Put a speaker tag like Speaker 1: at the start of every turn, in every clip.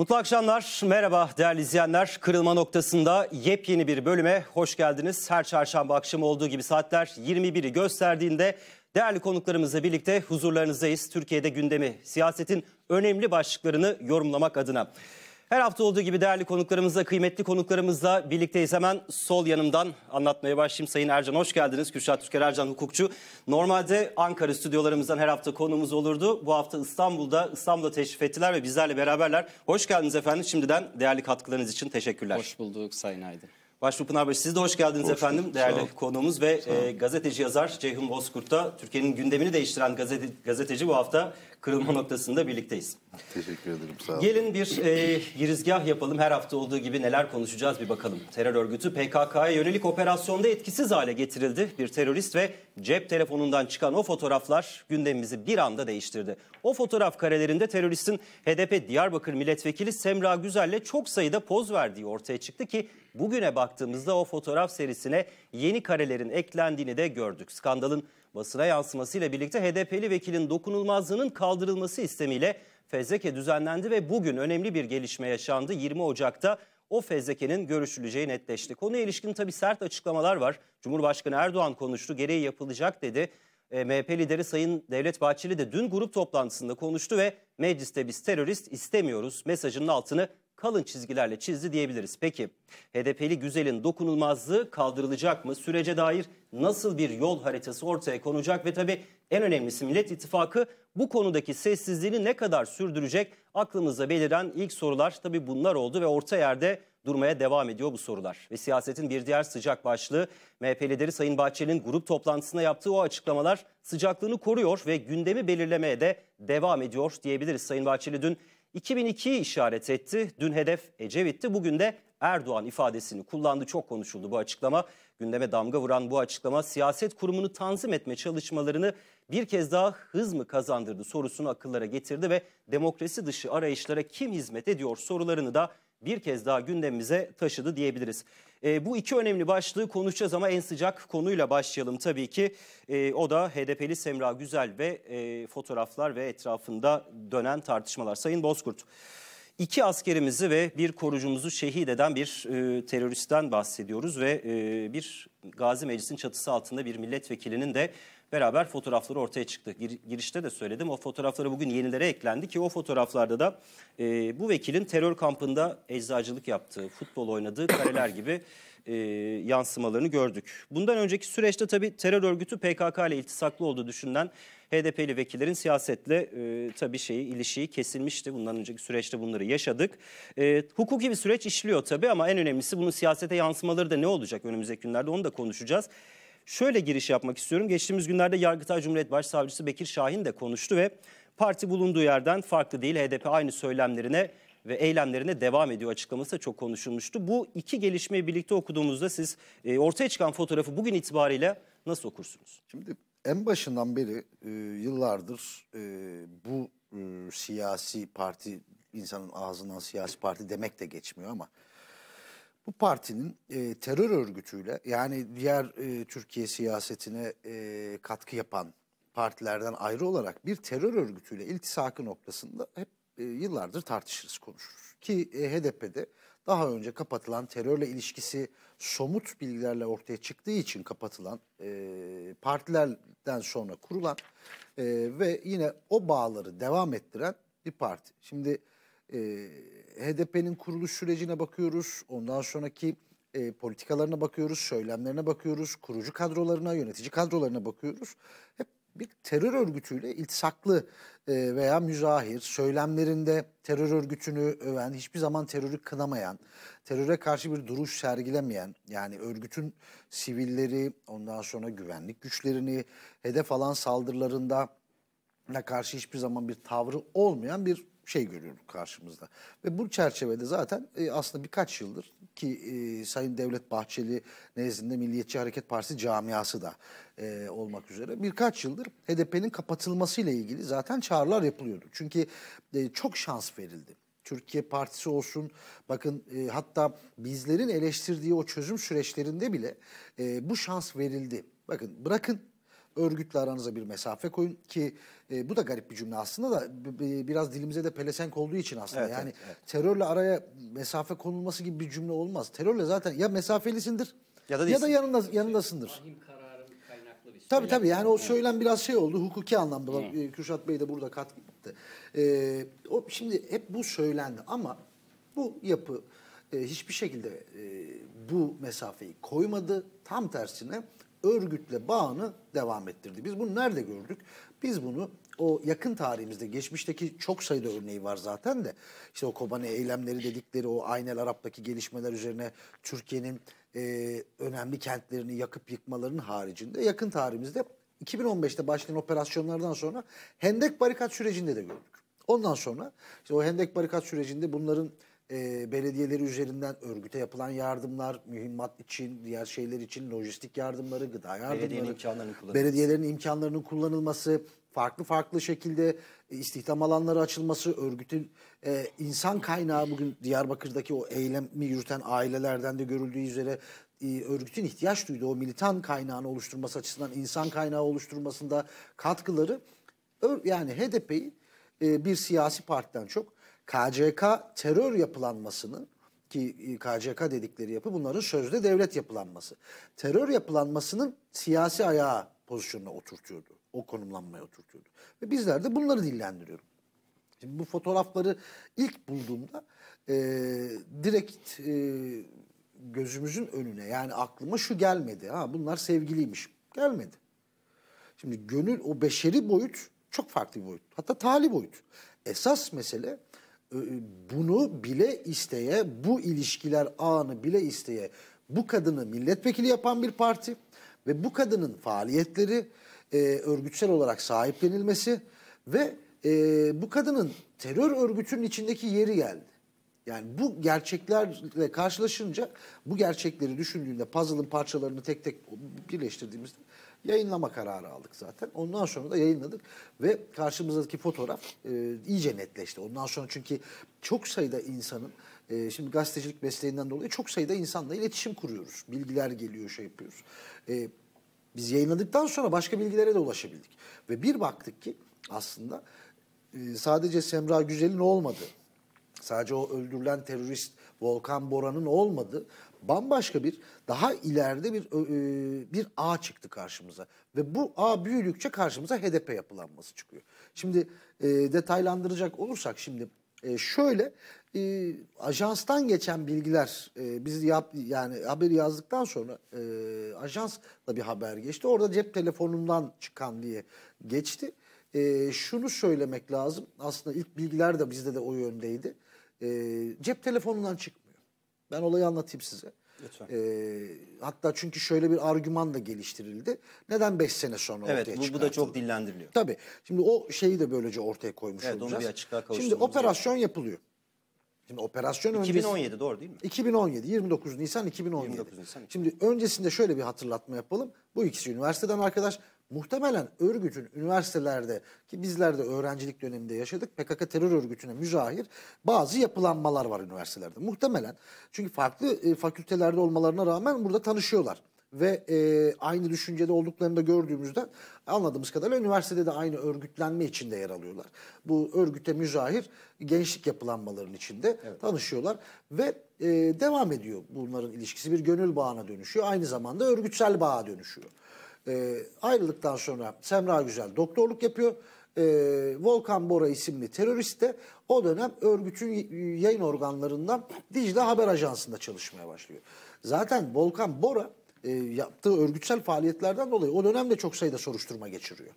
Speaker 1: Mutlu akşamlar, merhaba değerli izleyenler. Kırılma noktasında yepyeni bir bölüme hoş geldiniz. Her çarşamba akşamı olduğu gibi saatler 21'i gösterdiğinde değerli konuklarımızla birlikte huzurlarınızdayız. Türkiye'de gündemi, siyasetin önemli başlıklarını yorumlamak adına. Her hafta olduğu gibi değerli konuklarımızla, kıymetli konuklarımızla birlikteyiz. Hemen sol yanımdan anlatmaya başlayayım. Sayın Ercan hoş geldiniz. Kürşat Türker Ercan hukukçu. Normalde Ankara stüdyolarımızdan her hafta konuğumuz olurdu. Bu hafta İstanbul'da, İstanbul'da teşrif ettiler ve bizlerle beraberler. Hoş geldiniz efendim. Şimdiden değerli katkılarınız için teşekkürler. Hoş bulduk Sayın Aydın. Başbuğ Pınarbaşı siz de hoş geldiniz hoş efendim değerli konuğumuz ve e, gazeteci yazar Ceyhun Bozkurt Türkiye'nin gündemini değiştiren gazete, gazeteci bu hafta kırılma noktasında birlikteyiz.
Speaker 2: Teşekkür ederim sağ olun. Gelin bir e,
Speaker 1: girizgah yapalım. Her hafta olduğu gibi neler konuşacağız bir bakalım. Terör örgütü PKK'ya yönelik operasyonda etkisiz hale getirildi. Bir terörist ve cep telefonundan çıkan o fotoğraflar gündemimizi bir anda değiştirdi. O fotoğraf karelerinde teröristin HDP Diyarbakır Milletvekili Semra Güzel'le çok sayıda poz verdiği ortaya çıktı ki bugüne baktığımızda o fotoğraf serisine yeni karelerin eklendiğini de gördük. Skandalın basına yansımasıyla birlikte HDP'li vekilin dokunulmazlığının kaldırılması istemiyle fezleke düzenlendi ve bugün önemli bir gelişme yaşandı. 20 Ocak'ta o fezlekenin görüşüleceği netleşti. Konuya ilişkin tabii sert açıklamalar var. Cumhurbaşkanı Erdoğan konuştu, gereği yapılacak dedi. E, MHP lideri Sayın Devlet Bahçeli de dün grup toplantısında konuştu ve mecliste biz terörist istemiyoruz mesajının altını kalın çizgilerle çizdi diyebiliriz. Peki HDP'li Güzel'in dokunulmazlığı kaldırılacak mı? Sürece dair nasıl bir yol haritası ortaya konacak ve tabii en önemlisi Millet İttifakı bu konudaki sessizliğini ne kadar sürdürecek? Aklımızda beliren ilk sorular tabii bunlar oldu ve orta yerde durmaya devam ediyor bu sorular. Ve siyasetin bir diğer sıcak başlığı MHP lideri Sayın Bahçeli'nin grup toplantısında yaptığı o açıklamalar sıcaklığını koruyor ve gündemi belirlemeye de devam ediyor diyebiliriz. Sayın Bahçeli dün 2002'yi işaret etti. Dün hedef Ecevit'ti. Bugün de Erdoğan ifadesini kullandı. Çok konuşuldu bu açıklama. Gündeme damga vuran bu açıklama siyaset kurumunu tanzim etme çalışmalarını bir kez daha hız mı kazandırdı sorusunu akıllara getirdi ve demokrasi dışı arayışlara kim hizmet ediyor sorularını da bir kez daha gündemimize taşıdı diyebiliriz. E, bu iki önemli başlığı konuşacağız ama en sıcak konuyla başlayalım tabii ki. E, o da HDP'li Semra Güzel ve e, fotoğraflar ve etrafında dönen tartışmalar. Sayın Bozkurt, iki askerimizi ve bir korucumuzu şehit eden bir e, teröristten bahsediyoruz ve e, bir gazi meclisin çatısı altında bir milletvekilinin de beraber fotoğrafları ortaya çıktı. Gir, girişte de söyledim o fotoğrafları bugün yenilere eklendi ki o fotoğraflarda da e, bu vekilin terör kampında eczacılık yaptığı, futbol oynadığı kareler gibi e, yansımalarını gördük. Bundan önceki süreçte tabii terör örgütü PKK ile iltisaklı olduğu düşünülen HDP'li vekillerin siyasetle e, tabii şeyi ilişiği kesilmişti. Bundan önceki süreçte bunları yaşadık. E, hukuki bir süreç işliyor tabii ama en önemlisi bunun siyasete yansımaları da ne olacak önümüzdeki günlerde onu da konuşacağız şöyle giriş yapmak istiyorum. Geçtiğimiz günlerde Yargıtay Cumhuriyet Başsavcısı Bekir Şahin de konuştu ve parti bulunduğu yerden farklı değil HDP aynı söylemlerine ve eylemlerine devam ediyor açıklaması da çok konuşulmuştu. Bu iki gelişmeyi birlikte okuduğumuzda siz e, ortaya çıkan fotoğrafı bugün itibariyle nasıl okursunuz?
Speaker 2: Şimdi en başından beri e, yıllardır e, bu e, siyasi parti insanın ağzından siyasi parti demek de geçmiyor ama bu partinin e, terör örgütüyle yani diğer e, Türkiye siyasetine e, katkı yapan partilerden ayrı olarak bir terör örgütüyle iltisakı noktasında hep e, yıllardır tartışırız, konuşuruz. Ki e, HDP'de daha önce kapatılan terörle ilişkisi somut bilgilerle ortaya çıktığı için kapatılan e, partilerden sonra kurulan e, ve yine o bağları devam ettiren bir parti. Şimdi e, HDP'nin kuruluş sürecine bakıyoruz. Ondan sonraki e, politikalarına bakıyoruz, söylemlerine bakıyoruz, kurucu kadrolarına, yönetici kadrolarına bakıyoruz. Hep bir terör örgütüyle iltisaklı e, veya müzahir, söylemlerinde terör örgütünü öven, hiçbir zaman terörü kınamayan, teröre karşı bir duruş sergilemeyen, yani örgütün sivilleri, ondan sonra güvenlik güçlerini, hedef alan saldırılarında karşı hiçbir zaman bir tavrı olmayan bir şey görüyorum karşımızda. Ve bu çerçevede zaten e, aslında birkaç yıldır ki e, Sayın Devlet Bahçeli nezdinde Milliyetçi Hareket Partisi camiası da e, olmak üzere birkaç yıldır HDP'nin kapatılmasıyla ilgili zaten çağrılar yapılıyordu. Çünkü e, çok şans verildi. Türkiye Partisi olsun bakın e, hatta bizlerin eleştirdiği o çözüm süreçlerinde bile e, bu şans verildi. Bakın bırakın örgütle aranıza bir mesafe koyun ki e, bu da garip bir cümle aslında da biraz dilimize de pelesenk olduğu için aslında. Evet, yani evet, evet. terörle araya mesafe konulması gibi bir cümle olmaz. Terörle zaten ya mesafelisindir ya da, değilsin. ya da yanında, yanındasındır. Tabii şey. tabii yani o söylen biraz şey oldu hukuki anlamda. Hı. E, Kürşat Bey de burada katkı Ee, o, şimdi hep bu söylendi ama bu yapı e, hiçbir şekilde e, bu mesafeyi koymadı. Tam tersine örgütle bağını devam ettirdi. Biz bunu nerede gördük? Biz bunu o yakın tarihimizde geçmişteki çok sayıda örneği var zaten de işte o Kobani eylemleri dedikleri o Aynel Arap'taki gelişmeler üzerine Türkiye'nin e, önemli kentlerini yakıp yıkmalarının haricinde yakın tarihimizde 2015'te başlayan operasyonlardan sonra hendek barikat sürecinde de gördük. Ondan sonra işte o hendek barikat sürecinde bunların e, belediyeleri üzerinden örgüte yapılan yardımlar, mühimmat için, diğer şeyler için lojistik yardımları, gıda yardımları, belediyenin imkanlarının belediyelerin imkanlarının kullanılması farklı farklı şekilde e, istihdam alanları açılması, örgütün e, insan kaynağı bugün Diyarbakır'daki o eylemi yürüten ailelerden de görüldüğü üzere e, örgütün ihtiyaç duyduğu o militan kaynağını oluşturması açısından insan kaynağı oluşturmasında katkıları yani HDP'yi e, bir siyasi partiden çok KCK terör yapılanmasının ki KCK e, dedikleri yapı bunların sözde devlet yapılanması. Terör yapılanmasının siyasi ayağı pozisyonuna oturtuyordu. O konumlanmaya oturtuyordu. Ve bizler de bunları dillendiriyoruz. Şimdi bu fotoğrafları ilk bulduğumda e, direkt e, gözümüzün önüne yani aklıma şu gelmedi. Ha bunlar sevgiliymiş. Gelmedi. Şimdi gönül o beşeri boyut çok farklı bir boyut. Hatta tali boyut. Esas mesele e, bunu bile isteye, bu ilişkiler ağını bile isteye bu kadını milletvekili yapan bir parti ve bu kadının faaliyetleri e, örgütsel olarak sahiplenilmesi ve e, bu kadının terör örgütünün içindeki yeri geldi. Yani bu gerçeklerle karşılaşınca bu gerçekleri düşündüğünde puzzle'ın parçalarını tek tek birleştirdiğimizde Yayınlama kararı aldık zaten. Ondan sonra da yayınladık ve karşımızdaki fotoğraf e, iyice netleşti. Ondan sonra çünkü çok sayıda insanın e, şimdi gazetecilik mesleğinden dolayı çok sayıda insanla iletişim kuruyoruz. Bilgiler geliyor, şey yapıyoruz. E, biz yayınladıktan sonra başka bilgilere de ulaşabildik. Ve bir baktık ki aslında e, sadece Semra Güzel'in olmadı. Sadece o öldürülen terörist Volkan Bora'nın olmadı bambaşka bir daha ileride bir e, bir ağ çıktı karşımıza ve bu ağ büyüdükçe karşımıza HDP yapılanması çıkıyor. Şimdi e, detaylandıracak olursak şimdi e, şöyle e, ajanstan geçen bilgiler e, biz yap yani haberi yazdıktan sonra e, ajans bir haber geçti. Orada cep telefonundan çıkan diye geçti. E, şunu söylemek lazım. Aslında ilk bilgiler de bizde de o yöndeydi. E, cep telefonundan çıkmış ben olayı anlatayım size. Lütfen. E, hatta çünkü şöyle bir argüman da geliştirildi. Neden 5 sene sonra evet, ortaya bu, bu da çok dillendiriliyor. Tabii. Şimdi o şeyi de böylece ortaya koymuş evet, olacağız. Onu bir açıklığa Şimdi operasyon yani. yapılıyor. Şimdi operasyon 2017 öncesi... doğru değil mi? 2017, 29 Nisan 2017. 29 Nisan. 2017. Şimdi öncesinde şöyle bir hatırlatma yapalım. Bu ikisi üniversiteden arkadaş muhtemelen örgütün üniversitelerde ki bizler de öğrencilik döneminde yaşadık PKK terör örgütüne müzahir bazı yapılanmalar var üniversitelerde. Muhtemelen çünkü farklı e, fakültelerde olmalarına rağmen burada tanışıyorlar ve e, aynı düşüncede olduklarını da gördüğümüzden anladığımız kadarıyla üniversitede de aynı örgütlenme içinde yer alıyorlar. Bu örgüte müzahir gençlik yapılanmaların içinde evet. tanışıyorlar ve e, devam ediyor bunların ilişkisi bir gönül bağına dönüşüyor. Aynı zamanda örgütsel bağa dönüşüyor. E, ayrıldıktan sonra Semra Güzel doktorluk yapıyor. E, Volkan Bora isimli terörist de o dönem örgütün yayın organlarından Dicle Haber Ajansı'nda çalışmaya başlıyor. Zaten Volkan Bora e, yaptığı örgütsel faaliyetlerden dolayı o dönemde çok sayıda soruşturma geçiriyor.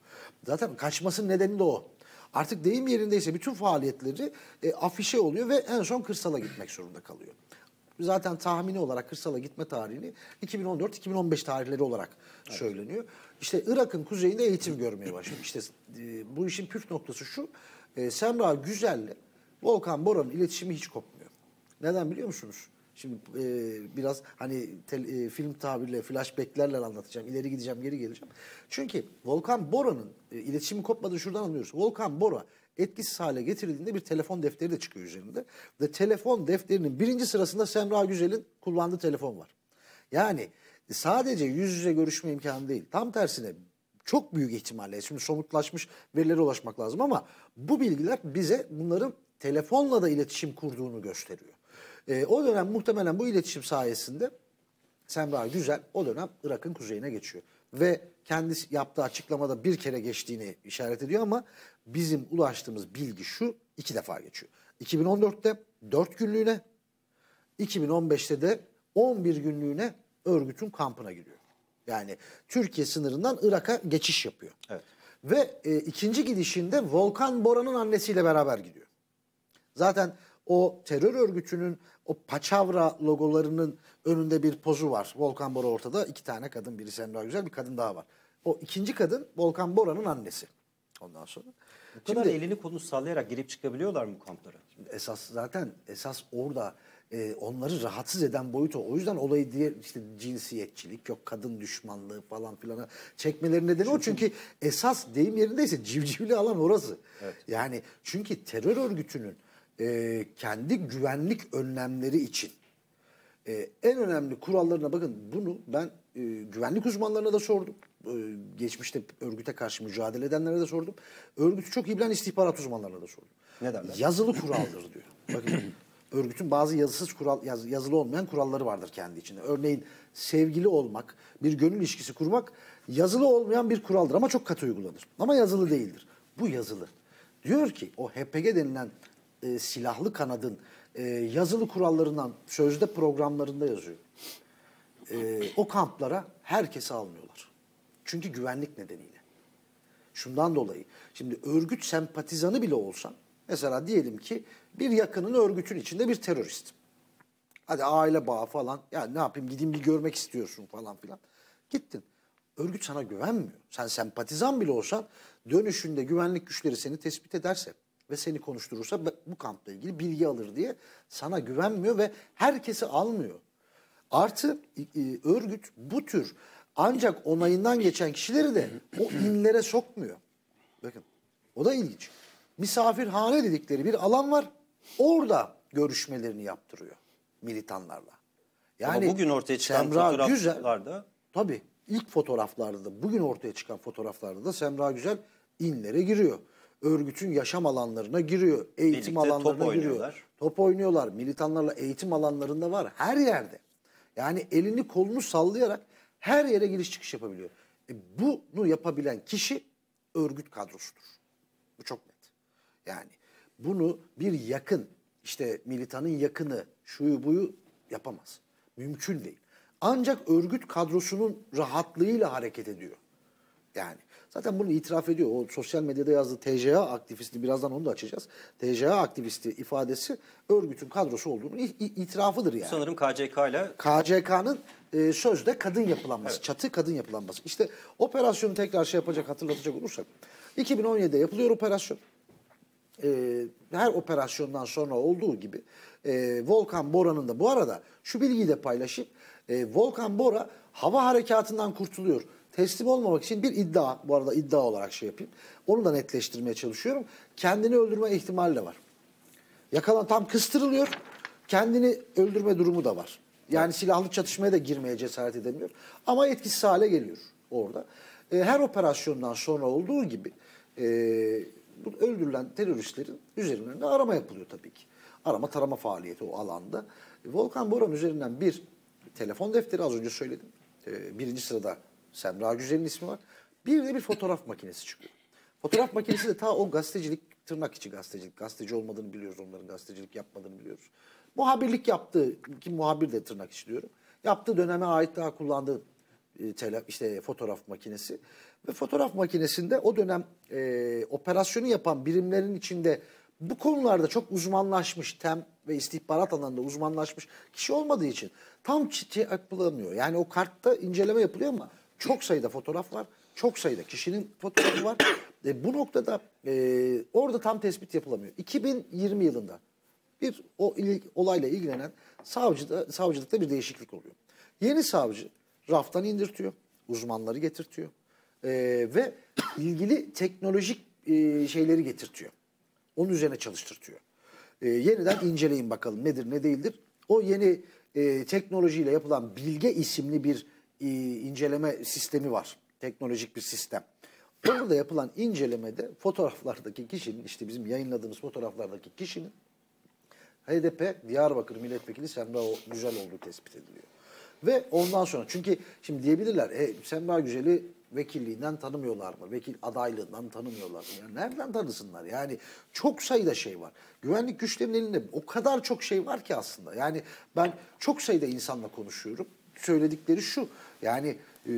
Speaker 2: Zaten kaçmasının nedeni de o. Artık deyim yerindeyse bütün faaliyetleri e, afişe oluyor ve en son kırsala gitmek zorunda kalıyor zaten tahmini olarak kırsala gitme tarihini 2014-2015 tarihleri olarak evet. söyleniyor. İşte Irak'ın kuzeyinde eğitim görmeye başlıyor. İşte e, bu işin püf noktası şu. E, Semra Güzel'le Volkan Bora'nın iletişimi hiç kopmuyor. Neden biliyor musunuz? Şimdi e, biraz hani tel, e, film tabirle flashbacklerle anlatacağım. İleri gideceğim, geri geleceğim. Çünkü Volkan Bora'nın e, iletişimi kopmadığı şuradan anlıyoruz. Volkan Bora etkisiz hale getirildiğinde bir telefon defteri de çıkıyor üzerinde. Ve telefon defterinin birinci sırasında Semra Güzel'in kullandığı telefon var. Yani sadece yüz yüze görüşme imkanı değil. Tam tersine çok büyük ihtimalle şimdi somutlaşmış verilere ulaşmak lazım ama bu bilgiler bize bunların telefonla da iletişim kurduğunu gösteriyor. E, o dönem muhtemelen bu iletişim sayesinde Semra Güzel o dönem Irak'ın kuzeyine geçiyor ve kendisi yaptığı açıklamada bir kere geçtiğini işaret ediyor ama bizim ulaştığımız bilgi şu iki defa geçiyor. 2014'te 4 günlüğüne 2015'te de 11 günlüğüne örgütün kampına giriyor. Yani Türkiye sınırından Irak'a geçiş yapıyor. Evet. Ve e, ikinci gidişinde Volkan Bora'nın annesiyle beraber gidiyor. Zaten o terör örgütünün o paçavra logolarının önünde bir pozu var. Volkan Bora ortada iki tane kadın biri Semra Güzel bir kadın daha var. O ikinci kadın Volkan Bora'nın annesi ondan sonra. Bu kadar Şimdi, elini kolunu sallayarak girip çıkabiliyorlar mı kamplara? Esas zaten esas orada e, onları rahatsız eden boyut o. O yüzden olayı diye işte cinsiyetçilik yok kadın düşmanlığı falan filana çekmeleri nedeni çünkü, o. Çünkü esas deyim yerindeyse civcivli alan orası. Evet. Yani çünkü terör örgütünün e, kendi güvenlik önlemleri için e, en önemli kurallarına bakın bunu ben e, güvenlik uzmanlarına da sordum. E, geçmişte örgüte karşı mücadele edenlere de sordum. Örgütü çok iyi bilen istihbarat uzmanlarına da sordum. Ne derler? Yazılı kuraldır diyor. Bakın örgütün bazı yazısız kural yaz, yazılı olmayan kuralları vardır kendi içinde. Örneğin sevgili olmak, bir gönül ilişkisi kurmak yazılı olmayan bir kuraldır ama çok katı uygulanır. Ama yazılı değildir. Bu yazılı. Diyor ki o HPG denilen e, silahlı kanadın e, yazılı kurallarından sözde programlarında yazıyor. E, o kamplara herkesi almıyorlar. Çünkü güvenlik nedeniyle. Şundan dolayı. Şimdi örgüt sempatizanı bile olsan mesela diyelim ki bir yakının örgütün içinde bir terörist. Hadi aile bağı falan. Ya ne yapayım gideyim bir görmek istiyorsun falan filan. Gittin. Örgüt sana güvenmiyor. Sen sempatizan bile olsan dönüşünde güvenlik güçleri seni tespit ederse ve seni konuşturursa bu kampla ilgili bilgi alır diye sana güvenmiyor ve herkesi almıyor. Artı örgüt bu tür ancak onayından geçen kişileri de o inlere sokmuyor. Bakın o da ilginç. Misafirhane dedikleri bir alan var. Orada görüşmelerini yaptırıyor militanlarla. Yani Ama bugün ortaya çıkan Semra fotoğraflarda Güzel, tabii ilk fotoğraflarda da bugün ortaya çıkan fotoğraflarda da Semra Güzel inlere giriyor örgütün yaşam alanlarına giriyor. Eğitim Birlikte alanlarına top giriyor. Top oynuyorlar. Militanlarla eğitim alanlarında var. Her yerde. Yani elini kolunu sallayarak her yere giriş çıkış yapabiliyor. E, bunu yapabilen kişi örgüt kadrosudur. Bu çok net. Yani bunu bir yakın işte militanın yakını şuyu buyu yapamaz. Mümkün değil. Ancak örgüt kadrosunun rahatlığıyla hareket ediyor. Yani zaten bunu itiraf ediyor. O sosyal medyada yazdığı TCA aktivisti birazdan onu da açacağız. TCA aktivisti ifadesi örgütün kadrosu olduğunu itirafıdır yani. Sanırım
Speaker 1: KCK ile
Speaker 2: KCK'nın e, sözde kadın yapılanması, evet. çatı kadın yapılanması. İşte operasyonu tekrar şey yapacak, hatırlatacak olursak 2017'de yapılıyor operasyon. E, her operasyondan sonra olduğu gibi e, Volkan Bora'nın da bu arada şu bilgiyi de paylaşayım. E, Volkan Bora hava harekatından kurtuluyor teslim olmamak için bir iddia, bu arada iddia olarak şey yapayım. Onu da netleştirmeye çalışıyorum. Kendini öldürme ihtimali de var. Yakalan tam kıstırılıyor. Kendini öldürme durumu da var. Yani silahlı çatışmaya da girmeye cesaret edemiyor. Ama etkisiz hale geliyor orada. E, her operasyondan sonra olduğu gibi e, bu öldürülen teröristlerin üzerinde arama yapılıyor tabii ki. Arama tarama faaliyeti o alanda. Volkan Boran üzerinden bir telefon defteri az önce söyledim. E, birinci sırada Semra Güzel'in ismi var. Bir de bir fotoğraf makinesi çıkıyor. Fotoğraf makinesi de ta o gazetecilik, tırnak içi gazetecilik. Gazeteci olmadığını biliyoruz onların gazetecilik yapmadığını biliyoruz. Muhabirlik yaptığı, ki muhabir de tırnak içi diyorum. Yaptığı döneme ait daha kullandığı tele, işte fotoğraf makinesi. Ve fotoğraf makinesinde o dönem e, operasyonu yapan birimlerin içinde bu konularda çok uzmanlaşmış, tem ve istihbarat alanında uzmanlaşmış kişi olmadığı için tam çiti yapılamıyor. Yani o kartta inceleme yapılıyor ama çok sayıda fotoğraf var. Çok sayıda kişinin fotoğrafı var. E, bu noktada e, orada tam tespit yapılamıyor. 2020 yılında bir o il, olayla ilgilenen savcıda, savcılıkta bir değişiklik oluyor. Yeni savcı raftan indirtiyor. Uzmanları getirtiyor. E, ve ilgili teknolojik e, şeyleri getirtiyor. Onun üzerine çalıştırtıyor. E, yeniden inceleyin bakalım nedir ne değildir. O yeni e, teknolojiyle yapılan Bilge isimli bir e, inceleme sistemi var. Teknolojik bir sistem. Orada yapılan incelemede fotoğraflardaki kişinin işte bizim yayınladığımız fotoğraflardaki kişinin HDP Diyarbakır Milletvekili Semra Güzel olduğu tespit ediliyor. Ve ondan sonra çünkü şimdi diyebilirler e, Semra Güzel'i vekilliğinden tanımıyorlar mı? Vekil adaylığından tanımıyorlar mı? Yani nereden tanısınlar? Yani çok sayıda şey var. Güvenlik güçlerinin elinde o kadar çok şey var ki aslında. Yani ben çok sayıda insanla konuşuyorum. Söyledikleri şu. Yani e,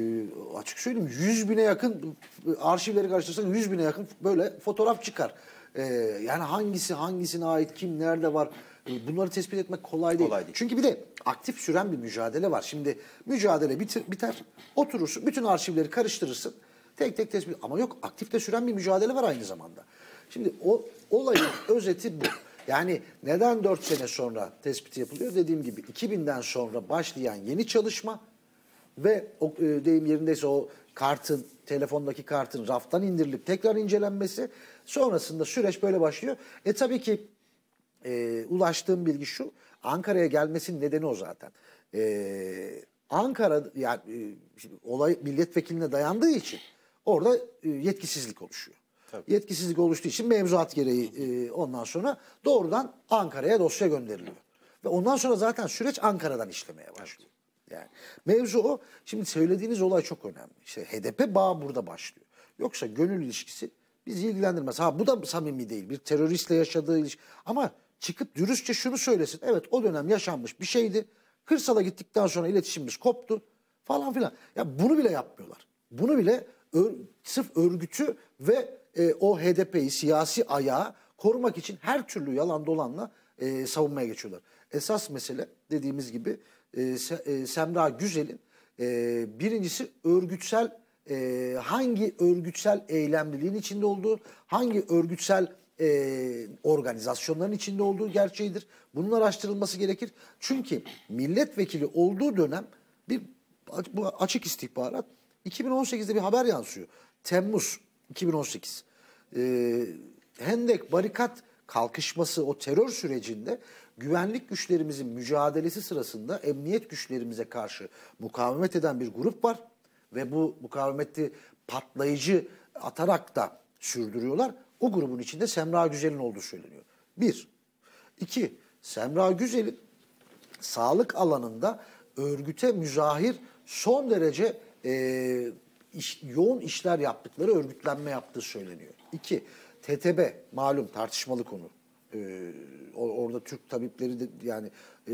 Speaker 2: açık söyleyeyim 100 bine yakın e, arşivleri karıştırsak 100 bine yakın böyle fotoğraf çıkar. E, yani hangisi hangisine ait kim nerede var e, bunları tespit etmek kolay değil. kolay değil. Çünkü bir de aktif süren bir mücadele var. Şimdi mücadele bitir, biter oturursun bütün arşivleri karıştırırsın tek tek tespit ama yok aktifte süren bir mücadele var aynı zamanda. Şimdi o olayın özeti bu. Yani neden 4 sene sonra tespiti yapılıyor? Dediğim gibi 2000'den sonra başlayan yeni çalışma ve o e, deyim yerindeyse o kartın, telefondaki kartın raftan indirilip tekrar incelenmesi sonrasında süreç böyle başlıyor. E tabii ki e, ulaştığım bilgi şu Ankara'ya gelmesinin nedeni o zaten. E, Ankara yani e, olay milletvekiline dayandığı için orada e, yetkisizlik oluşuyor. Tabii. Yetkisizlik oluştuğu için mevzuat gereği e, ondan sonra doğrudan Ankara'ya dosya gönderiliyor. Ve ondan sonra zaten süreç Ankara'dan işlemeye başlıyor. Evet. Yani mevzu o. Şimdi söylediğiniz olay çok önemli. İşte HDP bağ burada başlıyor. Yoksa gönül ilişkisi bizi ilgilendirmez. Ha bu da samimi değil. Bir teröristle yaşadığı ilişki. Ama çıkıp dürüstçe şunu söylesin. Evet o dönem yaşanmış bir şeydi. Kırsala gittikten sonra iletişimimiz koptu falan filan. Ya bunu bile yapmıyorlar. Bunu bile ör, sırf örgütü ve e, o HDP'yi siyasi ayağı korumak için her türlü yalan dolanla e, savunmaya geçiyorlar. Esas mesele dediğimiz gibi ee, e, Semra Güzel'in e, birincisi örgütsel e, hangi örgütsel eylemliliğin içinde olduğu, hangi örgütsel organizasyonların içinde olduğu gerçeğidir. Bunun araştırılması gerekir. Çünkü milletvekili olduğu dönem bir bu açık istihbarat 2018'de bir haber yansıyor. Temmuz 2018. Ee, Hendek barikat kalkışması o terör sürecinde güvenlik güçlerimizin mücadelesi sırasında emniyet güçlerimize karşı mukavemet eden bir grup var ve bu mukavemeti patlayıcı atarak da sürdürüyorlar. O grubun içinde Semra Güzel'in olduğu söyleniyor. Bir. iki Semra Güzel'in sağlık alanında örgüte müzahir son derece e, iş, yoğun işler yaptıkları örgütlenme yaptığı söyleniyor. İki, TTB malum tartışmalı konu. Ee, orada Türk tabipleri de yani e,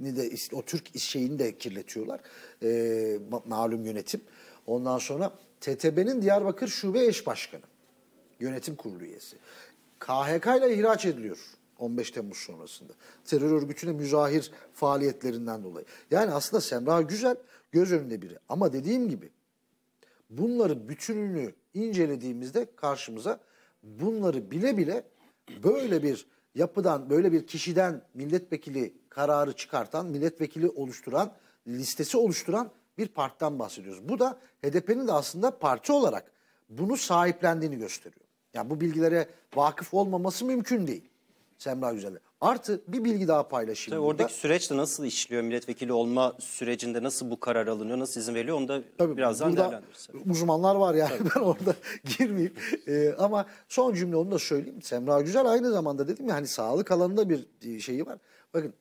Speaker 2: ni de o Türk şeyini de kirletiyorlar. Ee, malum yönetim. Ondan sonra TTB'nin Diyarbakır Şube Eş Başkanı. Yönetim kurulu üyesi. KHK ile ihraç ediliyor 15 Temmuz sonrasında. Terör örgütüne müzahir faaliyetlerinden dolayı. Yani aslında Semra Güzel göz önünde biri. Ama dediğim gibi bunların bütününü incelediğimizde karşımıza bunları bile bile böyle bir yapıdan, böyle bir kişiden milletvekili kararı çıkartan, milletvekili oluşturan, listesi oluşturan bir partiden bahsediyoruz. Bu da HDP'nin de aslında parti olarak bunu sahiplendiğini gösteriyor. Yani bu bilgilere vakıf olmaması mümkün değil. Semra Güzel'e. Artı bir bilgi daha paylaşayım. Tabii oradaki
Speaker 1: süreç de nasıl işliyor? Milletvekili olma sürecinde nasıl bu karar alınıyor? Nasıl izin veriliyor? Onu da Tabii birazdan değerlendiririz.
Speaker 2: Uzmanlar var yani Tabii. ben orada girmeyeyim. Ee, ama son cümle onu da söyleyeyim. Semra Güzel aynı zamanda dedim ya hani sağlık alanında bir e, şeyi var. Bakın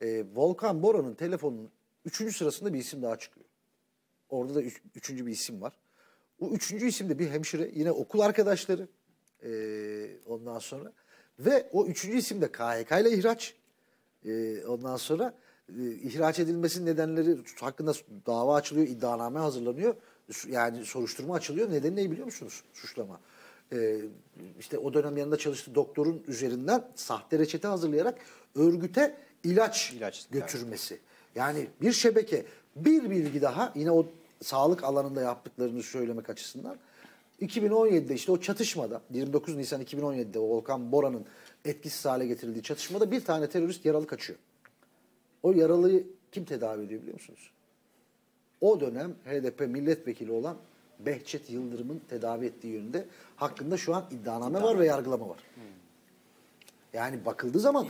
Speaker 2: e, Volkan Bora'nın telefonunun üçüncü sırasında bir isim daha çıkıyor. Orada da üç, üçüncü bir isim var. O üçüncü isim de bir hemşire. Yine okul arkadaşları. E, ondan sonra... Ve o üçüncü isim de KHK ile ihraç. E, ondan sonra e, ihraç edilmesinin nedenleri hakkında dava açılıyor, iddianame hazırlanıyor. Yani soruşturma açılıyor. Nedeni ne biliyor musunuz? Suçlama. E, işte o dönem yanında çalıştığı doktorun üzerinden sahte reçete hazırlayarak örgüte ilaç, ilaç götürmesi. Yani. Yani bir şebeke bir bilgi daha yine o sağlık alanında yaptıklarını söylemek açısından 2017'de işte o çatışmada 29 Nisan 2017'de o Volkan Bora'nın etkisiz hale getirildiği çatışmada bir tane terörist yaralı kaçıyor. O yaralıyı kim tedavi ediyor biliyor musunuz? O dönem HDP milletvekili olan Behçet Yıldırım'ın tedavi ettiği yönünde hakkında şu an iddianame var ve yargılama var. Yani bakıldığı zaman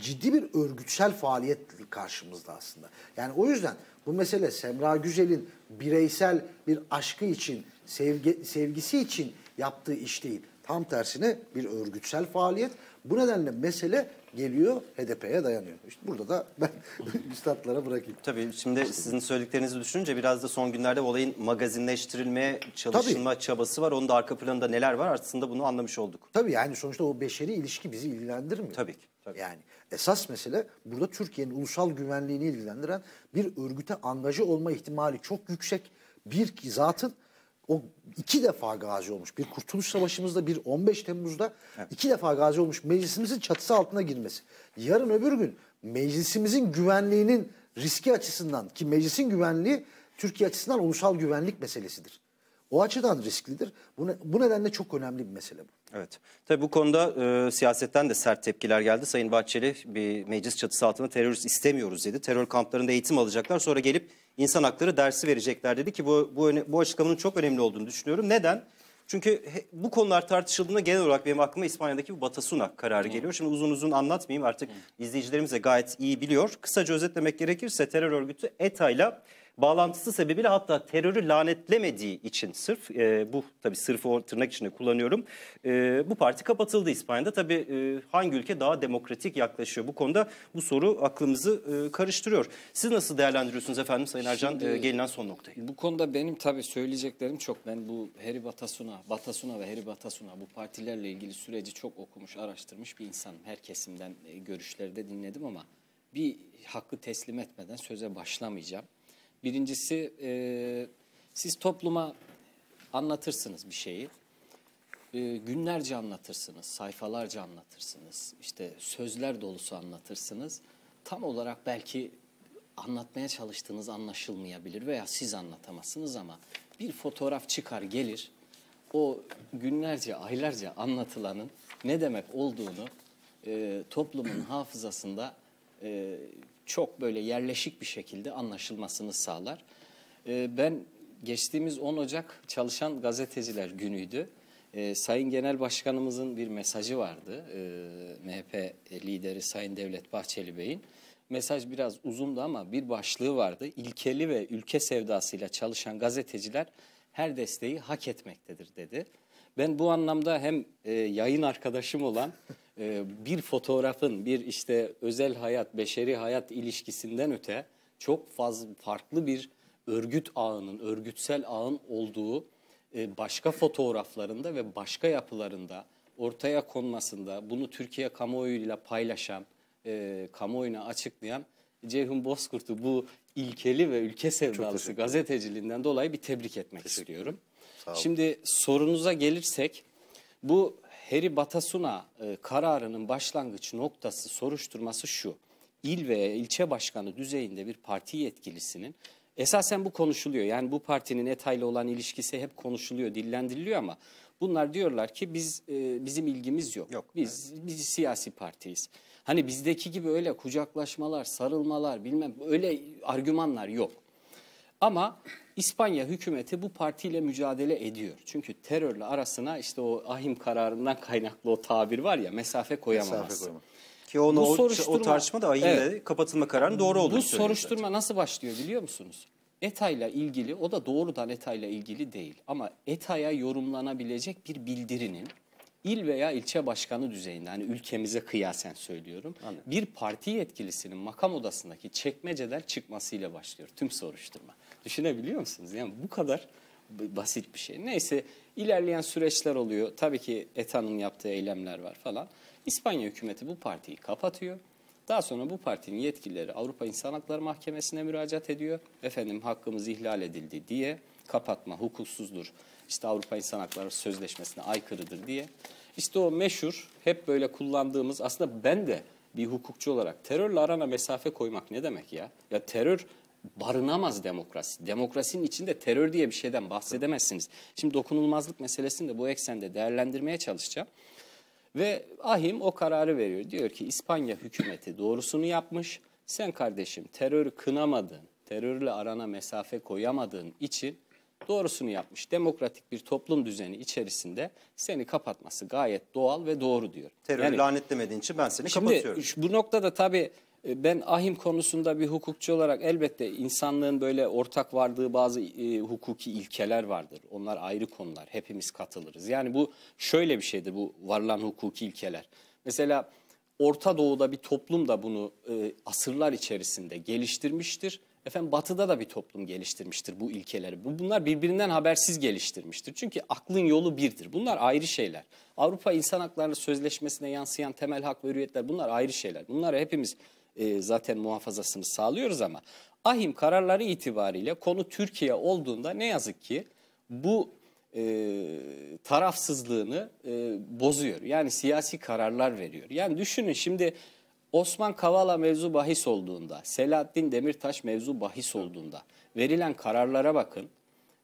Speaker 2: ciddi bir örgütsel faaliyet karşımızda aslında. Yani o yüzden bu mesele Semra Güzel'in bireysel bir aşkı için sevgi, sevgisi için yaptığı iş değil. Tam tersine bir örgütsel faaliyet. Bu nedenle mesele geliyor HDP'ye dayanıyor. İşte burada da ben üstadlara bırakayım.
Speaker 1: Tabii şimdi sizin söylediklerinizi düşününce biraz da son günlerde olayın magazinleştirilmeye çalışılma Tabii. çabası var. Onun da arka planında neler var aslında bunu anlamış olduk.
Speaker 2: Tabii yani sonuçta o beşeri ilişki bizi ilgilendirmiyor. Tabii ki. Tabii. Yani esas mesele burada Türkiye'nin ulusal güvenliğini ilgilendiren bir örgüte angaje olma ihtimali çok yüksek bir zatın o iki defa gazi olmuş. Bir Kurtuluş Savaşı'mızda bir 15 Temmuz'da evet. iki defa gazi olmuş. Meclisimizin çatısı altına girmesi. Yarın öbür gün meclisimizin güvenliğinin riski açısından ki meclisin güvenliği Türkiye açısından ulusal güvenlik meselesidir. O açıdan risklidir. Bu, ne, bu nedenle çok önemli bir mesele bu.
Speaker 1: Evet. Tabii bu konuda e, siyasetten de sert tepkiler geldi. Sayın Bahçeli bir meclis çatısı altında terörist istemiyoruz dedi. Terör kamplarında eğitim alacaklar sonra gelip insan hakları dersi verecekler dedi ki bu, bu, bu açıklamanın çok önemli olduğunu düşünüyorum. Neden? Çünkü bu konular tartışıldığında genel olarak benim aklıma İspanya'daki Batasuna kararı hmm. geliyor. Şimdi uzun uzun anlatmayayım artık hmm. izleyicilerimiz de gayet iyi biliyor. Kısaca özetlemek gerekirse terör örgütü ETA ile bağlantısı sebebiyle hatta terörü lanetlemediği için sırf e, bu tabi sırf o tırnak içinde kullanıyorum e, bu parti kapatıldı İspanya'da. Tabi e, hangi ülke daha demokratik yaklaşıyor bu konuda bu soru aklımızı e, karıştırıyor. Siz nasıl değerlendiriyorsunuz efendim Sayın Ercan e, gelinen son
Speaker 3: noktayı? Bu konuda benim tabi söyleyeceklerim çok. Ben bu Heri Batasuna, Batasuna ve Heri Batasuna bu partilerle ilgili süreci çok okumuş, araştırmış bir insanım. Her kesimden e, görüşleri de dinledim ama bir hakkı teslim etmeden söze başlamayacağım. Birincisi e, siz topluma anlatırsınız bir şeyi. E, günlerce anlatırsınız, sayfalarca anlatırsınız. işte sözler dolusu anlatırsınız. Tam olarak belki anlatmaya çalıştığınız anlaşılmayabilir veya siz anlatamazsınız ama bir fotoğraf çıkar gelir. O günlerce, aylarca anlatılanın ne demek olduğunu e, toplumun hafızasında e, çok böyle yerleşik bir şekilde anlaşılmasını sağlar. E, ben geçtiğimiz 10 Ocak çalışan gazeteciler günüydü. E, Sayın Genel Başkanımızın bir mesajı vardı. E, ee, MHP lideri Sayın Devlet Bahçeli Bey'in. Mesaj biraz uzundu ama bir başlığı vardı. İlkeli ve ülke sevdasıyla çalışan gazeteciler her desteği hak etmektedir dedi. Ben bu anlamda hem e, yayın arkadaşım olan e, bir fotoğrafın bir işte özel hayat, beşeri hayat ilişkisinden öte çok fazla farklı bir örgüt ağının, örgütsel ağın olduğu e, başka fotoğraflarında ve başka yapılarında ortaya konmasında bunu Türkiye kamuoyuyla paylaşan, e, kamuoyuna açıklayan Ceyhun Bozkurt'u bu ilkeli ve ülke sevdalısı gazeteciliğinden dolayı bir tebrik etmek istiyorum. Şimdi sorunuza gelirsek bu Heri Batasuna e, kararının başlangıç noktası soruşturması şu. İl ve ilçe başkanı düzeyinde bir parti yetkilisinin esasen bu konuşuluyor. Yani bu partinin ETA'yla olan ilişkisi hep konuşuluyor, dillendiriliyor ama bunlar diyorlar ki biz e, bizim ilgimiz yok. yok biz evet. biz siyasi partiyiz. Hani bizdeki gibi öyle kucaklaşmalar, sarılmalar, bilmem öyle argümanlar yok. Ama İspanya hükümeti bu partiyle mücadele ediyor. Çünkü terörle arasına işte o ahim kararından kaynaklı o tabir var ya mesafe koyamaz. Mesafe koyamaz. Ki onu, bu soruşturma, o tartışma da ahimle evet, kapatılma kararının doğru olduğunu Bu soruşturma zaten. nasıl başlıyor biliyor musunuz? ETA'yla ilgili o da doğrudan ETA'yla ilgili değil ama ETA'ya yorumlanabilecek bir bildirinin il veya ilçe başkanı düzeyinde hani ülkemize kıyasen söylüyorum. Anladım. Bir parti yetkilisinin makam odasındaki çekmeceler çıkmasıyla başlıyor tüm soruşturma. Düşünebiliyor musunuz? Yani bu kadar basit bir şey. Neyse ilerleyen süreçler oluyor. Tabii ki ETA'nın yaptığı eylemler var falan. İspanya hükümeti bu partiyi kapatıyor. Daha sonra bu partinin yetkilileri Avrupa İnsan Hakları Mahkemesi'ne müracaat ediyor. Efendim hakkımız ihlal edildi diye kapatma hukuksuzdur. İşte Avrupa İnsan Hakları Sözleşmesi'ne aykırıdır diye. İşte o meşhur hep böyle kullandığımız aslında ben de bir hukukçu olarak terörle arana mesafe koymak ne demek ya? Ya terör barınamaz demokrasi. Demokrasinin içinde terör diye bir şeyden bahsedemezsiniz. Şimdi dokunulmazlık meselesini de bu eksende değerlendirmeye çalışacağım. Ve ahim o kararı veriyor. Diyor ki İspanya hükümeti doğrusunu yapmış. Sen kardeşim terörü kınamadın, terörle arana mesafe koyamadığın için doğrusunu yapmış. Demokratik bir toplum düzeni içerisinde seni kapatması gayet doğal ve doğru diyor. Terörü yani, lanetlemediğin için ben seni şimdi, kapatıyorum. Şimdi bu noktada tabii e, ben ahim konusunda bir hukukçu olarak elbette insanlığın böyle ortak vardığı bazı e, hukuki ilkeler vardır. Onlar ayrı konular. Hepimiz katılırız. Yani bu şöyle bir şeydir bu varılan hukuki ilkeler. Mesela Orta Doğu'da bir toplum da bunu e, asırlar içerisinde geliştirmiştir. Efendim Batı'da da bir toplum geliştirmiştir bu ilkeleri. Bu Bunlar birbirinden habersiz geliştirmiştir. Çünkü aklın yolu birdir. Bunlar ayrı şeyler. Avrupa İnsan Hakları Sözleşmesi'ne yansıyan temel hak ve hürriyetler bunlar ayrı şeyler. Bunları hepimiz e, zaten muhafazasını sağlıyoruz ama ahim kararları itibariyle konu Türkiye olduğunda ne yazık ki bu e, tarafsızlığını e, bozuyor. Yani siyasi kararlar veriyor. Yani düşünün şimdi Osman Kavala mevzu bahis olduğunda, Selahattin Demirtaş mevzu bahis olduğunda verilen kararlara bakın.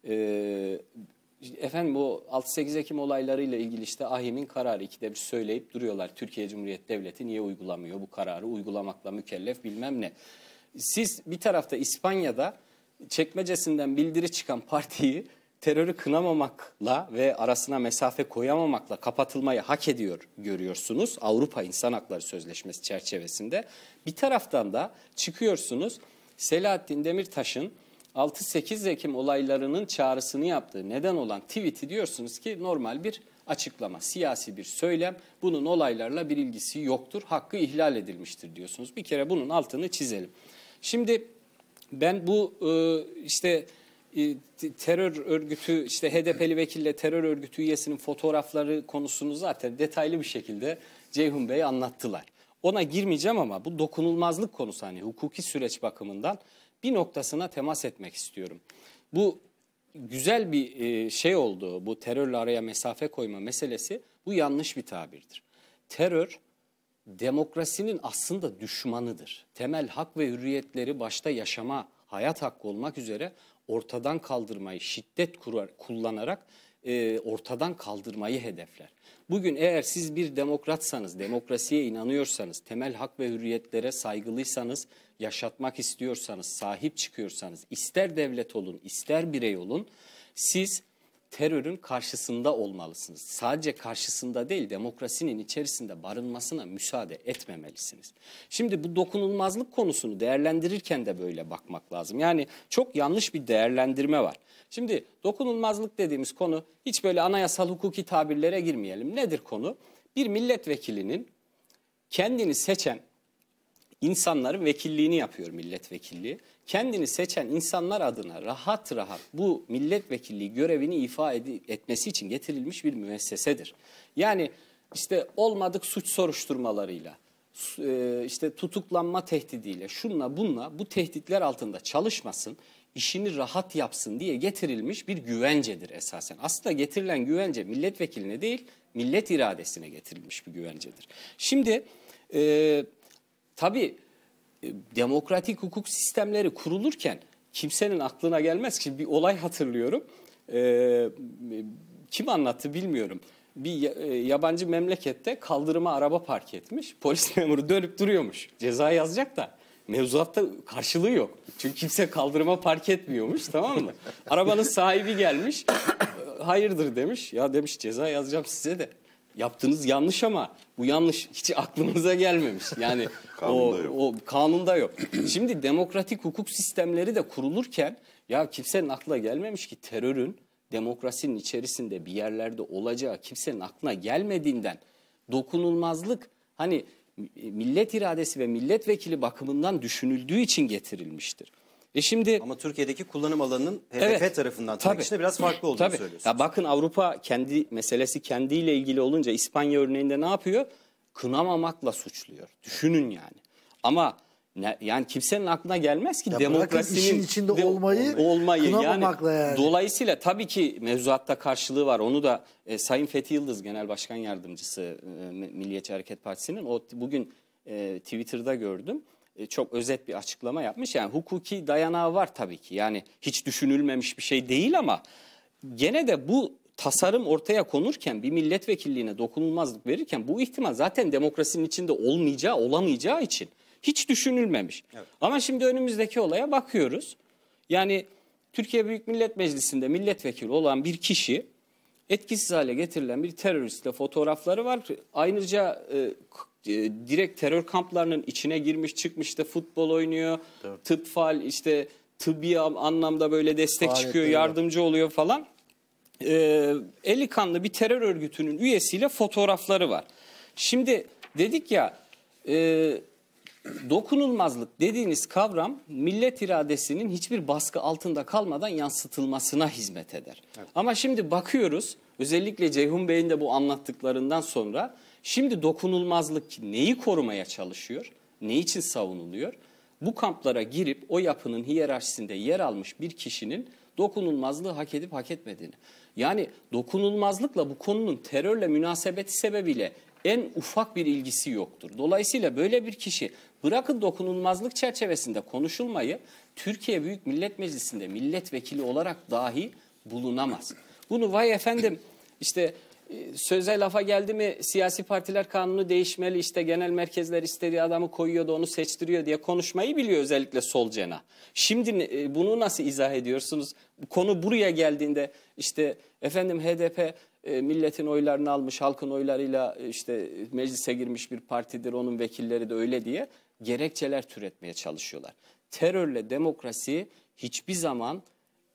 Speaker 3: E, Efendim bu 6-8 Ekim olaylarıyla ilgili işte Ahim'in kararı ikide bir söyleyip duruyorlar. Türkiye Cumhuriyeti Devleti niye uygulamıyor bu kararı uygulamakla mükellef bilmem ne. Siz bir tarafta İspanya'da çekmecesinden bildiri çıkan partiyi terörü kınamamakla ve arasına mesafe koyamamakla kapatılmayı hak ediyor görüyorsunuz. Avrupa İnsan Hakları Sözleşmesi çerçevesinde. Bir taraftan da çıkıyorsunuz Selahattin Demirtaş'ın 6-8 Ekim olaylarının çağrısını yaptığı neden olan tweet'i diyorsunuz ki normal bir açıklama, siyasi bir söylem. Bunun olaylarla bir ilgisi yoktur. Hakkı ihlal edilmiştir diyorsunuz. Bir kere bunun altını çizelim. Şimdi ben bu e, işte e, terör örgütü işte HDP'li vekille terör örgütü üyesinin fotoğrafları konusunu zaten detaylı bir şekilde Ceyhun Bey anlattılar. Ona girmeyeceğim ama bu dokunulmazlık konusu hani hukuki süreç bakımından bir noktasına temas etmek istiyorum. Bu güzel bir e, şey oldu bu terörle araya mesafe koyma meselesi bu yanlış bir tabirdir. Terör demokrasinin aslında düşmanıdır. Temel hak ve hürriyetleri başta yaşama, hayat hakkı olmak üzere ortadan kaldırmayı şiddet kurar, kullanarak e, ortadan kaldırmayı hedefler. Bugün eğer siz bir demokratsanız, demokrasiye inanıyorsanız, temel hak ve hürriyetlere saygılıysanız, yaşatmak istiyorsanız, sahip çıkıyorsanız, ister devlet olun, ister birey olun, siz terörün karşısında olmalısınız. Sadece karşısında değil demokrasinin içerisinde barınmasına müsaade etmemelisiniz. Şimdi bu dokunulmazlık konusunu değerlendirirken de böyle bakmak lazım. Yani çok yanlış bir değerlendirme var. Şimdi dokunulmazlık dediğimiz konu hiç böyle anayasal hukuki tabirlere girmeyelim. Nedir konu? Bir milletvekilinin kendini seçen insanların vekilliğini yapıyor milletvekilliği kendini seçen insanlar adına rahat rahat bu milletvekilliği görevini ifa etmesi için getirilmiş bir müessesedir. Yani işte olmadık suç soruşturmalarıyla, e, işte tutuklanma tehdidiyle, şunla bunla bu tehditler altında çalışmasın, işini rahat yapsın diye getirilmiş bir güvencedir esasen. Aslında getirilen güvence milletvekiline değil, millet iradesine getirilmiş bir güvencedir. Şimdi e, tabii e, demokratik hukuk sistemleri kurulurken kimsenin aklına gelmez ki bir olay hatırlıyorum. E, e kim anlattı bilmiyorum. Bir e, yabancı memlekette kaldırıma araba park etmiş. Polis memuru dönüp duruyormuş. Ceza yazacak da mevzuatta karşılığı yok. Çünkü kimse kaldırıma park etmiyormuş tamam mı? Arabanın sahibi gelmiş. Hayırdır demiş. Ya demiş ceza yazacağım size de. Yaptığınız yanlış ama bu yanlış hiç aklımıza gelmemiş. Yani Kanunda o, yok. o kanunda yok. Şimdi demokratik hukuk sistemleri de kurulurken ya kimsenin aklına gelmemiş ki terörün demokrasinin içerisinde bir yerlerde olacağı kimsenin aklına gelmediğinden dokunulmazlık hani millet iradesi ve milletvekili bakımından düşünüldüğü için getirilmiştir. E şimdi ama Türkiye'deki kullanım alanının HDP evet, tarafından tabii, biraz farklı olduğunu tabii. söylüyorsunuz. Ya bakın Avrupa kendi meselesi kendiyle ilgili olunca İspanya örneğinde ne yapıyor? kınamamakla suçluyor. Düşünün yani. Ama ne, yani kimsenin aklına gelmez ki ya demokrasinin işin içinde de, olmayı, kınamamakla. yani, yani. Dolayısıyla tabii ki mevzuatta karşılığı var. Onu da e, Sayın Fethi Yıldız Genel Başkan Yardımcısı e, Milliyetçi Hareket Partisi'nin o bugün e, Twitter'da gördüm. E, çok özet bir açıklama yapmış. Yani hukuki dayanağı var tabii ki. Yani hiç düşünülmemiş bir şey değil ama gene de bu tasarım ortaya konurken bir milletvekilliğine dokunulmazlık verirken bu ihtimal zaten demokrasinin içinde olmayacağı, olamayacağı için hiç düşünülmemiş. Evet. Ama şimdi önümüzdeki olaya bakıyoruz. Yani Türkiye Büyük Millet Meclisi'nde milletvekili olan bir kişi etkisiz hale getirilen bir teröristle fotoğrafları var. Ayrıca e, e direkt terör kamplarının içine girmiş çıkmış işte futbol oynuyor, evet. tıp fal işte tıbbi anlamda böyle destek Faaliyetleri çıkıyor, yardımcı oluyor falan e, eli kanlı bir terör örgütünün üyesiyle fotoğrafları var. Şimdi dedik ya e, dokunulmazlık dediğiniz kavram millet iradesinin hiçbir baskı altında kalmadan yansıtılmasına hizmet eder. Evet. Ama şimdi bakıyoruz özellikle Ceyhun Bey'in de bu anlattıklarından sonra şimdi dokunulmazlık neyi korumaya çalışıyor? Ne için savunuluyor? Bu kamplara girip o yapının hiyerarşisinde yer almış bir kişinin dokunulmazlığı hak edip hak etmediğini. Yani dokunulmazlıkla bu konunun terörle münasebeti sebebiyle en ufak bir ilgisi yoktur. Dolayısıyla böyle bir kişi bırakın dokunulmazlık çerçevesinde konuşulmayı Türkiye Büyük Millet Meclisi'nde milletvekili olarak dahi bulunamaz. Bunu vay efendim işte ee, söze lafa geldi mi siyasi partiler kanunu değişmeli işte genel merkezler istediği adamı koyuyor da onu seçtiriyor diye konuşmayı biliyor özellikle sol cena. Şimdi e, bunu nasıl izah ediyorsunuz? Konu buraya geldiğinde işte efendim HDP e, milletin oylarını almış halkın oylarıyla e, işte meclise girmiş bir partidir onun vekilleri de öyle diye gerekçeler türetmeye çalışıyorlar. Terörle demokrasi hiçbir zaman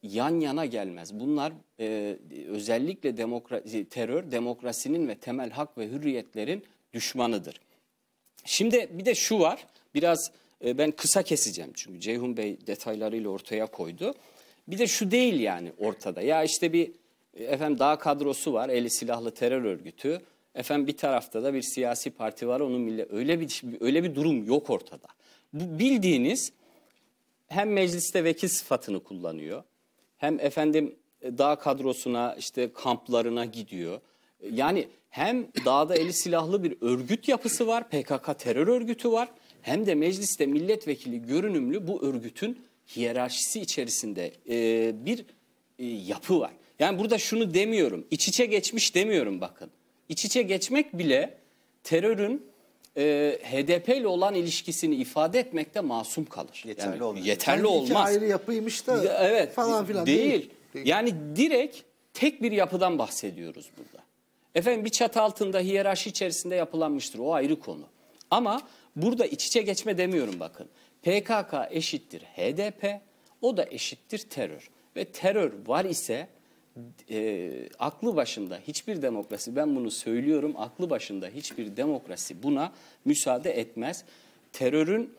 Speaker 3: yan yana gelmez. Bunlar e, özellikle demokrasi, e, terör demokrasinin ve temel hak ve hürriyetlerin düşmanıdır. Şimdi bir de şu var biraz e, ben kısa keseceğim çünkü Ceyhun Bey detaylarıyla ortaya koydu. Bir de şu değil yani ortada ya işte bir e, efendim daha kadrosu var eli silahlı terör örgütü. Efendim bir tarafta da bir siyasi parti var onun milli öyle bir öyle bir durum yok ortada. Bu bildiğiniz hem mecliste vekil sıfatını kullanıyor hem efendim e, dağ kadrosuna işte kamplarına gidiyor. E, yani hem dağda eli silahlı bir örgüt yapısı var, PKK terör örgütü var. Hem de mecliste milletvekili görünümlü bu örgütün hiyerarşisi içerisinde e, bir e, yapı var. Yani burada şunu demiyorum, iç içe geçmiş demiyorum bakın. İç içe geçmek bile terörün e, HDP ile olan ilişkisini ifade etmekte masum kalır. Yeterli yani, olmaz. Yeterli olmaz. ayrı yapıymış da ya, evet, falan filan değil. değil. değil. Yani direkt tek bir yapıdan bahsediyoruz burada. Efendim bir çatı altında hiyerarşi içerisinde yapılanmıştır. O ayrı konu. Ama burada iç içe geçme demiyorum bakın. PKK eşittir HDP, o da eşittir terör. Ve terör var ise e, aklı başında hiçbir demokrasi ben bunu söylüyorum aklı başında hiçbir demokrasi buna müsaade etmez. Terörün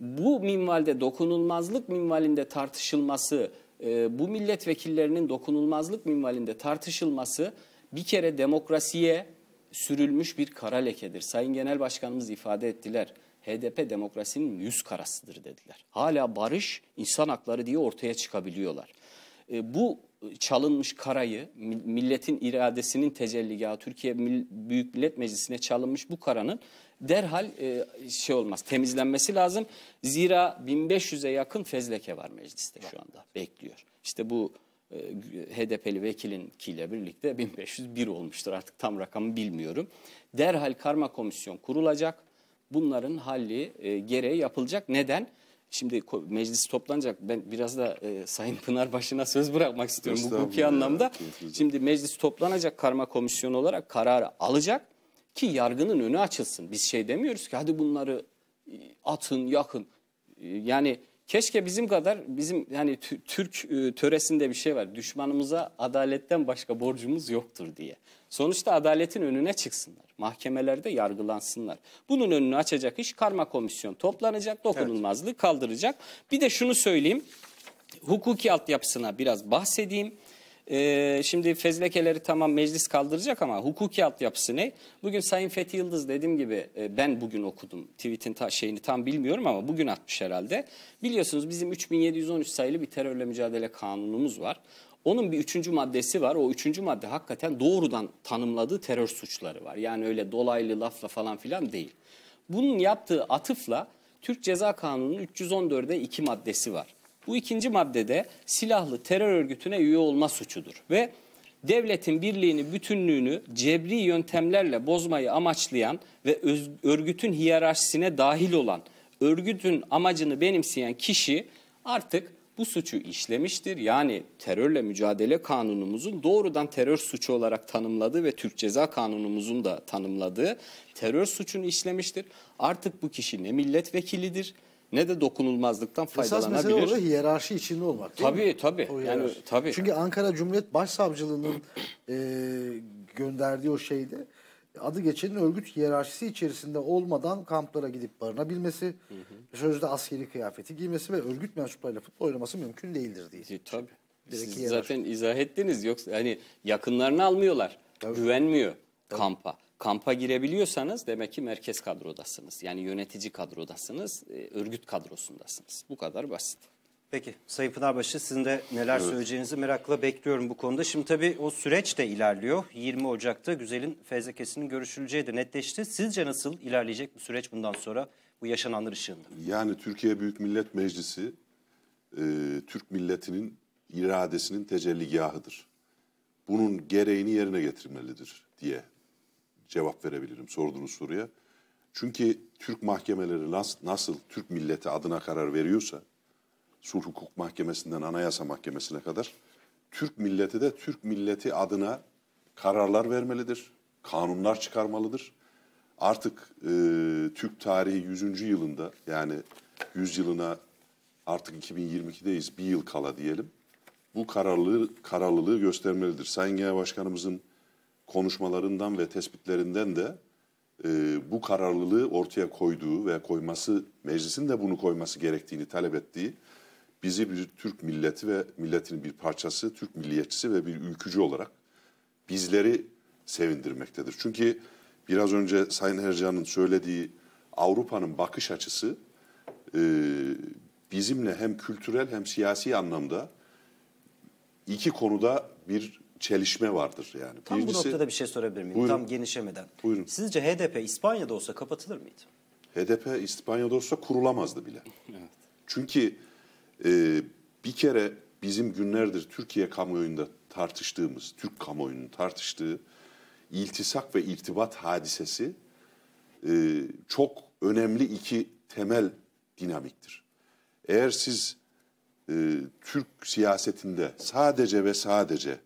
Speaker 3: bu minvalde dokunulmazlık minvalinde tartışılması, e, bu milletvekillerinin dokunulmazlık minvalinde tartışılması bir kere demokrasiye sürülmüş bir kara lekedir. Sayın Genel Başkanımız ifade ettiler. HDP demokrasinin yüz karasıdır dediler. Hala barış, insan hakları diye ortaya çıkabiliyorlar. E, bu çalınmış karayı, milletin iradesinin tecelligahı, Türkiye Büyük Millet Meclisi'ne çalınmış bu karanın derhal e, şey olmaz, temizlenmesi lazım. Zira 1500'e yakın fezleke var mecliste şu anda, bekliyor. İşte bu e, vekilin vekilinkiyle birlikte 1501 olmuştur artık tam rakamı bilmiyorum. Derhal karma komisyon kurulacak, bunların halli e, gereği yapılacak. Neden? Şimdi meclis toplanacak. Ben biraz da e, Sayın Pınar başına söz bırakmak istiyorum bu hukuki anlamda. Şimdi meclis toplanacak karma komisyon olarak kararı alacak ki yargının önü açılsın. Biz şey demiyoruz ki hadi bunları e, atın, yakın. E, yani keşke bizim kadar bizim yani Türk e, töresinde bir şey var. Düşmanımıza adaletten başka borcumuz yoktur diye. Sonuçta adaletin önüne çıksınlar. Mahkemelerde yargılansınlar. Bunun önünü açacak iş karma komisyon toplanacak, dokunulmazlığı evet. kaldıracak. Bir de şunu söyleyeyim. Hukuki altyapısına biraz bahsedeyim. Ee, şimdi fezlekeleri tamam meclis kaldıracak ama hukuki altyapısı ne? Bugün Sayın Fethi Yıldız dediğim gibi e, ben bugün okudum. Tweet'in ta, şeyini tam bilmiyorum ama bugün atmış herhalde. Biliyorsunuz bizim 3713 sayılı bir terörle mücadele kanunumuz var. Onun bir üçüncü maddesi var. O üçüncü madde hakikaten doğrudan tanımladığı terör suçları var. Yani öyle dolaylı lafla falan filan değil. Bunun yaptığı atıfla Türk Ceza Kanunu'nun 314'e iki maddesi var. Bu ikinci maddede silahlı terör örgütüne üye olma suçudur. Ve devletin birliğini, bütünlüğünü cebri yöntemlerle bozmayı amaçlayan ve öz, örgütün hiyerarşisine dahil olan, örgütün amacını benimseyen kişi artık bu suçu işlemiştir. Yani terörle mücadele kanunumuzun doğrudan terör suçu olarak tanımladığı ve Türk Ceza Kanunumuzun da tanımladığı terör suçunu işlemiştir. Artık bu kişi ne milletvekilidir ne de dokunulmazlıktan faydalanabilir. Esas mesele orada
Speaker 2: hiyerarşi içinde olmak. Değil tabii mi?
Speaker 3: tabii. O yani tabii.
Speaker 2: Çünkü Ankara Cumhuriyet Başsavcılığının e, gönderdiği o şeyde adı geçenin örgüt hiyerarşisi içerisinde olmadan kamplara gidip barınabilmesi, hı hı. sözde askeri kıyafeti giymesi ve örgüt mensuplarıyla futbol oynaması mümkün değildir diye. E, tabii.
Speaker 3: Direkt Siz zaten izah ettiniz. Yoksa hani yakınlarını almıyorlar. Tabii. Güvenmiyor Tabii. kampa. Kampa girebiliyorsanız demek ki merkez kadrodasınız. Yani yönetici kadrodasınız, e, örgüt kadrosundasınız.
Speaker 1: Bu kadar basit. Peki Sayın Pınarbaşı sizin de neler evet. söyleyeceğinizi merakla bekliyorum bu konuda. Şimdi tabii o süreç de ilerliyor. 20 Ocak'ta Güzel'in fezlekesinin görüşüleceği de netleşti. Sizce nasıl ilerleyecek bu süreç bundan sonra bu yaşananlar ışığında?
Speaker 4: Yani Türkiye Büyük Millet Meclisi e, Türk milletinin iradesinin tecelligahıdır. Bunun gereğini yerine getirmelidir diye cevap verebilirim sorduğunuz soruya. Çünkü Türk mahkemeleri nasıl, nasıl Türk milleti adına karar veriyorsa Sulh Hukuk Mahkemesi'nden Anayasa Mahkemesi'ne kadar Türk milleti de Türk milleti adına kararlar vermelidir, kanunlar çıkarmalıdır. Artık e, Türk tarihi 100. yılında yani 100 yılına artık 2022'deyiz bir yıl kala diyelim. Bu kararlı, kararlılığı göstermelidir. Sayın Genel Başkanımızın konuşmalarından ve tespitlerinden de e, bu kararlılığı ortaya koyduğu ve koyması, meclisin de bunu koyması gerektiğini talep ettiği bizi bir Türk milleti ve milletinin bir parçası, Türk milliyetçisi ve bir ülkücü olarak bizleri sevindirmektedir. Çünkü biraz önce Sayın Ercan'ın söylediği Avrupa'nın bakış açısı e, bizimle hem kültürel hem siyasi anlamda iki konuda bir çelişme vardır yani. Tam Birincisi, bu
Speaker 1: noktada bir şey sorabilir miyim? Buyurun, Tam genişlemeden. Buyurun. Sizce HDP İspanya'da olsa kapatılır mıydı?
Speaker 4: HDP İspanya'da olsa kurulamazdı bile. evet. Çünkü ee, bir kere bizim günlerdir Türkiye kamuoyunda tartıştığımız, Türk kamuoyunun tartıştığı iltisak ve irtibat hadisesi e, çok önemli iki temel dinamiktir. Eğer siz e, Türk siyasetinde sadece ve sadece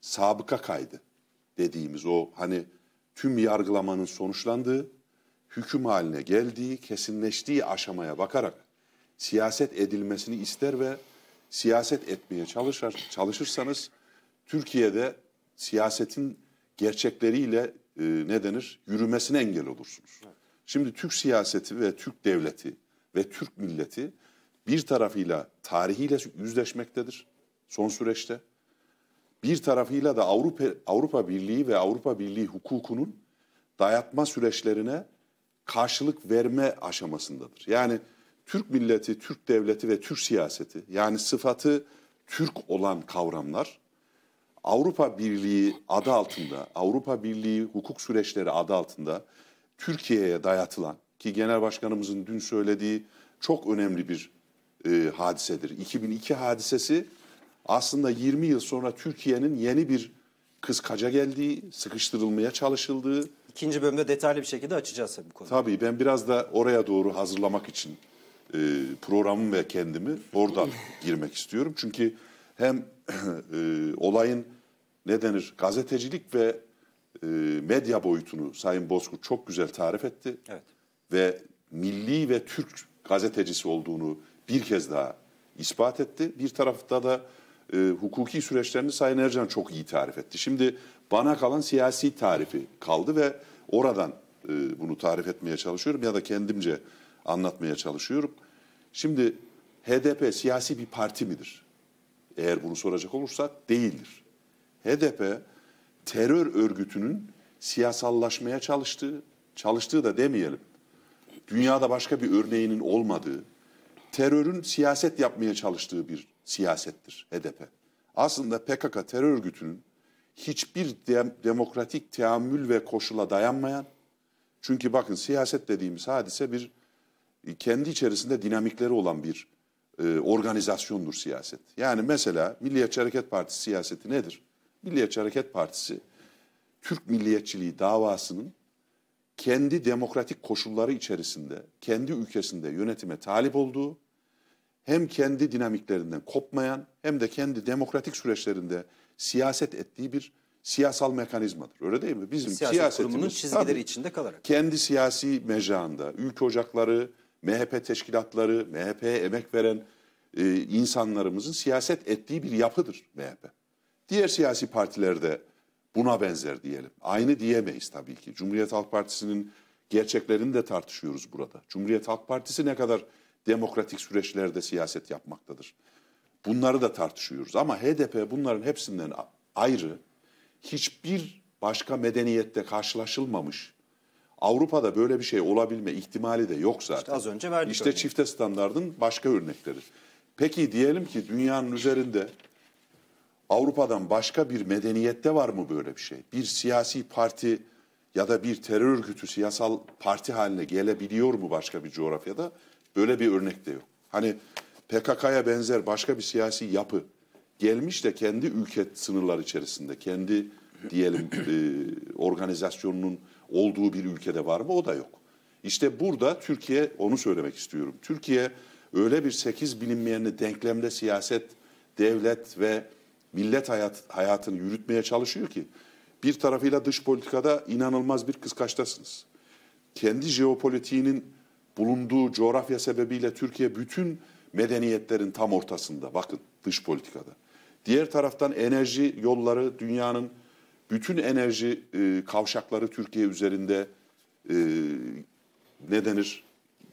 Speaker 4: sabıka kaydı dediğimiz o hani tüm yargılamanın sonuçlandığı, hüküm haline geldiği, kesinleştiği aşamaya bakarak siyaset edilmesini ister ve siyaset etmeye çalışır, çalışırsanız Türkiye'de siyasetin gerçekleriyle e, ne denir yürümesine engel olursunuz. Şimdi Türk siyaseti ve Türk devleti ve Türk milleti bir tarafıyla tarihiyle yüzleşmektedir son süreçte. Bir tarafıyla da Avrupa Avrupa Birliği ve Avrupa Birliği hukukunun dayatma süreçlerine karşılık verme aşamasındadır. Yani Türk milleti, Türk devleti ve Türk siyaseti yani sıfatı Türk olan kavramlar Avrupa Birliği adı altında, Avrupa Birliği hukuk süreçleri adı altında Türkiye'ye dayatılan ki Genel Başkanımızın dün söylediği çok önemli bir e, hadisedir. 2002 hadisesi aslında 20 yıl sonra Türkiye'nin yeni bir kıskaca geldiği, sıkıştırılmaya çalışıldığı. İkinci bölümde detaylı bir şekilde açacağız bu konuyu. Tabii ben biraz da oraya doğru hazırlamak için e, programım ve kendimi oradan girmek istiyorum. Çünkü hem e, olayın ne denir gazetecilik ve e, medya boyutunu Sayın Bozkurt çok güzel tarif etti. Evet. Ve milli ve Türk gazetecisi olduğunu bir kez daha ispat etti. Bir tarafta da e, hukuki süreçlerini Sayın Ercan çok iyi tarif etti. Şimdi bana kalan siyasi tarifi kaldı ve oradan e, bunu tarif etmeye çalışıyorum ya da kendimce anlatmaya çalışıyorum. Şimdi HDP siyasi bir parti midir? Eğer bunu soracak olursak değildir. HDP terör örgütünün siyasallaşmaya çalıştığı, çalıştığı da demeyelim. Dünyada başka bir örneğinin olmadığı, terörün siyaset yapmaya çalıştığı bir siyasettir HDP. Aslında PKK terör örgütünün hiçbir de demokratik teamül ve koşula dayanmayan, çünkü bakın siyaset dediğimiz hadise bir e, kendi içerisinde dinamikleri olan bir e, organizasyondur siyaset. Yani mesela Milliyetçi Hareket Partisi siyaseti nedir? Milliyetçi Hareket Partisi Türk milliyetçiliği davasının kendi demokratik koşulları içerisinde, kendi ülkesinde yönetime talip olduğu, hem kendi dinamiklerinden kopmayan hem de kendi demokratik süreçlerinde siyaset ettiği bir siyasal mekanizmadır. Öyle değil mi? Bizim siyaset siyasetimiz çizgileri tabii, içinde kalarak. Kendi siyasi mecranda, ülke ocakları, MHP teşkilatları, MHP'ye emek veren e, insanlarımızın siyaset ettiği bir yapıdır MHP. Diğer siyasi partilerde buna benzer diyelim. Aynı diyemeyiz tabii ki. Cumhuriyet Halk Partisi'nin gerçeklerini de tartışıyoruz burada. Cumhuriyet Halk Partisi ne kadar demokratik süreçlerde siyaset yapmaktadır. Bunları da tartışıyoruz ama HDP bunların hepsinden ayrı hiçbir başka medeniyette karşılaşılmamış Avrupa'da böyle bir şey olabilme ihtimali de yok zaten. İşte az önce verdik. İşte örneği. çifte standardın başka örnekleri. Peki diyelim ki dünyanın üzerinde Avrupa'dan başka bir medeniyette var mı böyle bir şey? Bir siyasi parti ya da bir terör örgütü siyasal parti haline gelebiliyor mu başka bir coğrafyada? Böyle bir örnek de yok. Hani PKK'ya benzer başka bir siyasi yapı gelmiş de kendi ülke sınırlar içerisinde, kendi diyelim e, organizasyonunun olduğu bir ülkede var mı? O da yok. İşte burada Türkiye onu söylemek istiyorum. Türkiye öyle bir sekiz bilinmeyenli denklemde siyaset, devlet ve millet hayat, hayatını yürütmeye çalışıyor ki bir tarafıyla dış politikada inanılmaz bir kıskaçtasınız. Kendi jeopolitiğinin bulunduğu coğrafya sebebiyle Türkiye bütün medeniyetlerin tam ortasında bakın dış politikada. Diğer taraftan enerji yolları dünyanın bütün enerji e, kavşakları Türkiye üzerinde e, ne denir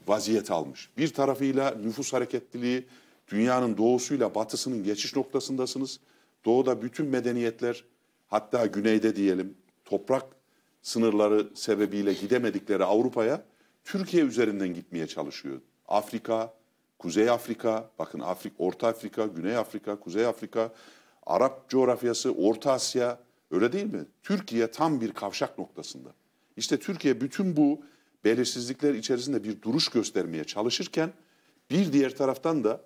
Speaker 4: vaziyet almış. Bir tarafıyla nüfus hareketliliği, dünyanın doğusuyla batısının geçiş noktasındasınız. Doğuda bütün medeniyetler hatta güneyde diyelim toprak sınırları sebebiyle gidemedikleri Avrupa'ya Türkiye üzerinden gitmeye çalışıyor. Afrika, Kuzey Afrika, bakın Afrika, Orta Afrika, Güney Afrika, Kuzey Afrika, Arap coğrafyası, Orta Asya, Öyle değil mi? Türkiye tam bir kavşak noktasında. İşte Türkiye bütün bu belirsizlikler içerisinde bir duruş göstermeye çalışırken bir diğer taraftan da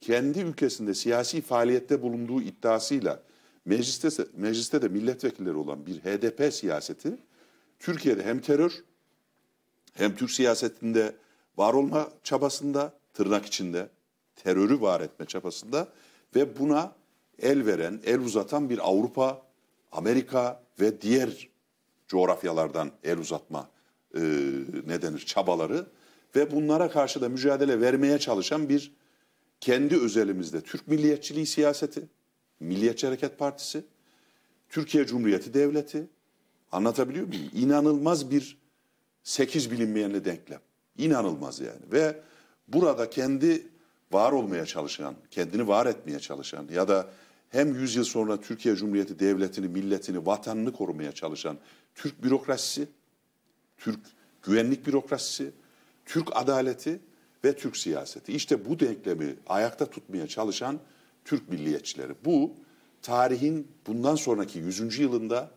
Speaker 4: kendi ülkesinde siyasi faaliyette bulunduğu iddiasıyla mecliste, mecliste de milletvekilleri olan bir HDP siyaseti Türkiye'de hem terör hem Türk siyasetinde var olma çabasında tırnak içinde terörü var etme çabasında ve buna el veren, el uzatan bir Avrupa Amerika ve diğer coğrafyalardan el uzatma e, ne denir çabaları ve bunlara karşı da mücadele vermeye çalışan bir kendi özelimizde Türk Milliyetçiliği siyaseti, Milliyetçi Hareket Partisi, Türkiye Cumhuriyeti Devleti anlatabiliyor muyum? İnanılmaz bir sekiz bilinmeyenli denklem. İnanılmaz yani ve burada kendi var olmaya çalışan, kendini var etmeye çalışan ya da hem 100 yıl sonra Türkiye Cumhuriyeti devletini, milletini, vatanını korumaya çalışan Türk bürokrasisi, Türk güvenlik bürokrasisi, Türk adaleti ve Türk siyaseti. İşte bu denklemi ayakta tutmaya çalışan Türk milliyetçileri. Bu tarihin bundan sonraki 100. yılında,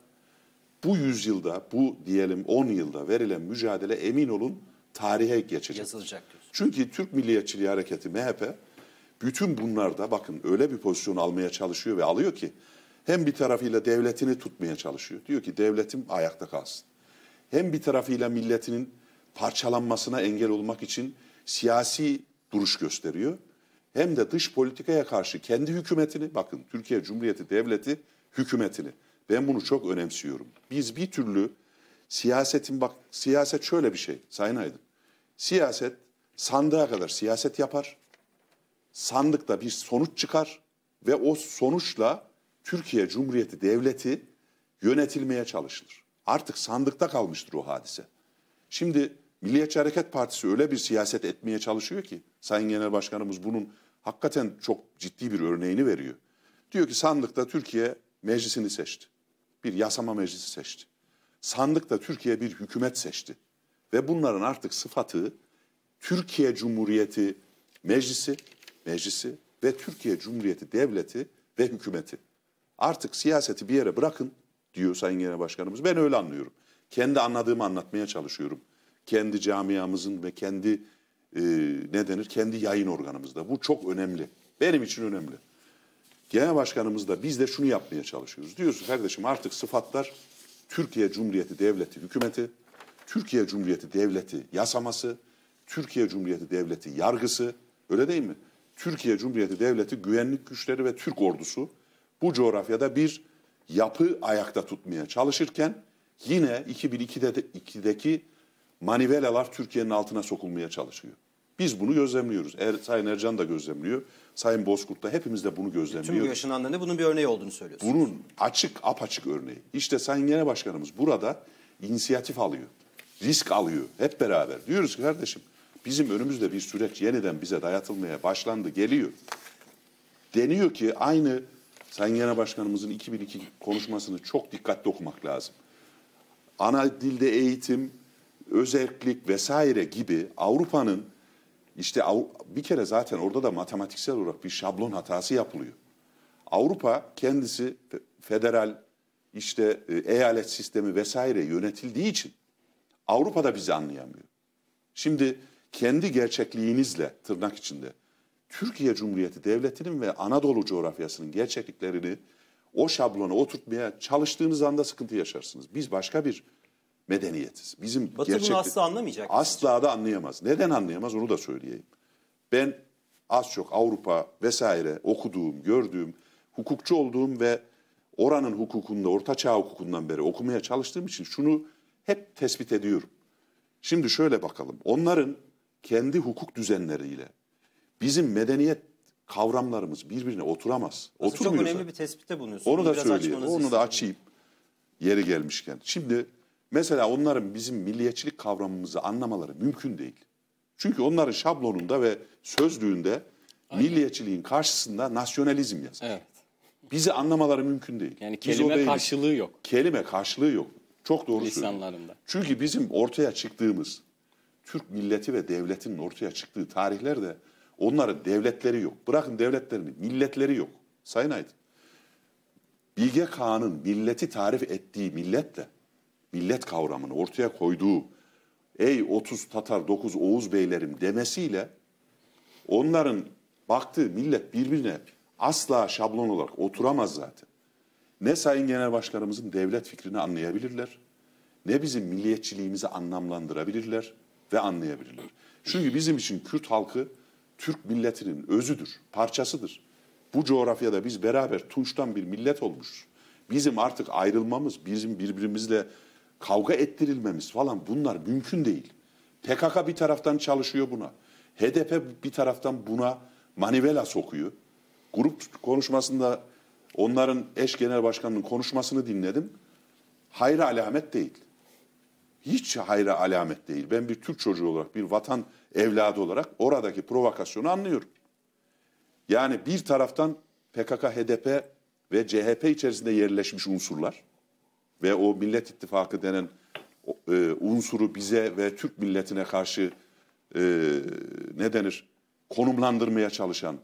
Speaker 4: bu yüzyılda, bu diyelim 10 yılda verilen mücadele emin olun tarihe geçecek. Yazılacak diyorsun. Çünkü Türk Milliyetçiliği Hareketi MHP bütün bunlarda bakın öyle bir pozisyon almaya çalışıyor ve alıyor ki hem bir tarafıyla devletini tutmaya çalışıyor. Diyor ki devletim ayakta kalsın. Hem bir tarafıyla milletinin parçalanmasına engel olmak için siyasi duruş gösteriyor. Hem de dış politikaya karşı kendi hükümetini, bakın Türkiye Cumhuriyeti Devleti hükümetini. Ben bunu çok önemsiyorum. Biz bir türlü siyasetin, bak siyaset şöyle bir şey Sayın Aydın. Siyaset sandığa kadar siyaset yapar sandıkta bir sonuç çıkar ve o sonuçla Türkiye Cumhuriyeti Devleti yönetilmeye çalışılır. Artık sandıkta kalmıştır o hadise. Şimdi Milliyetçi Hareket Partisi öyle bir siyaset etmeye çalışıyor ki Sayın Genel Başkanımız bunun hakikaten çok ciddi bir örneğini veriyor. Diyor ki sandıkta Türkiye meclisini seçti. Bir yasama meclisi seçti. Sandıkta Türkiye bir hükümet seçti. Ve bunların artık sıfatı Türkiye Cumhuriyeti Meclisi Meclisi ve Türkiye Cumhuriyeti Devleti ve hükümeti. Artık siyaseti bir yere bırakın diyor Sayın Genel Başkanımız. Ben öyle anlıyorum. Kendi anladığımı anlatmaya çalışıyorum. Kendi camiamızın ve kendi e, ne denir? Kendi yayın organımızda. Bu çok önemli. Benim için önemli. Genel Başkanımız da biz de şunu yapmaya çalışıyoruz. diyoruz. kardeşim artık sıfatlar Türkiye Cumhuriyeti Devleti hükümeti, Türkiye Cumhuriyeti Devleti yasaması, Türkiye Cumhuriyeti Devleti yargısı öyle değil mi? Türkiye Cumhuriyeti Devleti güvenlik güçleri ve Türk ordusu bu coğrafyada bir yapı ayakta tutmaya çalışırken yine 2002'deki manivelalar Türkiye'nin altına sokulmaya çalışıyor. Biz bunu gözlemliyoruz. Er, Sayın Ercan da gözlemliyor. Sayın Bozkurt da hepimiz de bunu gözlemliyoruz. Tüm bu
Speaker 1: yaşananların bunun bir örneği olduğunu söylüyorsunuz. Bunun
Speaker 4: açık apaçık örneği. İşte Sayın Genel Başkanımız burada inisiyatif alıyor. Risk alıyor. Hep beraber. Diyoruz ki kardeşim Bizim önümüzde bir süreç yeniden bize dayatılmaya başlandı, geliyor. Deniyor ki aynı Sayın Genel Başkanımızın 2002 konuşmasını çok dikkatli okumak lazım. Ana dilde eğitim, özellik vesaire gibi Avrupa'nın işte bir kere zaten orada da matematiksel olarak bir şablon hatası yapılıyor. Avrupa kendisi federal işte e, eyalet sistemi vesaire yönetildiği için Avrupa da bizi anlayamıyor. Şimdi kendi gerçekliğinizle tırnak içinde Türkiye Cumhuriyeti Devleti'nin ve Anadolu coğrafyasının gerçekliklerini o şablona oturtmaya çalıştığınız anda sıkıntı yaşarsınız. Biz başka bir medeniyetiz. Bizim Batı gerçeklik... bunu asla anlamayacak. Asla da anlayamaz. Neden anlayamaz onu da söyleyeyim. Ben az çok Avrupa vesaire okuduğum, gördüğüm, hukukçu olduğum ve oranın hukukunda, orta çağ hukukundan beri okumaya çalıştığım için şunu hep tespit ediyorum. Şimdi şöyle bakalım. Onların kendi hukuk düzenleriyle bizim medeniyet kavramlarımız birbirine oturamaz. Aslında çok önemli zaten.
Speaker 1: bir tespitte bulunuyorsun. Onu Bunu da söyleyeyim. Onu istedim. da
Speaker 4: açayım. Yeri gelmişken. Şimdi mesela onların bizim milliyetçilik kavramımızı anlamaları mümkün değil. Çünkü onların şablonunda ve sözlüğünde Aynen. milliyetçiliğin karşısında nasyonalizm yazar. Evet. Bizi anlamaları mümkün değil. Yani kelime Biz karşılığı yok. Kelime karşılığı yok. Çok doğru söylüyorsun. Çünkü bizim ortaya çıktığımız Türk milleti ve devletinin ortaya çıktığı tarihlerde onların devletleri yok. Bırakın devletlerini, milletleri yok. Sayın Aydın, Bilge Kağan'ın milleti tarif ettiği millet de, millet kavramını ortaya koyduğu ey 30 Tatar 9 Oğuz beylerim demesiyle onların baktığı millet birbirine asla şablon olarak oturamaz zaten. Ne Sayın Genel Başkanımızın devlet fikrini anlayabilirler, ne bizim milliyetçiliğimizi anlamlandırabilirler, ve anlayabilirler. Çünkü bizim için Kürt halkı Türk milletinin özüdür, parçasıdır. Bu coğrafyada biz beraber tunçtan bir millet olmuşuz. Bizim artık ayrılmamız, bizim birbirimizle kavga ettirilmemiz falan bunlar mümkün değil. PKK bir taraftan çalışıyor buna. HDP bir taraftan buna manivela sokuyor. Grup konuşmasında onların eş genel başkanının konuşmasını dinledim. Hayır alamet değil hiç hayra alamet değil. Ben bir Türk çocuğu olarak, bir vatan evladı olarak oradaki provokasyonu anlıyorum. Yani bir taraftan PKK, HDP ve CHP içerisinde yerleşmiş unsurlar ve o Millet İttifakı denen e, unsuru bize ve Türk milletine karşı e, ne denir konumlandırmaya çalışan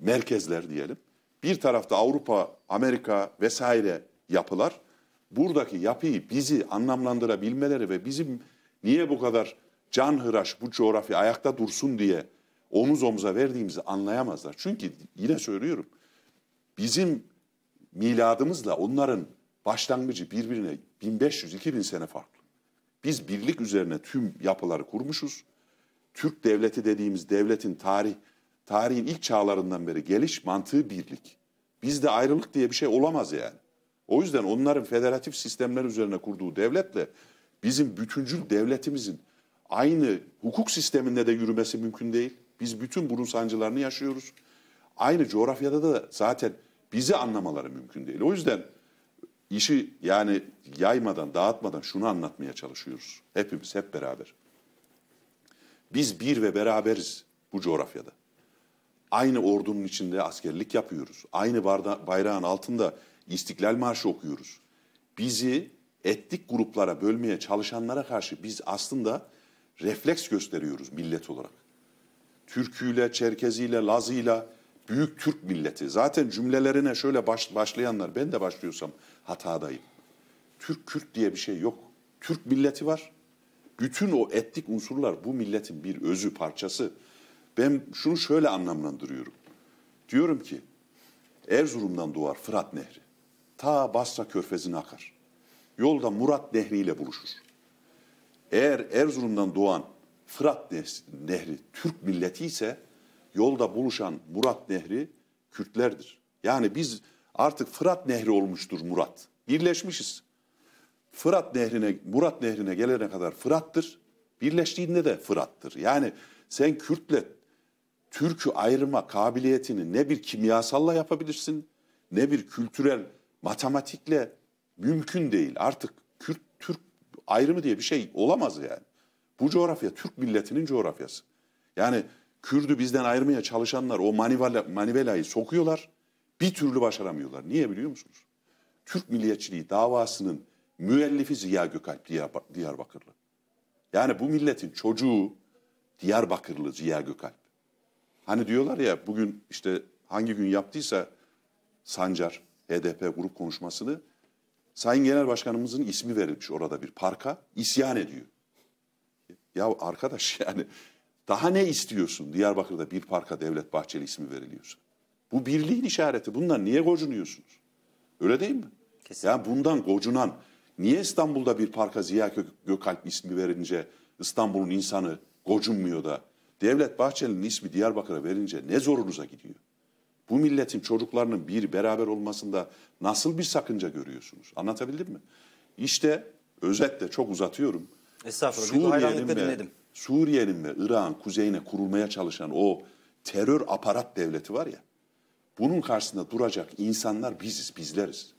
Speaker 4: merkezler diyelim. Bir tarafta Avrupa, Amerika vesaire yapılar buradaki yapıyı bizi anlamlandırabilmeleri ve bizim niye bu kadar can hıraş bu coğrafya ayakta dursun diye omuz omuza verdiğimizi anlayamazlar. Çünkü yine söylüyorum bizim miladımızla onların başlangıcı birbirine 1500-2000 sene farklı. Biz birlik üzerine tüm yapıları kurmuşuz. Türk devleti dediğimiz devletin tarih tarihin ilk çağlarından beri geliş mantığı birlik. Bizde ayrılık diye bir şey olamaz yani. O yüzden onların federatif sistemler üzerine kurduğu devletle bizim bütüncül devletimizin aynı hukuk sisteminde de yürümesi mümkün değil. Biz bütün bunun sancılarını yaşıyoruz. Aynı coğrafyada da zaten bizi anlamaları mümkün değil. O yüzden işi yani yaymadan, dağıtmadan şunu anlatmaya çalışıyoruz. Hepimiz, hep beraber. Biz bir ve beraberiz bu coğrafyada. Aynı ordunun içinde askerlik yapıyoruz. Aynı bayrağın altında İstiklal Marşı okuyoruz. Bizi etnik gruplara bölmeye çalışanlara karşı biz aslında refleks gösteriyoruz millet olarak. Türküyle, Çerkeziyle, Lazıyla büyük Türk milleti. Zaten cümlelerine şöyle baş, başlayanlar ben de başlıyorsam hatadayım. Türk Kürt diye bir şey yok. Türk milleti var. Bütün o etnik unsurlar bu milletin bir özü, parçası. Ben şunu şöyle anlamlandırıyorum. Diyorum ki Erzurum'dan doğar Fırat Nehri ta Basra körfezine akar. Yolda Murat Nehri ile buluşur. Eğer Erzurum'dan doğan Fırat Nehri Türk milleti ise yolda buluşan Murat Nehri Kürtlerdir. Yani biz artık Fırat Nehri olmuştur Murat. Birleşmişiz. Fırat Nehri'ne Murat Nehri'ne gelene kadar Fırat'tır. Birleştiğinde de Fırat'tır. Yani sen Kürt'le Türk'ü ayırma kabiliyetini ne bir kimyasalla yapabilirsin ne bir kültürel matematikle mümkün değil. Artık Kürt Türk ayrımı diye bir şey olamaz yani. Bu coğrafya Türk milletinin coğrafyası. Yani Kürdü bizden ayırmaya çalışanlar o manivela, manivelayı sokuyorlar. Bir türlü başaramıyorlar. Niye biliyor musunuz? Türk milliyetçiliği davasının müellifi Ziya Gökalp Diyarbakırlı. Yani bu milletin çocuğu Diyarbakırlı Ziya Gökalp. Hani diyorlar ya bugün işte hangi gün yaptıysa Sancar HDP grup konuşmasını Sayın Genel Başkanımızın ismi verilmiş orada bir parka isyan ediyor. Ya arkadaş yani daha ne istiyorsun Diyarbakır'da bir parka Devlet Bahçeli ismi veriliyorsa? Bu birliğin işareti. Bundan niye gocunuyorsunuz? Öyle değil mi? Kesinlikle. Yani bundan gocunan niye İstanbul'da bir parka Ziya Gökalp ismi verince İstanbul'un insanı gocunmuyor da Devlet Bahçeli'nin ismi Diyarbakır'a verince ne zorunuza gidiyor? bu milletin çocuklarının bir beraber olmasında nasıl bir sakınca görüyorsunuz? Anlatabildim mi? İşte özetle çok uzatıyorum.
Speaker 1: Estağfurullah. Suriye'nin ve,
Speaker 4: dinledim. ve Irak'ın kuzeyine kurulmaya çalışan o terör aparat devleti var ya. Bunun karşısında duracak insanlar biziz, bizleriz.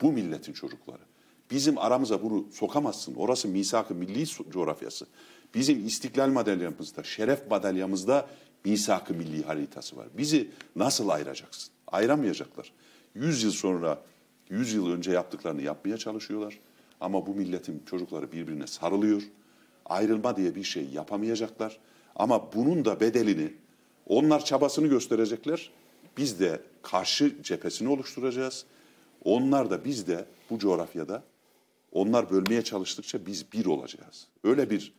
Speaker 4: Bu milletin çocukları. Bizim aramıza bunu sokamazsın. Orası misak-ı milli coğrafyası. Bizim istiklal madalyamızda, şeref madalyamızda bir İshak-ı Milli haritası var. Bizi nasıl ayıracaksın? Ayıramayacaklar. Yüz yıl sonra, yüz yıl önce yaptıklarını yapmaya çalışıyorlar. Ama bu milletin çocukları birbirine sarılıyor. Ayrılma diye bir şey yapamayacaklar. Ama bunun da bedelini, onlar çabasını gösterecekler. Biz de karşı cephesini oluşturacağız. Onlar da biz de bu coğrafyada onlar bölmeye çalıştıkça biz bir olacağız. Öyle bir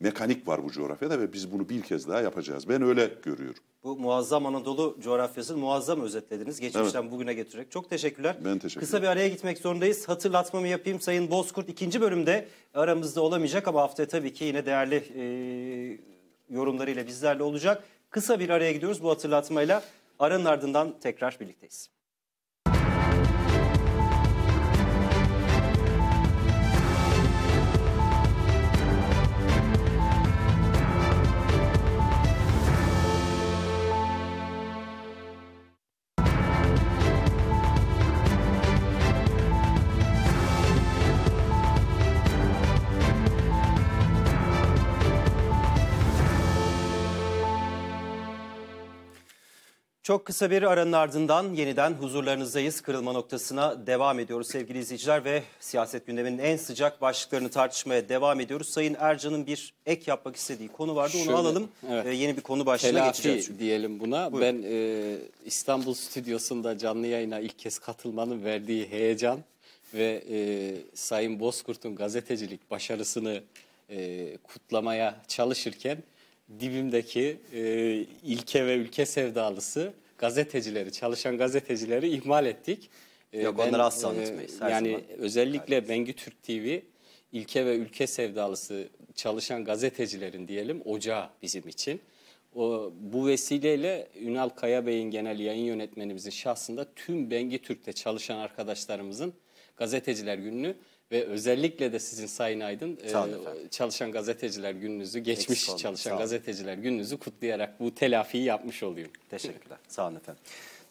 Speaker 4: mekanik var bu coğrafyada ve biz bunu bir kez daha yapacağız. Ben öyle görüyorum.
Speaker 1: Bu muazzam Anadolu coğrafyasını muazzam özetlediniz. Geçmişten evet. bugüne getirerek. Çok teşekkürler. Ben teşekkür Kısa bir araya gitmek zorundayız. Hatırlatmamı yapayım Sayın Bozkurt. ikinci bölümde aramızda olamayacak ama haftaya tabii ki yine değerli e, yorumlarıyla bizlerle olacak. Kısa bir araya gidiyoruz bu hatırlatmayla. Aranın ardından tekrar birlikteyiz. Çok kısa bir aranın ardından yeniden huzurlarınızdayız. Kırılma noktasına devam ediyoruz sevgili izleyiciler ve siyaset gündeminin en sıcak başlıklarını tartışmaya devam ediyoruz. Sayın Ercan'ın bir ek yapmak istediği konu vardı onu Şöyle, alalım. Evet. Ee, yeni bir konu başlığına Telafi geçeceğiz. Çünkü.
Speaker 3: diyelim buna. Buyurun. Ben e, İstanbul stüdyosunda canlı yayına ilk kez katılmanın verdiği heyecan ve e, Sayın Bozkurt'un gazetecilik başarısını e, kutlamaya çalışırken dibimdeki e, ilke ve ülke sevdalısı gazetecileri, çalışan gazetecileri ihmal ettik. E, Yok ben, onları e, asla unutmayız. Her yani zaman. özellikle Herkes. Bengü Türk TV ilke ve ülke sevdalısı çalışan gazetecilerin diyelim ocağı bizim için. O, bu vesileyle Ünal Kaya Bey'in genel yayın yönetmenimizin şahsında tüm Bengi Türk'te çalışan arkadaşlarımızın gazeteciler gününü ve özellikle de sizin Sayın Aydın e, çalışan gazeteciler gününüzü, geçmiş Eksik çalışan gazeteciler gününüzü kutlayarak bu telafiyi yapmış olayım.
Speaker 1: Teşekkürler. Sağ olun efendim.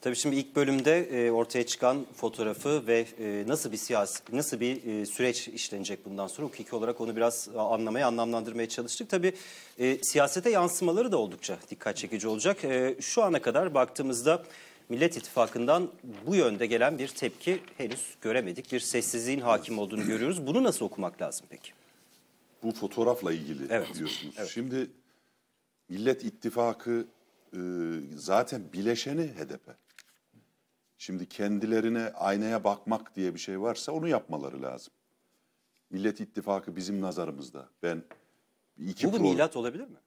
Speaker 1: Tabii şimdi ilk bölümde e, ortaya çıkan fotoğrafı ve e, nasıl bir siyasi, nasıl bir e, süreç işlenecek bundan sonra hukuki olarak onu biraz e, anlamaya, anlamlandırmaya çalıştık. Tabii e, siyasete yansımaları da oldukça dikkat çekici olacak. E, şu ana kadar baktığımızda Millet İttifakı'ndan bu yönde gelen bir tepki henüz göremedik. Bir sessizliğin hakim
Speaker 4: olduğunu görüyoruz. Bunu nasıl okumak lazım peki? Bu fotoğrafla ilgili evet. diyorsunuz. Evet. Şimdi Millet İttifakı e, zaten bileşeni HDP. Şimdi kendilerine aynaya bakmak diye bir şey varsa onu yapmaları lazım. Millet İttifakı bizim nazarımızda. Ben iki Bu bir milat olabilir mi?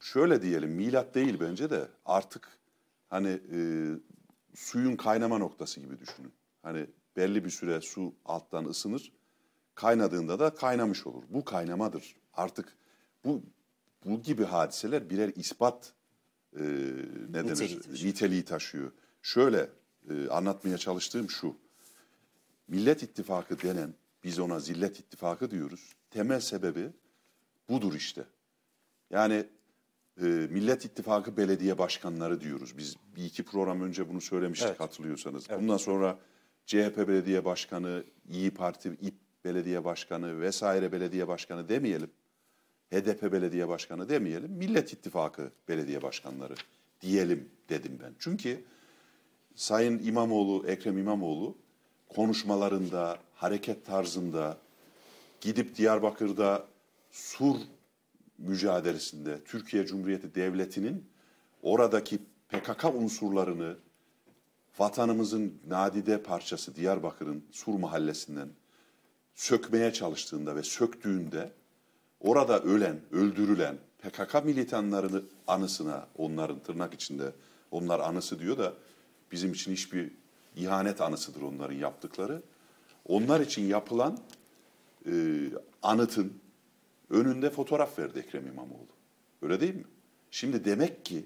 Speaker 4: Şöyle diyelim milat değil bence de artık hani e, suyun kaynama noktası gibi düşünün. Hani belli bir süre su alttan ısınır. Kaynadığında da kaynamış olur. Bu kaynamadır. Artık bu bu gibi hadiseler birer ispat e, ne Niteliği Niteliği taşıyor. Şöyle e, anlatmaya çalıştığım şu. Millet ittifakı denen biz ona zillet ittifakı diyoruz. Temel sebebi budur işte. Yani e, Millet İttifakı belediye başkanları diyoruz. Biz bir iki program önce bunu söylemiştik evet. hatırlıyorsanız. Evet. Bundan sonra CHP belediye başkanı, İyi Parti, İP belediye başkanı vesaire belediye başkanı demeyelim. HDP belediye başkanı demeyelim. Millet İttifakı belediye başkanları diyelim dedim ben. Çünkü Sayın İmamoğlu, Ekrem İmamoğlu konuşmalarında, hareket tarzında gidip Diyarbakır'da sur mücadelesinde Türkiye Cumhuriyeti Devleti'nin oradaki PKK unsurlarını vatanımızın nadide parçası Diyarbakır'ın Sur mahallesinden sökmeye çalıştığında ve söktüğünde orada ölen, öldürülen PKK militanlarını anısına onların tırnak içinde onlar anısı diyor da bizim için hiçbir ihanet anısıdır onların yaptıkları. Onlar için yapılan e, anıtın önünde fotoğraf verdi Ekrem İmamoğlu. Öyle değil mi? Şimdi demek ki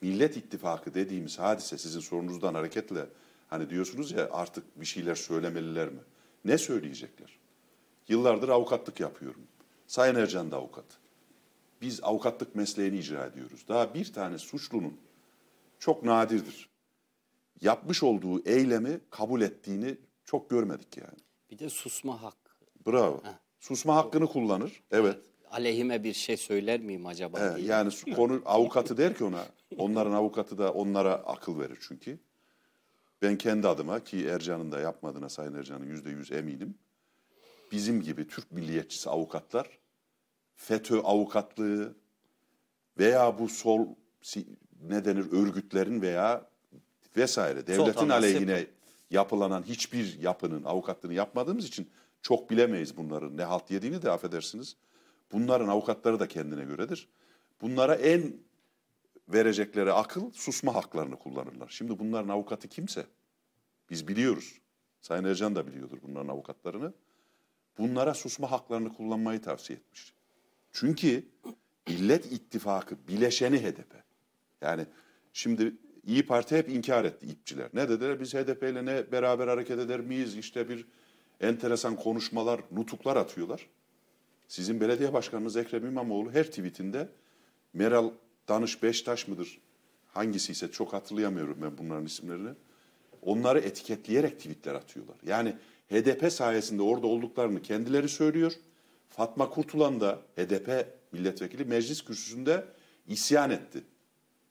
Speaker 4: Millet İttifakı dediğimiz hadise sizin sorunuzdan hareketle hani diyorsunuz ya artık bir şeyler söylemeliler mi? Ne söyleyecekler? Yıllardır avukatlık yapıyorum. Sayın Ercan da avukat. Biz avukatlık mesleğini icra ediyoruz. Daha bir tane suçlunun çok nadirdir. Yapmış olduğu eylemi kabul ettiğini çok görmedik yani.
Speaker 3: Bir de susma hakkı.
Speaker 4: Bravo. Heh. Susma hakkını kullanır. Evet.
Speaker 3: Aleyhime bir şey söyler miyim acaba He, diye.
Speaker 4: Yani konu avukatı der ki ona. Onların avukatı da onlara akıl verir çünkü. Ben kendi adıma ki Ercan'ın da yapmadığına Sayın Ercan'ın yüzde yüz eminim. Bizim gibi Türk milliyetçisi avukatlar FETÖ avukatlığı veya bu sol ne denir örgütlerin veya vesaire devletin aleyhine yapılanan hiçbir yapının avukatlığını yapmadığımız için çok bilemeyiz bunların ne halt yediğini de affedersiniz. Bunların avukatları da kendine göredir. Bunlara en verecekleri akıl susma haklarını kullanırlar. Şimdi bunların avukatı kimse? Biz biliyoruz. Sayın Ercan da biliyordur bunların avukatlarını. Bunlara susma haklarını kullanmayı tavsiye etmiş. Çünkü millet ittifakı bileşeni HDP. Yani şimdi İyi Parti hep inkar etti ipçiler. Ne dediler? Biz HDP ile ne beraber hareket eder miyiz? İşte bir enteresan konuşmalar, nutuklar atıyorlar. Sizin belediye başkanınız Ekrem İmamoğlu her tweetinde Meral Danış Beştaş mıdır? Hangisi ise çok hatırlayamıyorum ben bunların isimlerini. Onları etiketleyerek tweetler atıyorlar. Yani HDP sayesinde orada olduklarını kendileri söylüyor. Fatma Kurtulan da HDP milletvekili meclis kürsüsünde isyan etti.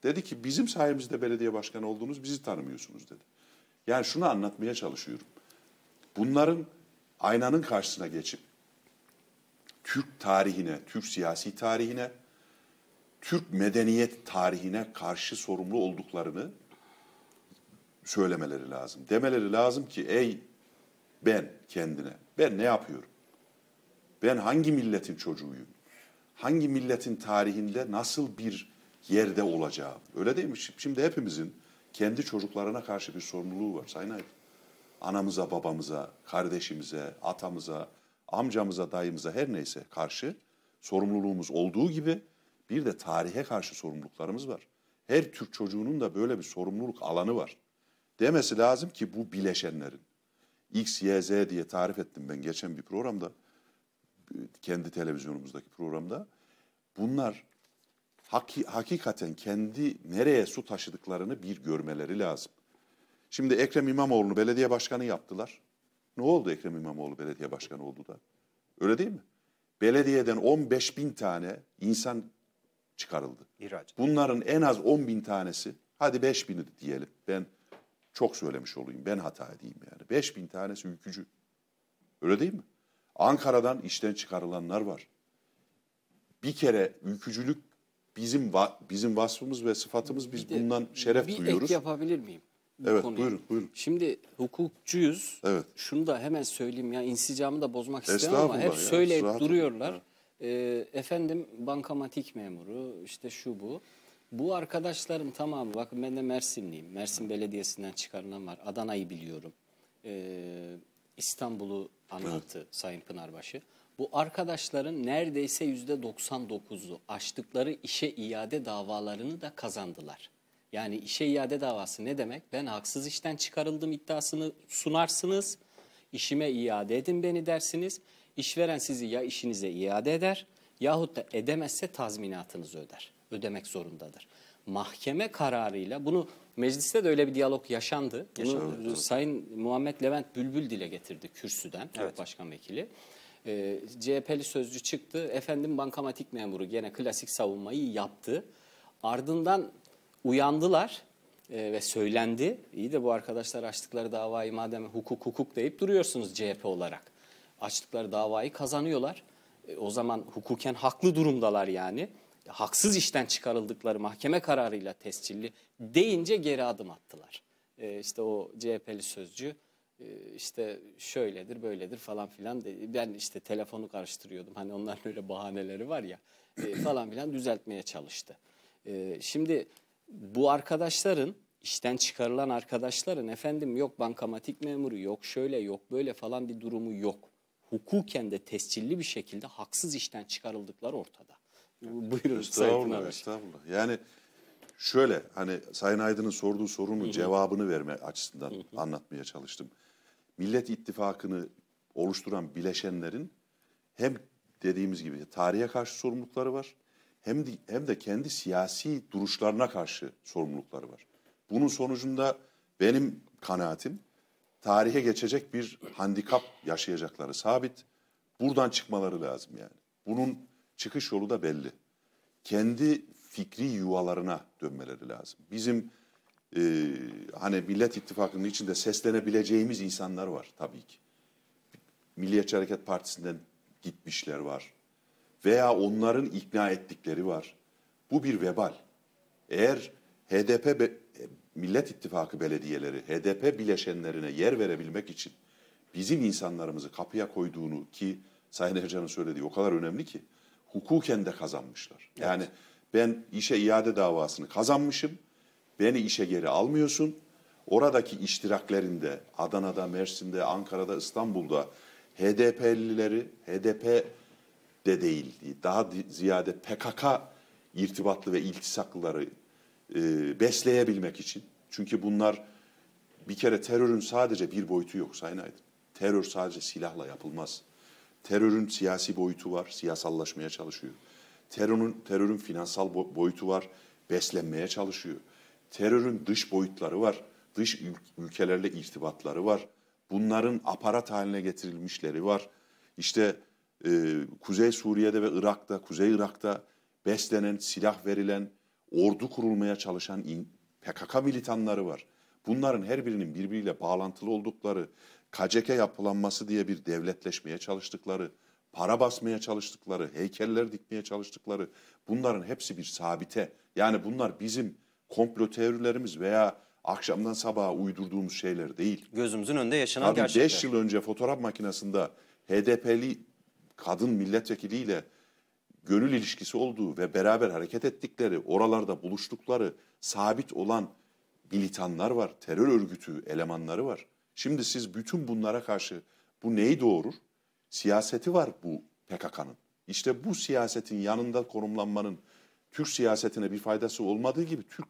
Speaker 4: Dedi ki bizim sayemizde belediye başkanı olduğunuz bizi tanımıyorsunuz dedi. Yani şunu anlatmaya çalışıyorum. Bunların aynanın karşısına geçip Türk tarihine, Türk siyasi tarihine, Türk medeniyet tarihine karşı sorumlu olduklarını söylemeleri lazım. Demeleri lazım ki ey ben kendine, ben ne yapıyorum? Ben hangi milletin çocuğuyum? Hangi milletin tarihinde nasıl bir yerde olacağım? Öyle değil mi? Şimdi hepimizin kendi çocuklarına karşı bir sorumluluğu var Sayın Aydın anamıza, babamıza, kardeşimize, atamıza, amcamıza, dayımıza her neyse karşı sorumluluğumuz olduğu gibi bir de tarihe karşı sorumluluklarımız var. Her Türk çocuğunun da böyle bir sorumluluk alanı var. Demesi lazım ki bu bileşenlerin. X, Y, Z diye tarif ettim ben geçen bir programda. Kendi televizyonumuzdaki programda. Bunlar hakikaten kendi nereye su taşıdıklarını bir görmeleri lazım. Şimdi Ekrem İmamoğlu'nu belediye başkanı yaptılar. Ne oldu Ekrem İmamoğlu belediye başkanı oldu da? Öyle değil mi? Belediyeden 15 bin tane insan çıkarıldı. İhraç. Bunların en az 10 bin tanesi, hadi 5 bini diyelim. Ben çok söylemiş olayım, ben hata edeyim yani. 5 bin tanesi ülkücü. Öyle değil mi? Ankara'dan işten çıkarılanlar var. Bir kere ülkücülük bizim va bizim vasfımız ve sıfatımız biz bir de, bundan şeref bir duyuyoruz. Bir ek
Speaker 3: yapabilir miyim?
Speaker 4: evet, konuya. Buyurun, buyurun. Şimdi hukukçuyuz.
Speaker 3: Evet. Şunu da hemen söyleyeyim ya insicamı da bozmak istemem ama hep söyleyip ya, duruyorlar. E, efendim bankamatik memuru işte şu bu. Bu arkadaşlarım tamam bakın ben de Mersinliyim. Mersin Belediyesi'nden çıkarılan var. Adana'yı biliyorum. E, İstanbul'u anlattı evet. Sayın Pınarbaşı. Bu arkadaşların neredeyse %99'u açtıkları işe iade davalarını da kazandılar. Yani işe iade davası ne demek? Ben haksız işten çıkarıldım iddiasını sunarsınız. İşime iade edin beni dersiniz. İşveren sizi ya işinize iade eder yahut da edemezse tazminatınızı öder. Ödemek zorundadır. Mahkeme kararıyla bunu mecliste de öyle bir diyalog yaşandı. yaşandı bunu evet. Sayın Muhammed Levent Bülbül dile getirdi kürsüden. Evet. Başkan vekili. Ee, CHP'li sözcü çıktı. Efendim bankamatik memuru gene klasik savunmayı yaptı. Ardından uyandılar e, ve söylendi. İyi de bu arkadaşlar açtıkları davayı madem hukuk hukuk deyip duruyorsunuz CHP olarak. Açtıkları davayı kazanıyorlar. E, o zaman hukuken haklı durumdalar yani. Haksız işten çıkarıldıkları mahkeme kararıyla tescilli deyince geri adım attılar. E, işte o CHP'li sözcü e, işte şöyledir böyledir falan filan dedi. ben işte telefonu karıştırıyordum hani onların öyle bahaneleri var ya e, falan filan düzeltmeye çalıştı. E, şimdi bu arkadaşların işten çıkarılan arkadaşların efendim yok bankamatik memuru yok şöyle yok böyle falan bir durumu yok. Hukuken de tescilli bir şekilde haksız işten çıkarıldıklar ortada.
Speaker 4: Buyurun Sayın Aydın Estağfurullah. Yani şöyle hani Sayın Aydın'ın sorduğu sorunun Hı -hı. cevabını verme açısından Hı -hı. anlatmaya çalıştım. Millet ittifakını oluşturan bileşenlerin hem dediğimiz gibi tarihe karşı sorumlulukları var hem de, hem de kendi siyasi duruşlarına karşı sorumlulukları var. Bunun sonucunda benim kanaatim tarihe geçecek bir handikap yaşayacakları sabit. Buradan çıkmaları lazım yani. Bunun çıkış yolu da belli. Kendi fikri yuvalarına dönmeleri lazım. Bizim e, hani Millet İttifakı'nın içinde seslenebileceğimiz insanlar var tabii ki. Milliyetçi Hareket Partisi'nden gitmişler var veya onların ikna ettikleri var. Bu bir vebal. Eğer HDP be, Millet İttifakı belediyeleri HDP bileşenlerine yer verebilmek için bizim insanlarımızı kapıya koyduğunu ki Sayın Ercan'ın söylediği o kadar önemli ki hukuken de kazanmışlar. Evet. Yani ben işe iade davasını kazanmışım. Beni işe geri almıyorsun. Oradaki iştiraklerinde Adana'da, Mersin'de, Ankara'da, İstanbul'da HDP'lileri, HDP de değildi. Daha ziyade PKK irtibatlı ve iltisaklıları e, besleyebilmek için. Çünkü bunlar bir kere terörün sadece bir boyutu yok Sayın Aydın. Terör sadece silahla yapılmaz. Terörün siyasi boyutu var, siyasallaşmaya çalışıyor. Terörün, terörün finansal boyutu var, beslenmeye çalışıyor. Terörün dış boyutları var, dış ülkelerle irtibatları var. Bunların aparat haline getirilmişleri var. İşte e, Kuzey Suriye'de ve Irak'ta, Kuzey Irak'ta beslenen, silah verilen, ordu kurulmaya çalışan PKK militanları var. Bunların her birinin birbiriyle bağlantılı oldukları, KCK yapılanması diye bir devletleşmeye çalıştıkları, para basmaya çalıştıkları, heykeller dikmeye çalıştıkları bunların hepsi bir sabite. Yani bunlar bizim komplo teorilerimiz veya akşamdan sabaha uydurduğumuz şeyler değil. Gözümüzün önünde yaşanan Tabii gerçekler. 5 yıl önce fotoğraf makinesinde HDP'li kadın milletvekiliyle gönül ilişkisi olduğu ve beraber hareket ettikleri, oralarda buluştukları sabit olan militanlar var, terör örgütü elemanları var. Şimdi siz bütün bunlara karşı bu neyi doğurur? Siyaseti var bu PKK'nın. İşte bu siyasetin yanında konumlanmanın Türk siyasetine bir faydası olmadığı gibi Türk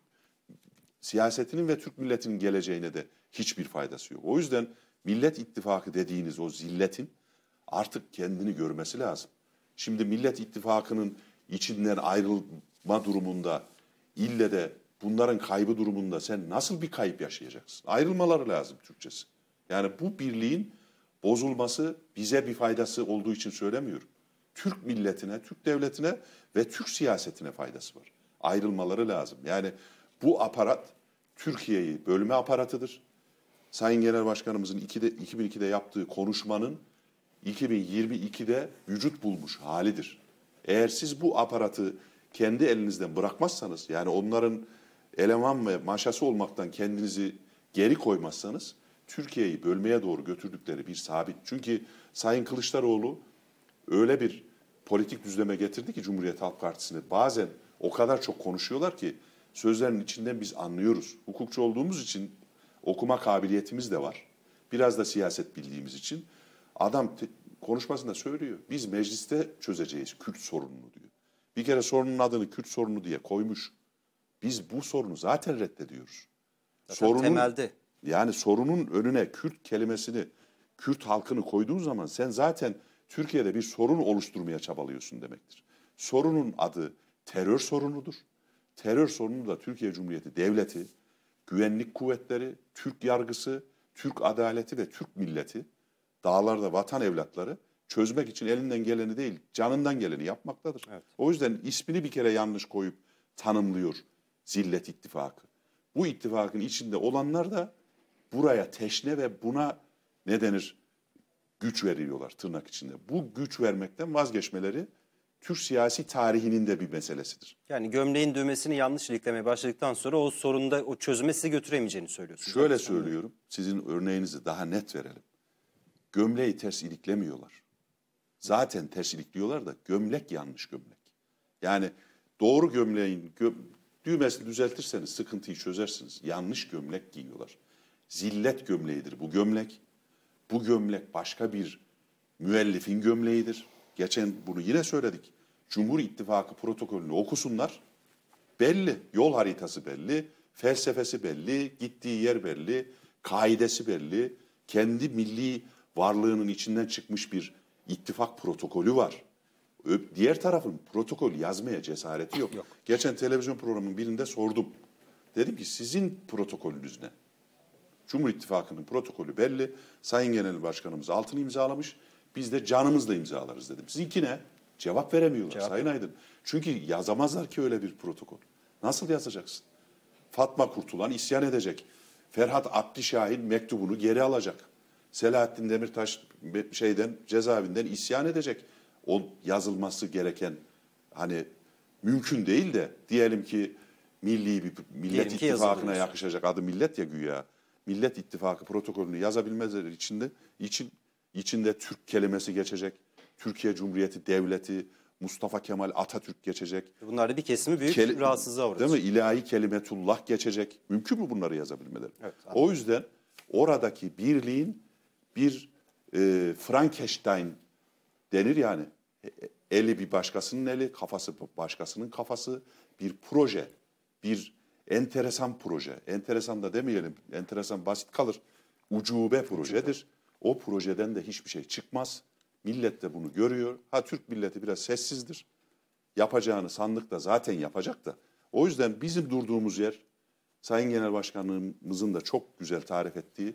Speaker 4: siyasetinin ve Türk milletinin geleceğine de hiçbir faydası yok. O yüzden Millet İttifakı dediğiniz o zilletin artık kendini görmesi lazım. Şimdi Millet İttifakı'nın içinden ayrılma durumunda ille de bunların kaybı durumunda sen nasıl bir kayıp yaşayacaksın? Ayrılmaları lazım Türkçesi. Yani bu birliğin bozulması bize bir faydası olduğu için söylemiyorum. Türk milletine, Türk devletine ve Türk siyasetine faydası var. Ayrılmaları lazım. Yani bu aparat Türkiye'yi bölme aparatıdır. Sayın Genel Başkanımızın 2002'de yaptığı konuşmanın 2022'de vücut bulmuş halidir. Eğer siz bu aparatı kendi elinizden bırakmazsanız yani onların eleman ve maşası olmaktan kendinizi geri koymazsanız Türkiye'yi bölmeye doğru götürdükleri bir sabit. Çünkü Sayın Kılıçdaroğlu öyle bir politik düzleme getirdi ki Cumhuriyet Halk Partisi'ni bazen o kadar çok konuşuyorlar ki sözlerin içinden biz anlıyoruz. Hukukçu olduğumuz için okuma kabiliyetimiz de var. Biraz da siyaset bildiğimiz için adam konuşmasında söylüyor. Biz mecliste çözeceğiz Kürt sorununu diyor. Bir kere sorunun adını Kürt sorunu diye koymuş. Biz bu sorunu zaten reddediyoruz.
Speaker 1: Zaten sorunun, temelde.
Speaker 4: Yani sorunun önüne Kürt kelimesini, Kürt halkını koyduğun zaman sen zaten Türkiye'de bir sorun oluşturmaya çabalıyorsun demektir. Sorunun adı terör sorunudur. Terör sorunu da Türkiye Cumhuriyeti Devleti, güvenlik kuvvetleri, Türk yargısı, Türk adaleti ve Türk milleti dağlarda vatan evlatları çözmek için elinden geleni değil, canından geleni yapmaktadır. Evet. O yüzden ismini bir kere yanlış koyup tanımlıyor Zillet ittifakı. Bu ittifakın içinde olanlar da buraya teşne ve buna ne denir güç veriyorlar tırnak içinde. Bu güç vermekten vazgeçmeleri Türk siyasi tarihinin de bir meselesidir. Yani gömleğin düğmesini yanlış iliklemeye başladıktan sonra o sorunda
Speaker 1: o çözüme sizi götüremeyeceğini söylüyorsunuz.
Speaker 4: Şöyle söylüyorum, sizin örneğinizi daha net verelim gömleği ters iliklemiyorlar. Zaten ters ilikliyorlar da gömlek yanlış gömlek. Yani doğru gömleğin gö düğmesini düzeltirseniz sıkıntıyı çözersiniz. Yanlış gömlek giyiyorlar. Zillet gömleğidir bu gömlek. Bu gömlek başka bir müellifin gömleğidir. Geçen bunu yine söyledik. Cumhur İttifakı protokolünü okusunlar. Belli, yol haritası belli, felsefesi belli, gittiği yer belli, kaidesi belli, kendi milli varlığının içinden çıkmış bir ittifak protokolü var. Diğer tarafın protokol yazmaya cesareti yok. yok. Geçen televizyon programının birinde sordum. Dedim ki sizin protokolünüz ne? Cumhur İttifakı'nın protokolü belli. Sayın Genel Başkanımız altını imzalamış. Biz de canımızla imzalarız dedim. Sizinki ne? Cevap veremiyorlar Cevap Sayın Aydın. Çünkü yazamazlar ki öyle bir protokol. Nasıl yazacaksın? Fatma Kurtulan isyan edecek. Ferhat Abdişahin mektubunu geri alacak. Selahattin Demirtaş şeyden cezaevinden isyan edecek. O yazılması gereken hani mümkün değil de diyelim ki milli bir millet diyelim ittifakına yakışacak adı millet ya güya. Millet ittifakı protokolünü yazabilmezleri içinde için içinde Türk kelimesi geçecek. Türkiye Cumhuriyeti devleti Mustafa Kemal Atatürk geçecek. Bunlarda bir kesimi büyük Kel rahatsızlığa uğradı. Değil mi? İlahi kelimetullah geçecek. Mümkün mü bunları yazabilmeleri? Evet, o yüzden oradaki birliğin bir e, Frankenstein denir yani. E, eli bir başkasının eli, kafası başkasının kafası. Bir proje, bir enteresan proje. Enteresan da demeyelim, enteresan basit kalır. Ucube projedir. O projeden de hiçbir şey çıkmaz. Millet de bunu görüyor. Ha Türk milleti biraz sessizdir. Yapacağını sandıkta zaten yapacak da. O yüzden bizim durduğumuz yer Sayın Genel Başkanımızın da çok güzel tarif ettiği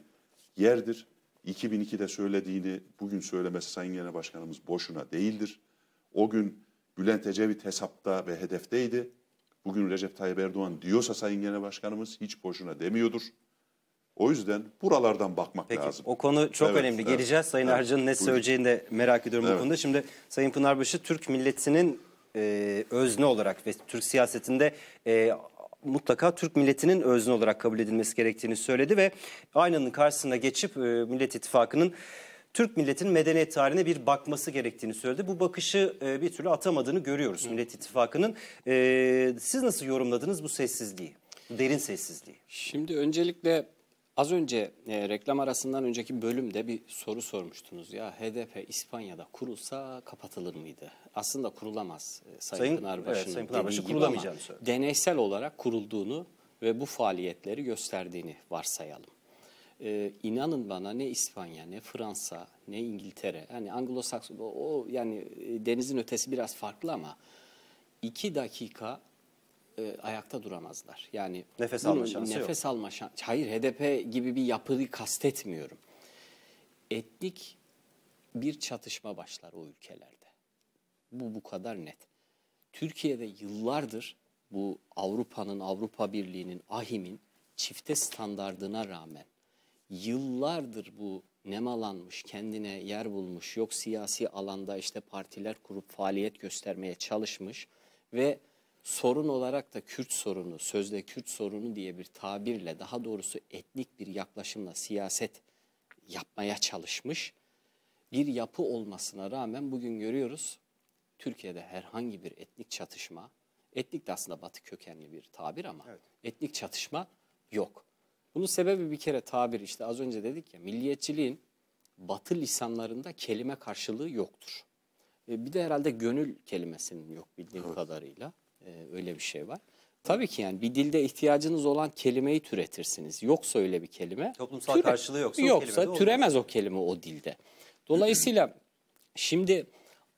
Speaker 4: yerdir. 2002'de söylediğini bugün söylemesi Sayın Genel Başkanımız boşuna değildir. O gün Bülent Ecevit hesapta ve hedefteydi. Bugün Recep Tayyip Erdoğan diyorsa Sayın Genel Başkanımız hiç boşuna demiyordur. O yüzden buralardan bakmak Peki, lazım. O konu çok evet, önemli. Evet, Geleceğiz Sayın evet, Arcan'ın ne söyleyeceğini
Speaker 1: de merak ediyorum evet. bu konuda. Şimdi Sayın Pınarbaşı Türk milletinin e, özne olarak ve Türk siyasetinde e, mutlaka Türk milletinin özne olarak kabul edilmesi gerektiğini söyledi ve aynanın karşısına geçip e, Millet İttifakı'nın Türk milletinin medeniyet tarihine bir bakması gerektiğini söyledi. Bu bakışı e, bir türlü atamadığını görüyoruz Hı. Millet İttifakı'nın. E, siz nasıl yorumladınız bu sessizliği, bu derin sessizliği?
Speaker 3: Şimdi öncelikle Az önce e, reklam arasından önceki bölümde bir soru sormuştunuz. Ya HDP İspanya'da kurulsa kapatılır mıydı? Aslında kurulamaz e, Sayın, Sayın Pınarbaşı'nın evet, Pınarbaşı kurulamayacağını söyledi. Deneysel olarak kurulduğunu ve bu faaliyetleri gösterdiğini varsayalım. E, inanın bana ne İspanya, ne Fransa, ne İngiltere, yani Anglo-Sakson, o yani e, denizin ötesi biraz farklı ama iki dakika e, ayakta duramazlar. Yani nefes alma şansı nefes yok. alma şansı. Hayır HDP gibi bir yapıyı kastetmiyorum. Etnik bir çatışma başlar o ülkelerde. Bu bu kadar net. Türkiye'de yıllardır bu Avrupa'nın, Avrupa Birliği'nin, ahimin çifte standardına rağmen yıllardır bu nemalanmış, kendine yer bulmuş, yok siyasi alanda işte partiler kurup faaliyet göstermeye çalışmış ve Sorun olarak da Kürt sorunu, sözde Kürt sorunu diye bir tabirle daha doğrusu etnik bir yaklaşımla siyaset yapmaya çalışmış bir yapı olmasına rağmen bugün görüyoruz Türkiye'de herhangi bir etnik çatışma, etnik de aslında batı kökenli bir tabir ama evet. etnik çatışma yok. Bunun sebebi bir kere tabir işte az önce dedik ya milliyetçiliğin batı lisanlarında kelime karşılığı yoktur. E, bir de herhalde gönül kelimesinin yok bildiğim evet. kadarıyla. Ee, öyle bir şey var. Tabii ki yani bir dilde ihtiyacınız olan kelimeyi türetirsiniz. Yoksa öyle bir kelime. Toplumsal türe, karşılığı yoksa, yoksa o kelime türemez o kelime o dilde. Dolayısıyla şimdi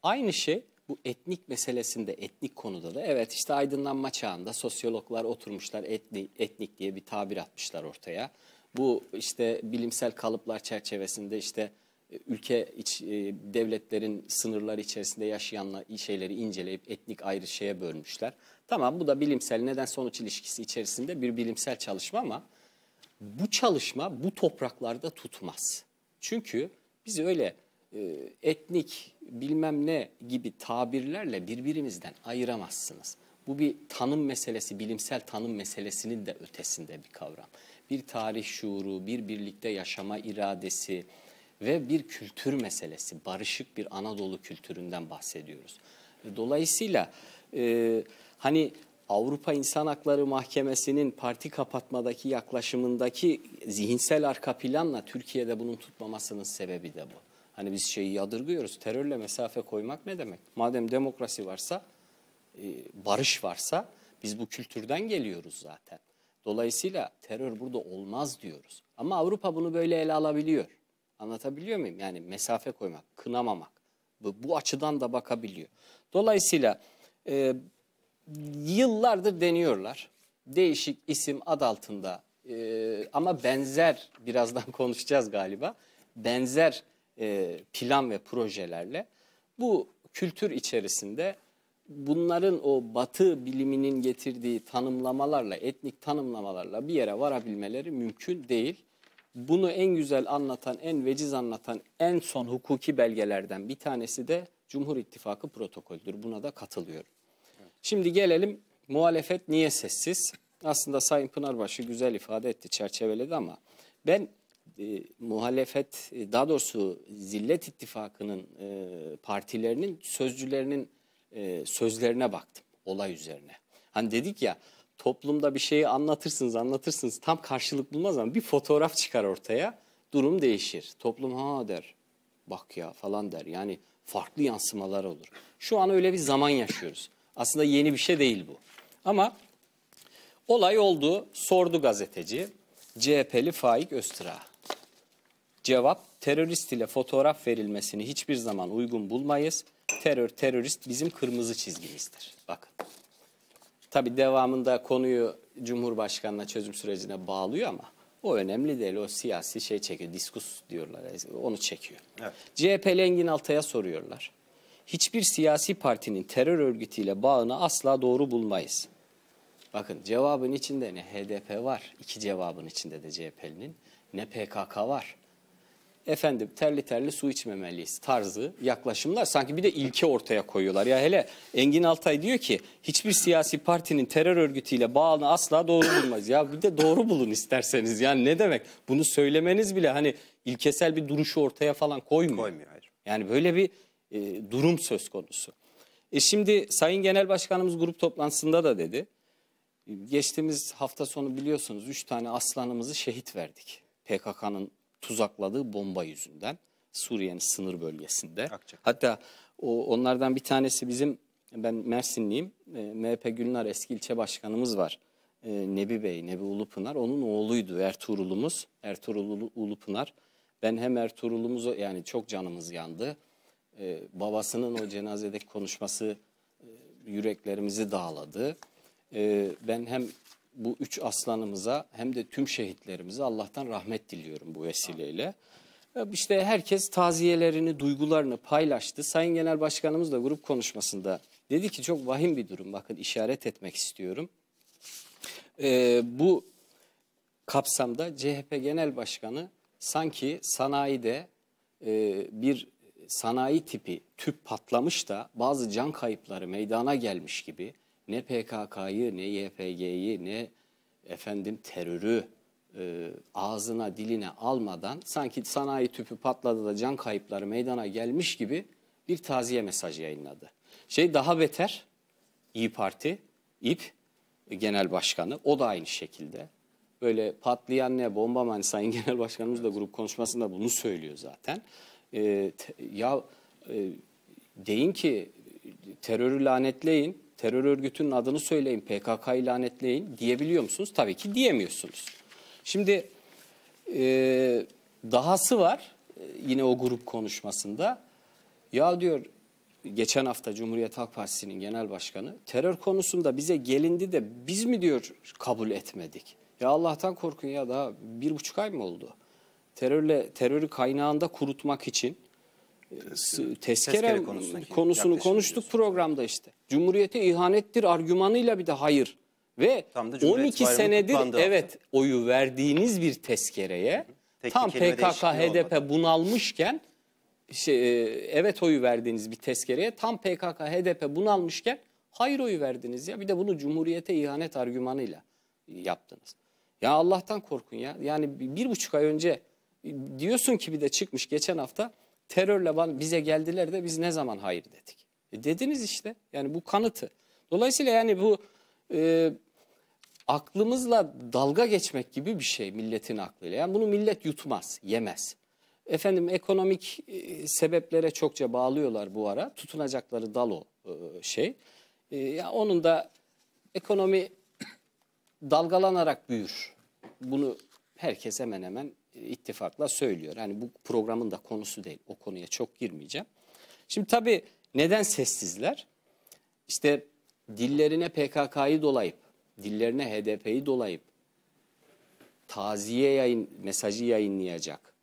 Speaker 3: aynı şey bu etnik meselesinde, etnik konuda da evet işte aydınlanma çağında sosyologlar oturmuşlar etni, etnik diye bir tabir atmışlar ortaya. Bu işte bilimsel kalıplar çerçevesinde işte ülke iç, e, devletlerin sınırları içerisinde yaşayan şeyleri inceleyip etnik ayrı şeye bölmüşler. Tamam bu da bilimsel neden sonuç ilişkisi içerisinde bir bilimsel çalışma ama bu çalışma bu topraklarda tutmaz. Çünkü biz öyle e, etnik bilmem ne gibi tabirlerle birbirimizden ayıramazsınız. Bu bir tanım meselesi, bilimsel tanım meselesinin de ötesinde bir kavram. Bir tarih şuuru, bir birlikte yaşama iradesi, ve bir kültür meselesi, barışık bir Anadolu kültüründen bahsediyoruz. Dolayısıyla e, hani Avrupa İnsan Hakları Mahkemesi'nin parti kapatmadaki yaklaşımındaki zihinsel arka planla Türkiye'de bunun tutmamasının sebebi de bu. Hani biz şeyi yadırgıyoruz. Terörle mesafe koymak ne demek? Madem demokrasi varsa, e, barış varsa biz bu kültürden geliyoruz zaten. Dolayısıyla terör burada olmaz diyoruz. Ama Avrupa bunu böyle ele alabiliyor. Anlatabiliyor muyum? Yani mesafe koymak, kınamamak. Bu, bu açıdan da bakabiliyor. Dolayısıyla e, yıllardır deniyorlar. Değişik isim ad altında e, ama benzer birazdan konuşacağız galiba. Benzer e, plan ve projelerle bu kültür içerisinde bunların o batı biliminin getirdiği tanımlamalarla, etnik tanımlamalarla bir yere varabilmeleri mümkün değil. Bunu en güzel anlatan, en veciz anlatan en son hukuki belgelerden bir tanesi de Cumhur İttifakı protokolüdür. Buna da katılıyorum. Evet. Şimdi gelelim muhalefet niye sessiz? Aslında Sayın Pınarbaşı güzel ifade etti, çerçeveledi ama ben e, muhalefet, e, daha doğrusu Zillet İttifakı'nın e, partilerinin sözcülerinin e, sözlerine baktım olay üzerine. Hani dedik ya toplumda bir şeyi anlatırsınız anlatırsınız tam karşılık bulmaz ama bir fotoğraf çıkar ortaya durum değişir. Toplum ha der bak ya falan der yani farklı yansımalar olur. Şu an öyle bir zaman yaşıyoruz. Aslında yeni bir şey değil bu. Ama olay oldu sordu gazeteci CHP'li Faik Öztürk'e. Cevap terörist ile fotoğraf verilmesini hiçbir zaman uygun bulmayız. Terör terörist bizim kırmızı çizgimizdir. Bakın. Tabi devamında konuyu Cumhurbaşkanı'na çözüm sürecine bağlıyor ama o önemli değil. O siyasi şey çekiyor. Diskus diyorlar. Onu çekiyor. Evet. CHP'li Engin Altay'a soruyorlar. Hiçbir siyasi partinin terör örgütüyle bağını asla doğru bulmayız. Bakın cevabın içinde ne HDP var. iki cevabın içinde de CHP'linin. Ne PKK var efendim terli terli su içmemeliyiz tarzı yaklaşımlar sanki bir de ilke ortaya koyuyorlar. Ya hele Engin Altay diyor ki hiçbir siyasi partinin terör örgütüyle bağını asla doğru bulmaz. ya bir de doğru bulun isterseniz yani ne demek bunu söylemeniz bile hani ilkesel bir duruşu ortaya falan koymuyor. Koymuyor hayır. Yani böyle bir e, durum söz konusu. E şimdi Sayın Genel Başkanımız grup toplantısında da dedi. Geçtiğimiz hafta sonu biliyorsunuz 3 tane aslanımızı şehit verdik. PKK'nın tuzakladığı bomba yüzünden Suriye'nin sınır bölgesinde. Akçak. Hatta o, onlardan bir tanesi bizim ben Mersinliyim. E, MHP Gülnar eski ilçe başkanımız var. E, Nebi Bey, Nebi Ulupınar. Onun oğluydu Ertuğrul'umuz. Ertuğrul Ulupınar. Ben hem Ertuğrul'umuzu yani çok canımız yandı. E, babasının o cenazedeki konuşması e, yüreklerimizi dağladı. E, ben hem bu üç aslanımıza hem de tüm şehitlerimize Allah'tan rahmet diliyorum bu vesileyle. Ee, işte herkes taziyelerini, duygularını paylaştı. Sayın Genel Başkanımız da grup konuşmasında dedi ki çok vahim bir durum. Bakın işaret etmek istiyorum. Ee, bu kapsamda CHP Genel Başkanı sanki sanayide e, bir sanayi tipi tüp patlamış da bazı can kayıpları meydana gelmiş gibi ne PKK'yı, ne YPG'yi, ne efendim terörü e, ağzına diline almadan sanki sanayi tüpü patladı da can kayıpları meydana gelmiş gibi bir taziye mesajı yayınladı. Şey daha beter İyi Parti, İP Genel Başkanı o da aynı şekilde. Böyle patlayan ne bomba mı? Hani Sayın Genel Başkanımız da grup konuşmasında bunu söylüyor zaten. E, te, ya e, deyin ki terörü lanetleyin terör örgütünün adını söyleyin, PKK'yı lanetleyin diyebiliyor musunuz? Tabii ki diyemiyorsunuz. Şimdi e, dahası var e, yine o grup konuşmasında. Ya diyor geçen hafta Cumhuriyet Halk Partisi'nin genel başkanı terör konusunda bize gelindi de biz mi diyor kabul etmedik? Ya Allah'tan korkun ya daha bir buçuk ay mı oldu? Terörle terörü kaynağında kurutmak için ee, tezkere, tezkere konusunu konuştuk programda işte. Cumhuriyete ihanettir argümanıyla bir de hayır. Ve tam da 12 senedir evet hafta. oyu verdiğiniz bir tezkereye Tek tam PKK HDP olmadı. bunalmışken şey, e, evet oyu verdiğiniz bir tezkereye tam PKK HDP bunalmışken hayır oyu verdiniz ya. Bir de bunu Cumhuriyete ihanet argümanıyla yaptınız. Ya Allah'tan korkun ya. Yani bir buçuk ay önce e, diyorsun ki bir de çıkmış geçen hafta terörle bize geldiler de biz ne zaman hayır dedik? E dediniz işte yani bu kanıtı. Dolayısıyla yani bu e, aklımızla dalga geçmek gibi bir şey milletin aklıyla. Yani bunu millet yutmaz, yemez. Efendim ekonomik e, sebeplere çokça bağlıyorlar bu ara. Tutunacakları dal o e, şey. E, ya onun da ekonomi dalgalanarak büyür. Bunu herkes hemen hemen ittifakla söylüyor. Hani bu programın da konusu değil. O konuya çok girmeyeceğim. Şimdi tabii neden sessizler? İşte dillerine PKK'yı dolayıp, dillerine HDP'yi dolayıp, taziye yayın, mesajı yayınlayacak,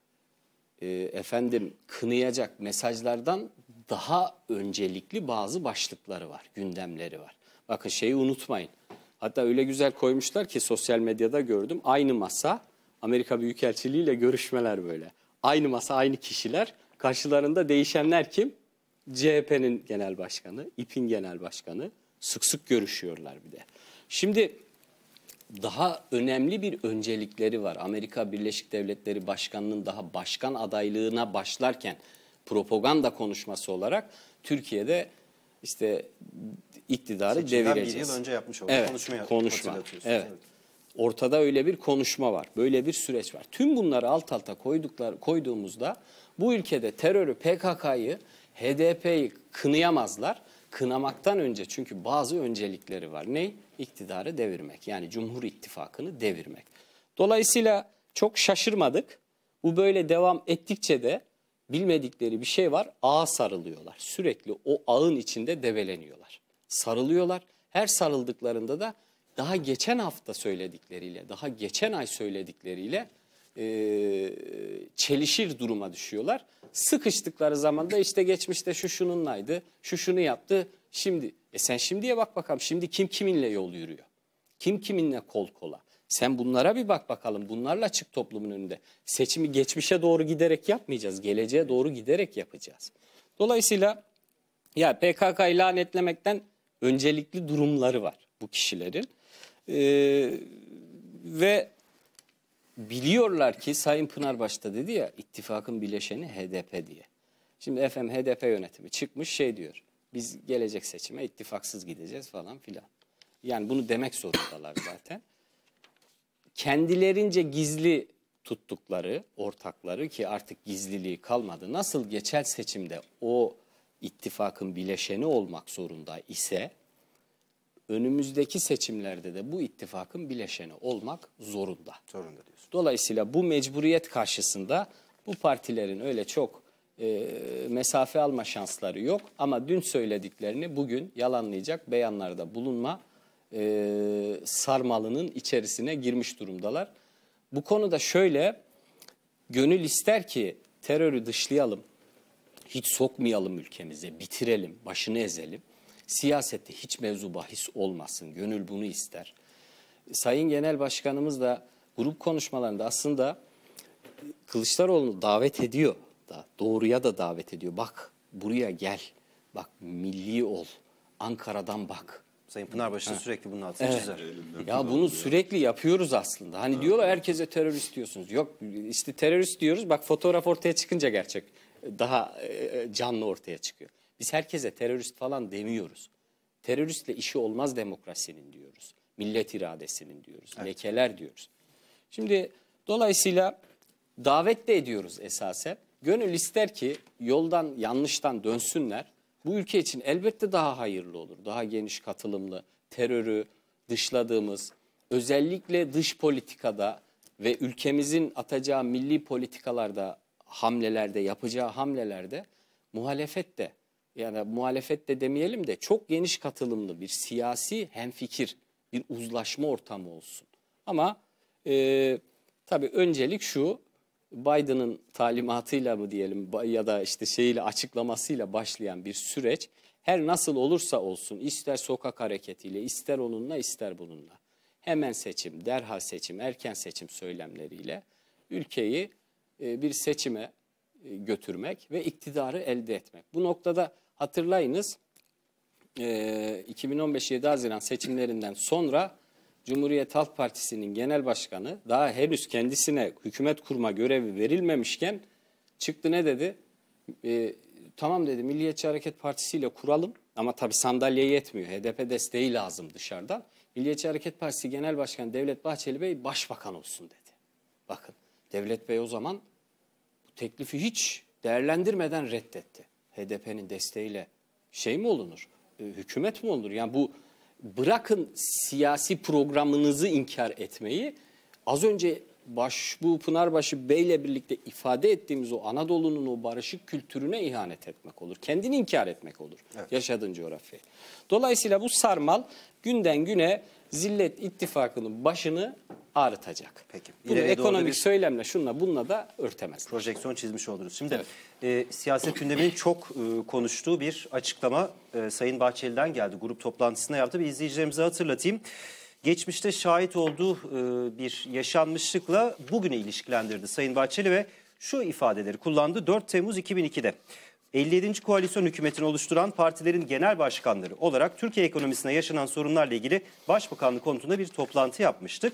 Speaker 3: e, efendim kınayacak mesajlardan daha öncelikli bazı başlıkları var, gündemleri var. Bakın şeyi unutmayın. Hatta öyle güzel koymuşlar ki sosyal medyada gördüm. Aynı masa Amerika Büyükelçiliği ile görüşmeler böyle. Aynı masa aynı kişiler karşılarında değişenler kim? CHP'nin genel başkanı, İP'in genel başkanı sık sık görüşüyorlar bir de. Şimdi daha önemli bir öncelikleri var. Amerika Birleşik Devletleri Başkanı'nın daha başkan adaylığına başlarken propaganda konuşması olarak Türkiye'de işte iktidarı Seçimden devireceğiz. bir yıl önce yapmış olduğu evet, konuşmayı konuşma. Evet. Ortada öyle bir konuşma var, böyle bir süreç var. Tüm bunları alt alta koyduklar, koyduğumuzda bu ülkede terörü, PKK'yı, HDP'yi kınayamazlar. Kınamaktan önce çünkü bazı öncelikleri var. Ney? İktidarı devirmek. Yani Cumhur İttifakı'nı devirmek. Dolayısıyla çok şaşırmadık. Bu böyle devam ettikçe de bilmedikleri bir şey var. Ağa sarılıyorlar. Sürekli o ağın içinde develeniyorlar. Sarılıyorlar. Her sarıldıklarında da daha geçen hafta söyledikleriyle, daha geçen ay söyledikleriyle e, çelişir duruma düşüyorlar. Sıkıştıkları zaman da işte geçmişte şu şununlaydı, şu şunu yaptı. Şimdi e sen şimdiye bak bakalım şimdi kim kiminle yol yürüyor? Kim kiminle kol kola? Sen bunlara bir bak bakalım bunlarla çık toplumun önünde. Seçimi geçmişe doğru giderek yapmayacağız. Geleceğe doğru giderek yapacağız. Dolayısıyla ya PKK'yı lanetlemekten öncelikli durumları var bu kişilerin. E, ve biliyorlar ki Sayın Pınar başta dedi ya ittifakın bileşeni HDP diye. Şimdi efendim HDP yönetimi çıkmış şey diyor. Biz gelecek seçime ittifaksız gideceğiz falan filan. Yani bunu demek zorundalar zaten. Kendilerince gizli tuttukları ortakları ki artık gizliliği kalmadı. Nasıl geçen seçimde o ittifakın bileşeni olmak zorunda ise önümüzdeki seçimlerde de bu ittifakın bileşeni olmak zorunda. Zorunda diyorsun. Dolayısıyla bu mecburiyet karşısında bu partilerin öyle çok e, mesafe alma şansları yok. Ama dün söylediklerini bugün yalanlayacak beyanlarda bulunma e, sarmalının içerisine girmiş durumdalar. Bu konuda şöyle, gönül ister ki terörü dışlayalım, hiç sokmayalım ülkemize, bitirelim, başını ezelim. Siyasette hiç mevzu bahis olmasın. Gönül bunu ister. Sayın Genel Başkanımız da grup konuşmalarında aslında Kılıçdaroğlu'nu davet ediyor da doğruya da davet ediyor. Bak buraya gel. Bak milli ol. Ankara'dan bak. Sayın Pınarbaşı da sürekli bunun altını evet. çizer. Ya bunu sürekli yapıyoruz aslında. Hani evet. diyorlar herkese terörist diyorsunuz. Yok işte terörist diyoruz. Bak fotoğraf ortaya çıkınca gerçek daha e, e, canlı ortaya çıkıyor. Biz herkese terörist falan demiyoruz. Teröristle işi olmaz demokrasinin diyoruz. Millet iradesinin diyoruz. Evet. Lekeler diyoruz. Şimdi dolayısıyla davet de ediyoruz esasen. Gönül ister ki yoldan yanlıştan dönsünler. Bu ülke için elbette daha hayırlı olur. Daha geniş katılımlı, terörü dışladığımız, özellikle dış politikada ve ülkemizin atacağı milli politikalarda, hamlelerde, yapacağı hamlelerde muhalefet de yani muhalefet de demeyelim de çok geniş katılımlı bir siyasi hem fikir bir uzlaşma ortamı olsun. Ama e, tabii öncelik şu, Biden'ın talimatıyla mı diyelim ya da işte şeyiyle açıklamasıyla başlayan bir süreç her nasıl olursa olsun ister sokak hareketiyle ister onunla ister bununla hemen seçim, derhal seçim, erken seçim söylemleriyle ülkeyi e, bir seçime e, götürmek ve iktidarı elde etmek. Bu noktada Hatırlayınız 2015 e, 7 Haziran seçimlerinden sonra Cumhuriyet Halk Partisi'nin genel başkanı daha henüz kendisine hükümet kurma görevi verilmemişken çıktı ne dedi? E, tamam dedi Milliyetçi Hareket Partisi ile kuralım ama tabii sandalye yetmiyor. HDP desteği lazım dışarıdan. Milliyetçi Hareket Partisi Genel Başkanı Devlet Bahçeli Bey başbakan olsun dedi. Bakın Devlet Bey o zaman bu teklifi hiç değerlendirmeden reddetti. HDP'nin desteğiyle şey mi olunur? E, hükümet mi olunur? Yani bu bırakın siyasi programınızı inkar etmeyi az önce baş, bu Pınarbaşı Bey'le birlikte ifade ettiğimiz o Anadolu'nun o barışık kültürüne ihanet etmek olur. Kendini inkar etmek olur evet. yaşadığın coğrafyayı. Dolayısıyla bu sarmal günden güne zillet ittifakının başını ağrıtacak. Peki. Bunu ekonomik bir... söylemle şunla bununla da örtemez. Projeksiyon çizmiş oldunuz. Şimdi evet e,
Speaker 1: siyaset gündeminin çok e, konuştuğu bir açıklama e, Sayın Bahçeli'den geldi. Grup toplantısına yaptı ve izleyicilerimize hatırlatayım. Geçmişte şahit olduğu e, bir yaşanmışlıkla bugüne ilişkilendirdi Sayın Bahçeli ve şu ifadeleri kullandı. 4 Temmuz 2002'de 57. koalisyon hükümetini oluşturan partilerin genel başkanları olarak Türkiye ekonomisine yaşanan sorunlarla ilgili Başbakanlık konutunda bir toplantı yapmıştık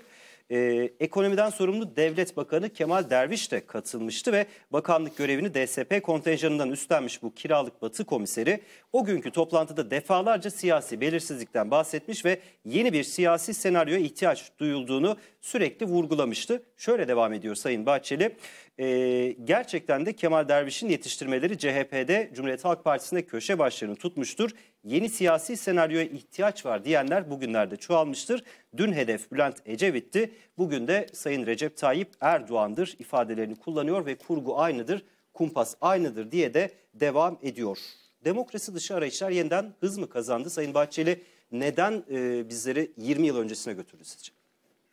Speaker 1: e, ekonomiden sorumlu devlet bakanı Kemal Derviş de katılmıştı ve bakanlık görevini DSP kontenjanından üstlenmiş bu kiralık batı komiseri o günkü toplantıda defalarca siyasi belirsizlikten bahsetmiş ve yeni bir siyasi senaryoya ihtiyaç duyulduğunu sürekli vurgulamıştı. Şöyle devam ediyor Sayın Bahçeli e, gerçekten de Kemal Derviş'in yetiştirmeleri CHP'de Cumhuriyet Halk Partisi'nde köşe başlarını tutmuştur. Yeni siyasi senaryoya ihtiyaç var diyenler bugünlerde çoğalmıştır. Dün hedef Bülent Ecevit'ti. Bugün de Sayın Recep Tayyip Erdoğan'dır ifadelerini kullanıyor ve kurgu aynıdır, kumpas aynıdır diye de devam ediyor. Demokrasi dışı arayışlar yeniden hız mı kazandı Sayın Bahçeli? Neden e, bizleri 20 yıl öncesine götürdü sizce?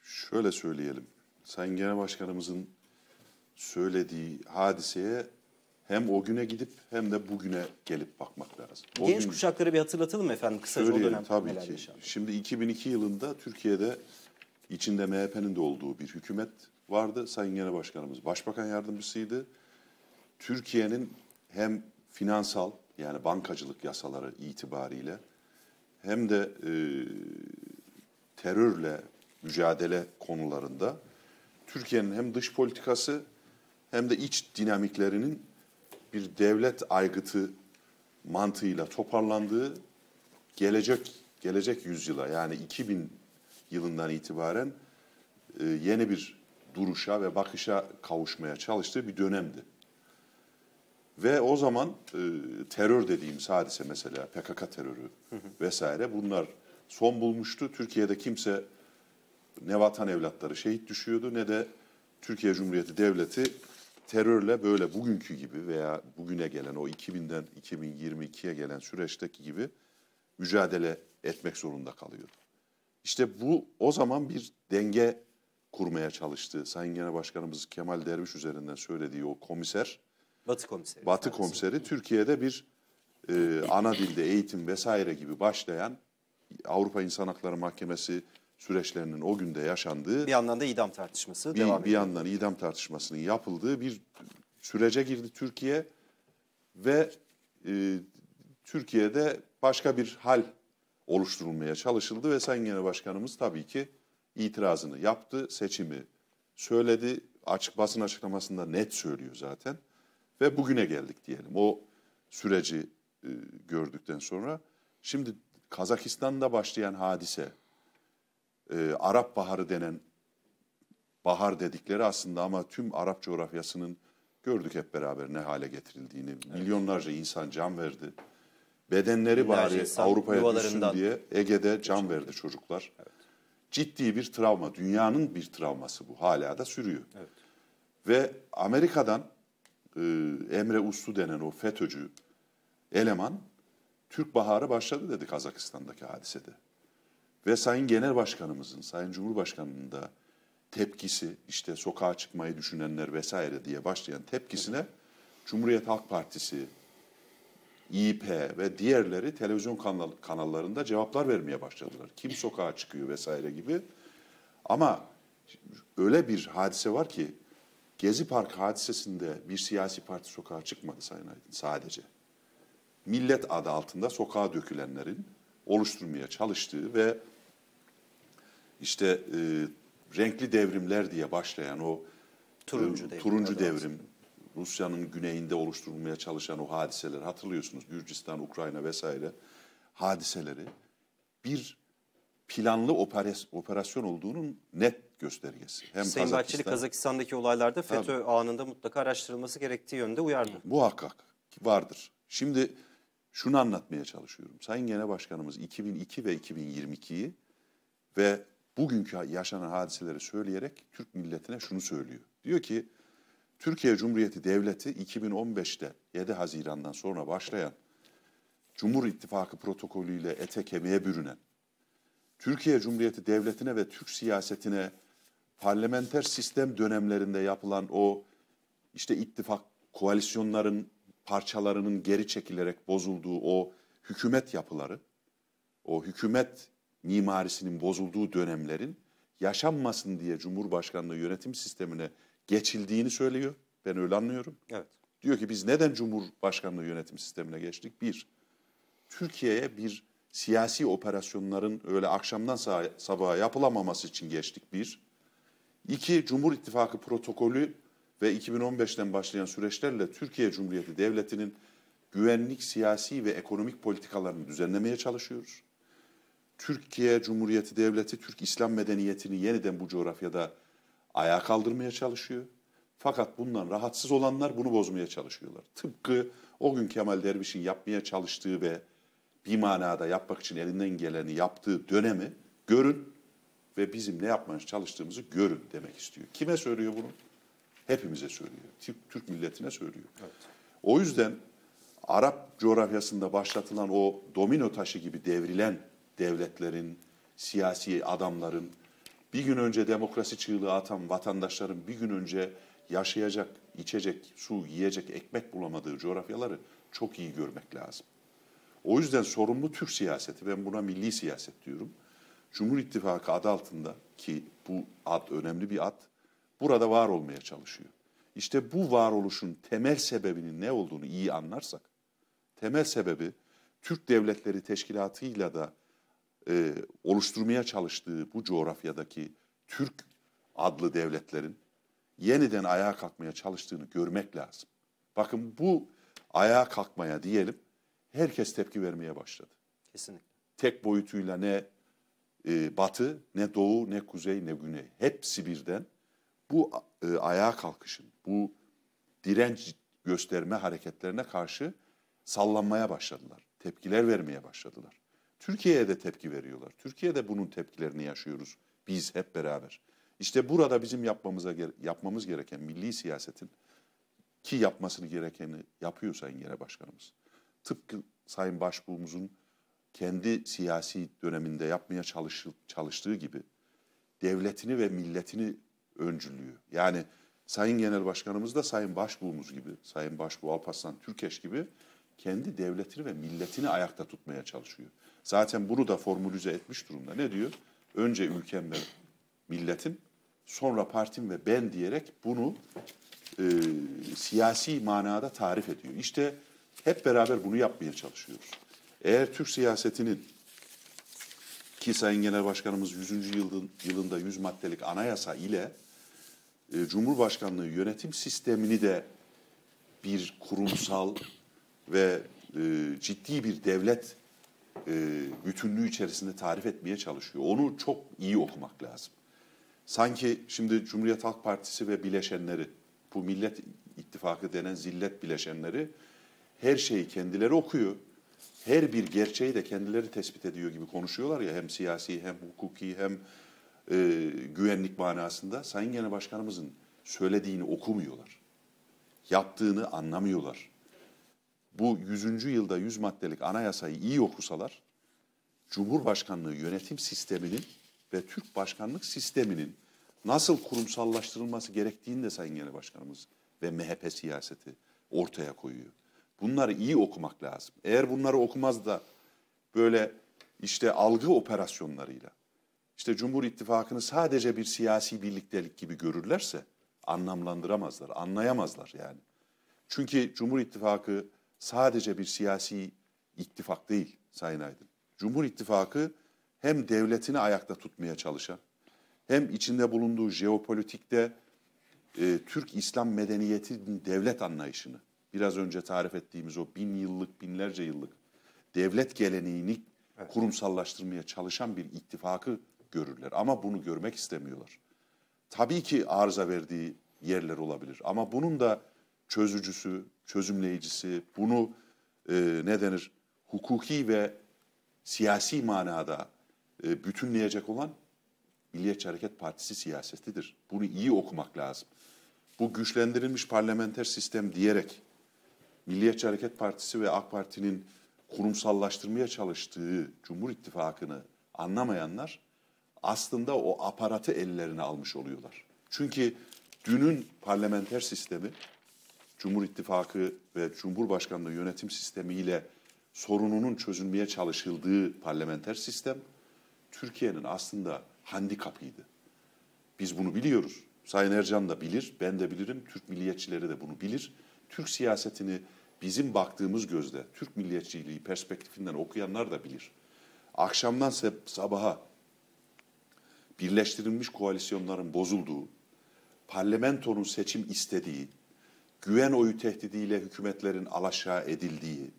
Speaker 4: Şöyle söyleyelim. Sayın Genel Başkanımızın söylediği hadiseye hem o güne gidip hem de bugüne gelip bakmak lazım. O Genç gün,
Speaker 1: kuşakları bir hatırlatalım efendim kısaca o dönem. Tabii
Speaker 4: ki. Yaşandı. Şimdi 2002 yılında Türkiye'de içinde MHP'nin de olduğu bir hükümet vardı. Sayın Genel Başkanımız Başbakan Yardımcısıydı. Türkiye'nin hem finansal yani bankacılık yasaları itibariyle hem de e, terörle mücadele konularında Türkiye'nin hem dış politikası hem de iç dinamiklerinin bir devlet aygıtı mantığıyla toparlandığı gelecek gelecek yüzyıla yani 2000 yılından itibaren e, yeni bir duruşa ve bakışa kavuşmaya çalıştığı bir dönemdi. Ve o zaman e, terör dediğim sadece mesela PKK terörü vesaire bunlar son bulmuştu. Türkiye'de kimse ne vatan evlatları şehit düşüyordu ne de Türkiye Cumhuriyeti Devleti terörle böyle bugünkü gibi veya bugüne gelen o 2000'den 2022'ye gelen süreçteki gibi mücadele etmek zorunda kalıyordu. İşte bu o zaman bir denge kurmaya çalıştı. Sayın Genel Başkanımız Kemal Derviş üzerinden söylediği o komiser, Batı komiseri, Batı komiseri Türkiye'de bir e, ana dilde eğitim vesaire gibi başlayan Avrupa İnsan Hakları Mahkemesi süreçlerinin o günde yaşandığı... Bir
Speaker 1: yandan da idam
Speaker 4: tartışması
Speaker 1: bir, devam ediyor. Bir yandan
Speaker 4: idam tartışmasının yapıldığı bir sürece girdi Türkiye ve e, Türkiye'de başka bir hal oluşturulmaya çalışıldı ve Sayın Genel Başkanımız tabii ki itirazını yaptı, seçimi söyledi. Açık basın açıklamasında net söylüyor zaten. Ve bugüne geldik diyelim. O süreci e, gördükten sonra şimdi Kazakistan'da başlayan hadise e, Arap Baharı denen bahar dedikleri aslında ama tüm Arap coğrafyasının gördük hep beraber ne hale getirildiğini. Evet. Milyonlarca insan can verdi. Bedenleri bari Avrupa'ya düşsün diye Ege'de can verdi çocuklar. Evet. Ciddi bir travma, dünyanın bir travması bu. Hala da sürüyor. Evet. Ve Amerika'dan e, Emre Uslu denen o FETÖ'cü eleman Türk Baharı başladı dedi Kazakistan'daki hadisede. Ve Sayın Genel Başkanımızın, Sayın Cumhurbaşkanının da tepkisi işte sokağa çıkmayı düşünenler vesaire diye başlayan tepkisine Cumhuriyet Halk Partisi, İP ve diğerleri televizyon kanallarında cevaplar vermeye başladılar. Kim sokağa çıkıyor vesaire gibi. Ama öyle bir hadise var ki Gezi Park hadisesinde bir siyasi parti sokağa çıkmadı Sayın Aydın sadece. Millet adı altında sokağa dökülenlerin oluşturmaya çalıştığı ve işte e, renkli devrimler diye başlayan o e, turuncu, devrim, turuncu devrim Rusya'nın güneyinde oluşturulmaya çalışan o hadiseler hatırlıyorsunuz Gürcistan, Ukrayna vesaire hadiseleri bir planlı operasyon olduğunun net göstergesi. Hem Sayın Bahçeli
Speaker 1: Kazakistan'daki olaylarda FETÖ tabii, anında mutlaka araştırılması gerektiği yönünde uyardı.
Speaker 4: Muhakkak vardır. Şimdi şunu anlatmaya çalışıyorum. Sayın Genel Başkanımız 2002 ve 2022'yi ve bugünkü yaşanan hadiseleri söyleyerek Türk milletine şunu söylüyor. Diyor ki Türkiye Cumhuriyeti Devleti 2015'te 7 Haziran'dan sonra başlayan Cumhur İttifakı protokolüyle ete kemiğe bürünen Türkiye Cumhuriyeti Devleti'ne ve Türk siyasetine parlamenter sistem dönemlerinde yapılan o işte ittifak koalisyonların parçalarının geri çekilerek bozulduğu o hükümet yapıları, o hükümet mimarisinin bozulduğu dönemlerin yaşanmasın diye Cumhurbaşkanlığı yönetim sistemine geçildiğini söylüyor. Ben öyle anlıyorum. Evet. Diyor ki biz neden Cumhurbaşkanlığı yönetim sistemine geçtik? Bir, Türkiye'ye bir siyasi operasyonların öyle akşamdan sabaha yapılamaması için geçtik bir. İki, Cumhur İttifakı protokolü ve 2015'ten başlayan süreçlerle Türkiye Cumhuriyeti Devleti'nin güvenlik, siyasi ve ekonomik politikalarını düzenlemeye çalışıyoruz. Türkiye Cumhuriyeti Devleti Türk İslam medeniyetini yeniden bu coğrafyada ayağa kaldırmaya çalışıyor. Fakat bundan rahatsız olanlar bunu bozmaya çalışıyorlar. Tıpkı o gün Kemal Derviş'in yapmaya çalıştığı ve bir manada yapmak için elinden geleni yaptığı dönemi görün ve bizim ne yapmaya çalıştığımızı görün demek istiyor. Kime söylüyor bunu? Hepimize söylüyor. Türk milletine söylüyor. Evet. O yüzden Arap coğrafyasında başlatılan o domino taşı gibi devrilen devletlerin, siyasi adamların, bir gün önce demokrasi çığlığı atan vatandaşların bir gün önce yaşayacak, içecek, su, yiyecek, ekmek bulamadığı coğrafyaları çok iyi görmek lazım. O yüzden sorumlu Türk siyaseti, ben buna milli siyaset diyorum. Cumhur İttifakı adı altında ki bu ad önemli bir ad, burada var olmaya çalışıyor. İşte bu varoluşun temel sebebinin ne olduğunu iyi anlarsak, temel sebebi Türk Devletleri Teşkilatı'yla da e, oluşturmaya çalıştığı bu coğrafyadaki Türk adlı devletlerin yeniden ayağa kalkmaya çalıştığını görmek lazım. Bakın bu ayağa kalkmaya diyelim herkes tepki vermeye başladı. Kesinlikle. Tek boyutuyla ne e, batı, ne doğu, ne kuzey, ne güney. Hepsi birden bu e, ayağa kalkışın, bu direnç gösterme hareketlerine karşı sallanmaya başladılar. Tepkiler vermeye başladılar. Türkiye'ye de tepki veriyorlar. Türkiye'de bunun tepkilerini yaşıyoruz biz hep beraber. İşte burada bizim yapmamıza yapmamız gereken milli siyasetin ki yapmasını gerekeni yapıyor Sayın Genel Başkanımız. Tıpkı Sayın Başbuğumuzun kendi siyasi döneminde yapmaya çalış, çalıştığı gibi devletini ve milletini öncülüyor. Yani Sayın Genel Başkanımız da Sayın Başbuğumuz gibi, Sayın Başbuğ Alparslan Türkeş gibi kendi devletini ve milletini ayakta tutmaya çalışıyor. Zaten bunu da formülize etmiş durumda. Ne diyor? Önce ülkem ve milletim, sonra partim ve ben diyerek bunu e, siyasi manada tarif ediyor. İşte hep beraber bunu yapmaya çalışıyoruz. Eğer Türk siyasetinin ki Sayın Genel Başkanımız 100. Yılın, yılında 100 maddelik anayasa ile e, Cumhurbaşkanlığı yönetim sistemini de bir kurumsal ve e, ciddi bir devlet e, bütünlüğü içerisinde tarif etmeye çalışıyor. Onu çok iyi okumak lazım. Sanki şimdi Cumhuriyet Halk Partisi ve bileşenleri, bu Millet İttifakı denen zillet bileşenleri her şeyi kendileri okuyor. Her bir gerçeği de kendileri tespit ediyor gibi konuşuyorlar ya hem siyasi hem hukuki hem e, güvenlik manasında. Sayın Genel Başkanımızın söylediğini okumuyorlar. Yaptığını anlamıyorlar bu 100. yılda 100 maddelik anayasayı iyi okusalar Cumhurbaşkanlığı yönetim sisteminin ve Türk başkanlık sisteminin nasıl kurumsallaştırılması gerektiğini de Sayın Genel Başkanımız ve MHP siyaseti ortaya koyuyor. Bunları iyi okumak lazım. Eğer bunları okumaz da böyle işte algı operasyonlarıyla işte Cumhur İttifakı'nı sadece bir siyasi birliktelik gibi görürlerse anlamlandıramazlar, anlayamazlar yani. Çünkü Cumhur İttifakı sadece bir siyasi ittifak değil Sayın Aydın. Cumhur İttifakı hem devletini ayakta tutmaya çalışan hem içinde bulunduğu jeopolitikte e, Türk İslam medeniyetinin devlet anlayışını biraz önce tarif ettiğimiz o bin yıllık binlerce yıllık devlet geleneğini evet. kurumsallaştırmaya çalışan bir ittifakı görürler ama bunu görmek istemiyorlar. Tabii ki arıza verdiği yerler olabilir ama bunun da çözücüsü, çözümleyicisi, bunu e, ne denir hukuki ve siyasi manada e, bütünleyecek olan Milliyetçi Hareket Partisi siyasetidir. Bunu iyi okumak lazım. Bu güçlendirilmiş parlamenter sistem diyerek Milliyetçi Hareket Partisi ve AK Parti'nin kurumsallaştırmaya çalıştığı Cumhur İttifakı'nı anlamayanlar aslında o aparatı ellerine almış oluyorlar. Çünkü dünün parlamenter sistemi Cumhur İttifakı ve Cumhurbaşkanlığı yönetim sistemiyle sorununun çözülmeye çalışıldığı parlamenter sistem Türkiye'nin aslında handikapıydı. Biz bunu biliyoruz. Sayın Ercan da bilir, ben de bilirim, Türk milliyetçileri de bunu bilir. Türk siyasetini bizim baktığımız gözde Türk milliyetçiliği perspektifinden okuyanlar da bilir. Akşamdan sabaha birleştirilmiş koalisyonların bozulduğu, parlamentonun seçim istediği, güven oyu tehdidiyle hükümetlerin alaşağı edildiği,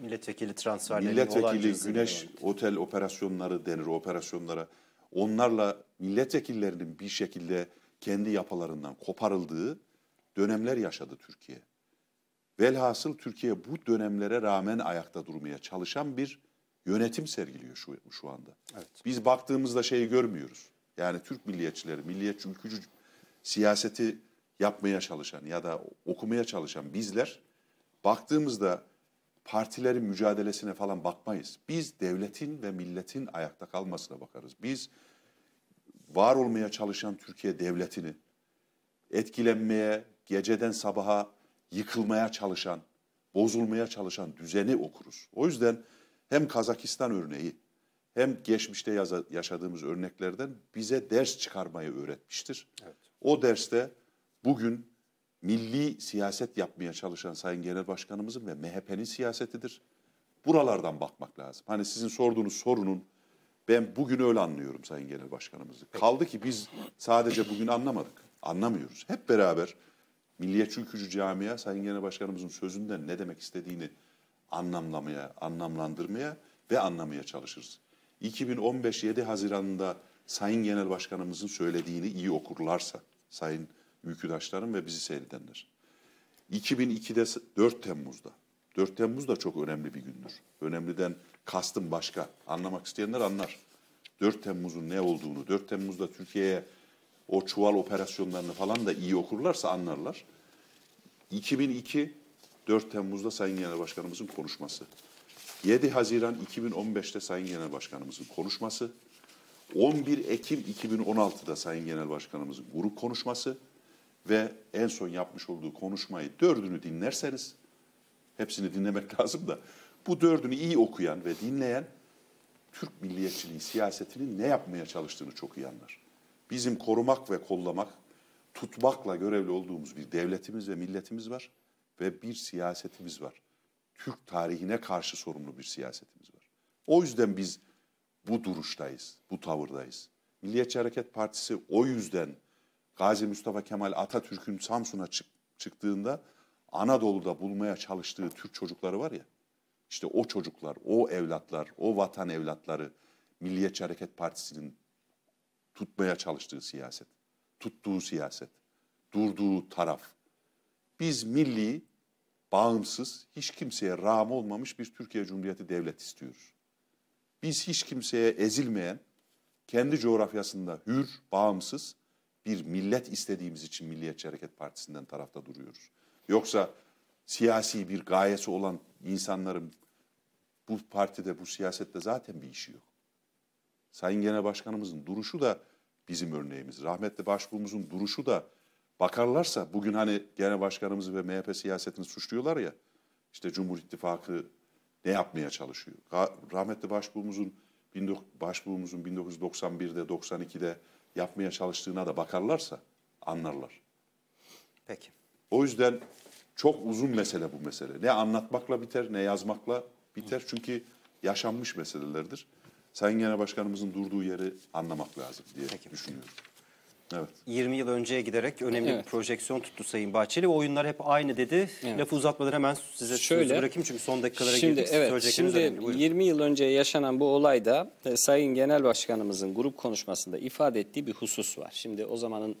Speaker 1: milletvekili transferleri, milletvekili
Speaker 4: güneş yani. otel operasyonları denir operasyonlara. Onlarla milletvekillerinin bir şekilde kendi yapılarından koparıldığı dönemler yaşadı Türkiye. Velhasıl Türkiye bu dönemlere rağmen ayakta durmaya çalışan bir yönetim sergiliyor şu, şu anda. Evet. Biz baktığımızda şeyi görmüyoruz. Yani Türk milliyetçileri, milliyetçi ülkücü siyaseti yapmaya çalışan ya da okumaya çalışan bizler baktığımızda partilerin mücadelesine falan bakmayız. Biz devletin ve milletin ayakta kalmasına bakarız. Biz var olmaya çalışan Türkiye devletini etkilenmeye, geceden sabaha yıkılmaya çalışan, bozulmaya çalışan düzeni okuruz. O yüzden hem Kazakistan örneği hem geçmişte yaşadığımız örneklerden bize ders çıkarmayı öğretmiştir. Evet. O derste bugün milli siyaset yapmaya çalışan Sayın Genel Başkanımızın ve MHP'nin siyasetidir. Buralardan bakmak lazım. Hani sizin sorduğunuz sorunun ben bugün öyle anlıyorum Sayın Genel Başkanımızı. Kaldı ki biz sadece bugün anlamadık. Anlamıyoruz. Hep beraber milliyetçi ülkücü camia Sayın Genel Başkanımızın sözünden ne demek istediğini anlamlamaya, anlamlandırmaya ve anlamaya çalışırız. 2015 7 Haziran'da Sayın Genel Başkanımızın söylediğini iyi okurlarsa Sayın ülküdaşlarım ve bizi seyredenler. 2002'de 4 Temmuz'da. 4 Temmuz da çok önemli bir gündür. Önemliden kastım başka. Anlamak isteyenler anlar. 4 Temmuz'un ne olduğunu, 4 Temmuz'da Türkiye'ye o çuval operasyonlarını falan da iyi okurlarsa anlarlar. 2002 4 Temmuz'da Sayın Genel Başkanımızın konuşması. 7 Haziran 2015'te Sayın Genel Başkanımızın konuşması. 11 Ekim 2016'da Sayın Genel Başkanımızın grup konuşması ve en son yapmış olduğu konuşmayı dördünü dinlerseniz, hepsini dinlemek lazım da, bu dördünü iyi okuyan ve dinleyen Türk milliyetçiliği siyasetinin ne yapmaya çalıştığını çok iyi anlar. Bizim korumak ve kollamak, tutmakla görevli olduğumuz bir devletimiz ve milletimiz var ve bir siyasetimiz var. Türk tarihine karşı sorumlu bir siyasetimiz var. O yüzden biz bu duruştayız, bu tavırdayız. Milliyetçi Hareket Partisi o yüzden Gazi Mustafa Kemal Atatürk'ün Samsun'a çık, çıktığında Anadolu'da bulmaya çalıştığı Türk çocukları var ya. İşte o çocuklar, o evlatlar, o vatan evlatları Milliyetçi Hareket Partisi'nin tutmaya çalıştığı siyaset, tuttuğu siyaset, durduğu taraf. Biz milli, bağımsız, hiç kimseye rağm olmamış bir Türkiye Cumhuriyeti devlet istiyoruz. Biz hiç kimseye ezilmeyen, kendi coğrafyasında hür, bağımsız, bir millet istediğimiz için Milliyetçi Hareket Partisi'nden tarafta duruyoruz. Yoksa siyasi bir gayesi olan insanların bu partide, bu siyasette zaten bir işi yok. Sayın Genel Başkanımızın duruşu da bizim örneğimiz. Rahmetli Başbuğumuzun duruşu da bakarlarsa bugün hani Genel Başkanımızı ve MHP siyasetini suçluyorlar ya işte Cumhur İttifakı ne yapmaya çalışıyor? Rahmetli Başbuğumuzun Başbuğumuzun 1991'de 92'de yapmaya çalıştığına da bakarlarsa anlarlar. Peki. O yüzden çok uzun mesele bu mesele. Ne anlatmakla biter ne yazmakla biter. Çünkü yaşanmış meselelerdir. Sayın Genel Başkanımızın durduğu yeri anlamak lazım diye Peki. düşünüyorum. Evet. 20 yıl önceye giderek önemli evet.
Speaker 1: bir projeksiyon tuttu Sayın Bahçeli. O oyunlar hep aynı dedi. Evet. Lafı uzatmadan hemen size Şöyle, bırakayım
Speaker 3: çünkü son dakikalara şimdi, girdik. Evet, şimdi 20 yıl önce yaşanan bu olayda e, Sayın Genel Başkanımızın grup konuşmasında ifade ettiği bir husus var. Şimdi o zamanın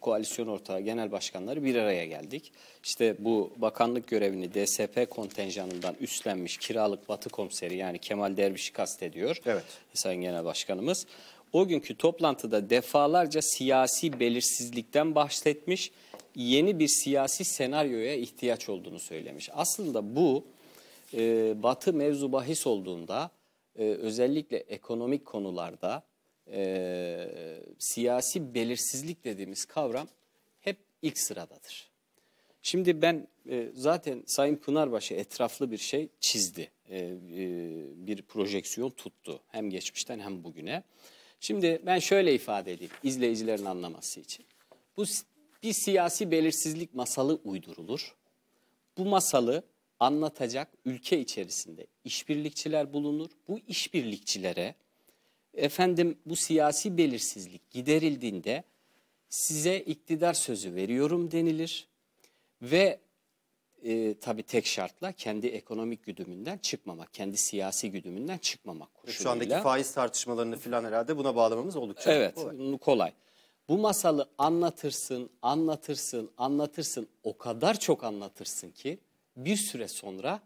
Speaker 3: koalisyon ortağı genel başkanları bir araya geldik. İşte bu bakanlık görevini DSP kontenjanından üstlenmiş kiralık batı komiseri yani Kemal Derviş'i kastediyor. Evet. Sayın Genel Başkanımız. O günkü toplantıda defalarca siyasi belirsizlikten bahsetmiş, yeni bir siyasi senaryoya ihtiyaç olduğunu söylemiş. Aslında bu e, Batı mevzu bahis olduğunda e, özellikle ekonomik konularda e, siyasi belirsizlik dediğimiz kavram hep ilk sıradadır. Şimdi ben e, zaten Sayın Pınarbaşı etraflı bir şey çizdi. E, e, bir projeksiyon tuttu hem geçmişten hem bugüne. Şimdi ben şöyle ifade edeyim izleyicilerin anlaması için. Bu bir siyasi belirsizlik masalı uydurulur. Bu masalı anlatacak ülke içerisinde işbirlikçiler bulunur. Bu işbirlikçilere efendim bu siyasi belirsizlik giderildiğinde size iktidar sözü veriyorum denilir ve e, tabii tek şartla kendi ekonomik güdümünden çıkmamak, kendi siyasi güdümünden çıkmamak koşuluyla. Şu andaki faiz tartışmalarını falan herhalde buna bağlamamız oldukça evet, kolay. kolay. Bu masalı anlatırsın, anlatırsın, anlatırsın. O kadar çok anlatırsın ki bir süre sonra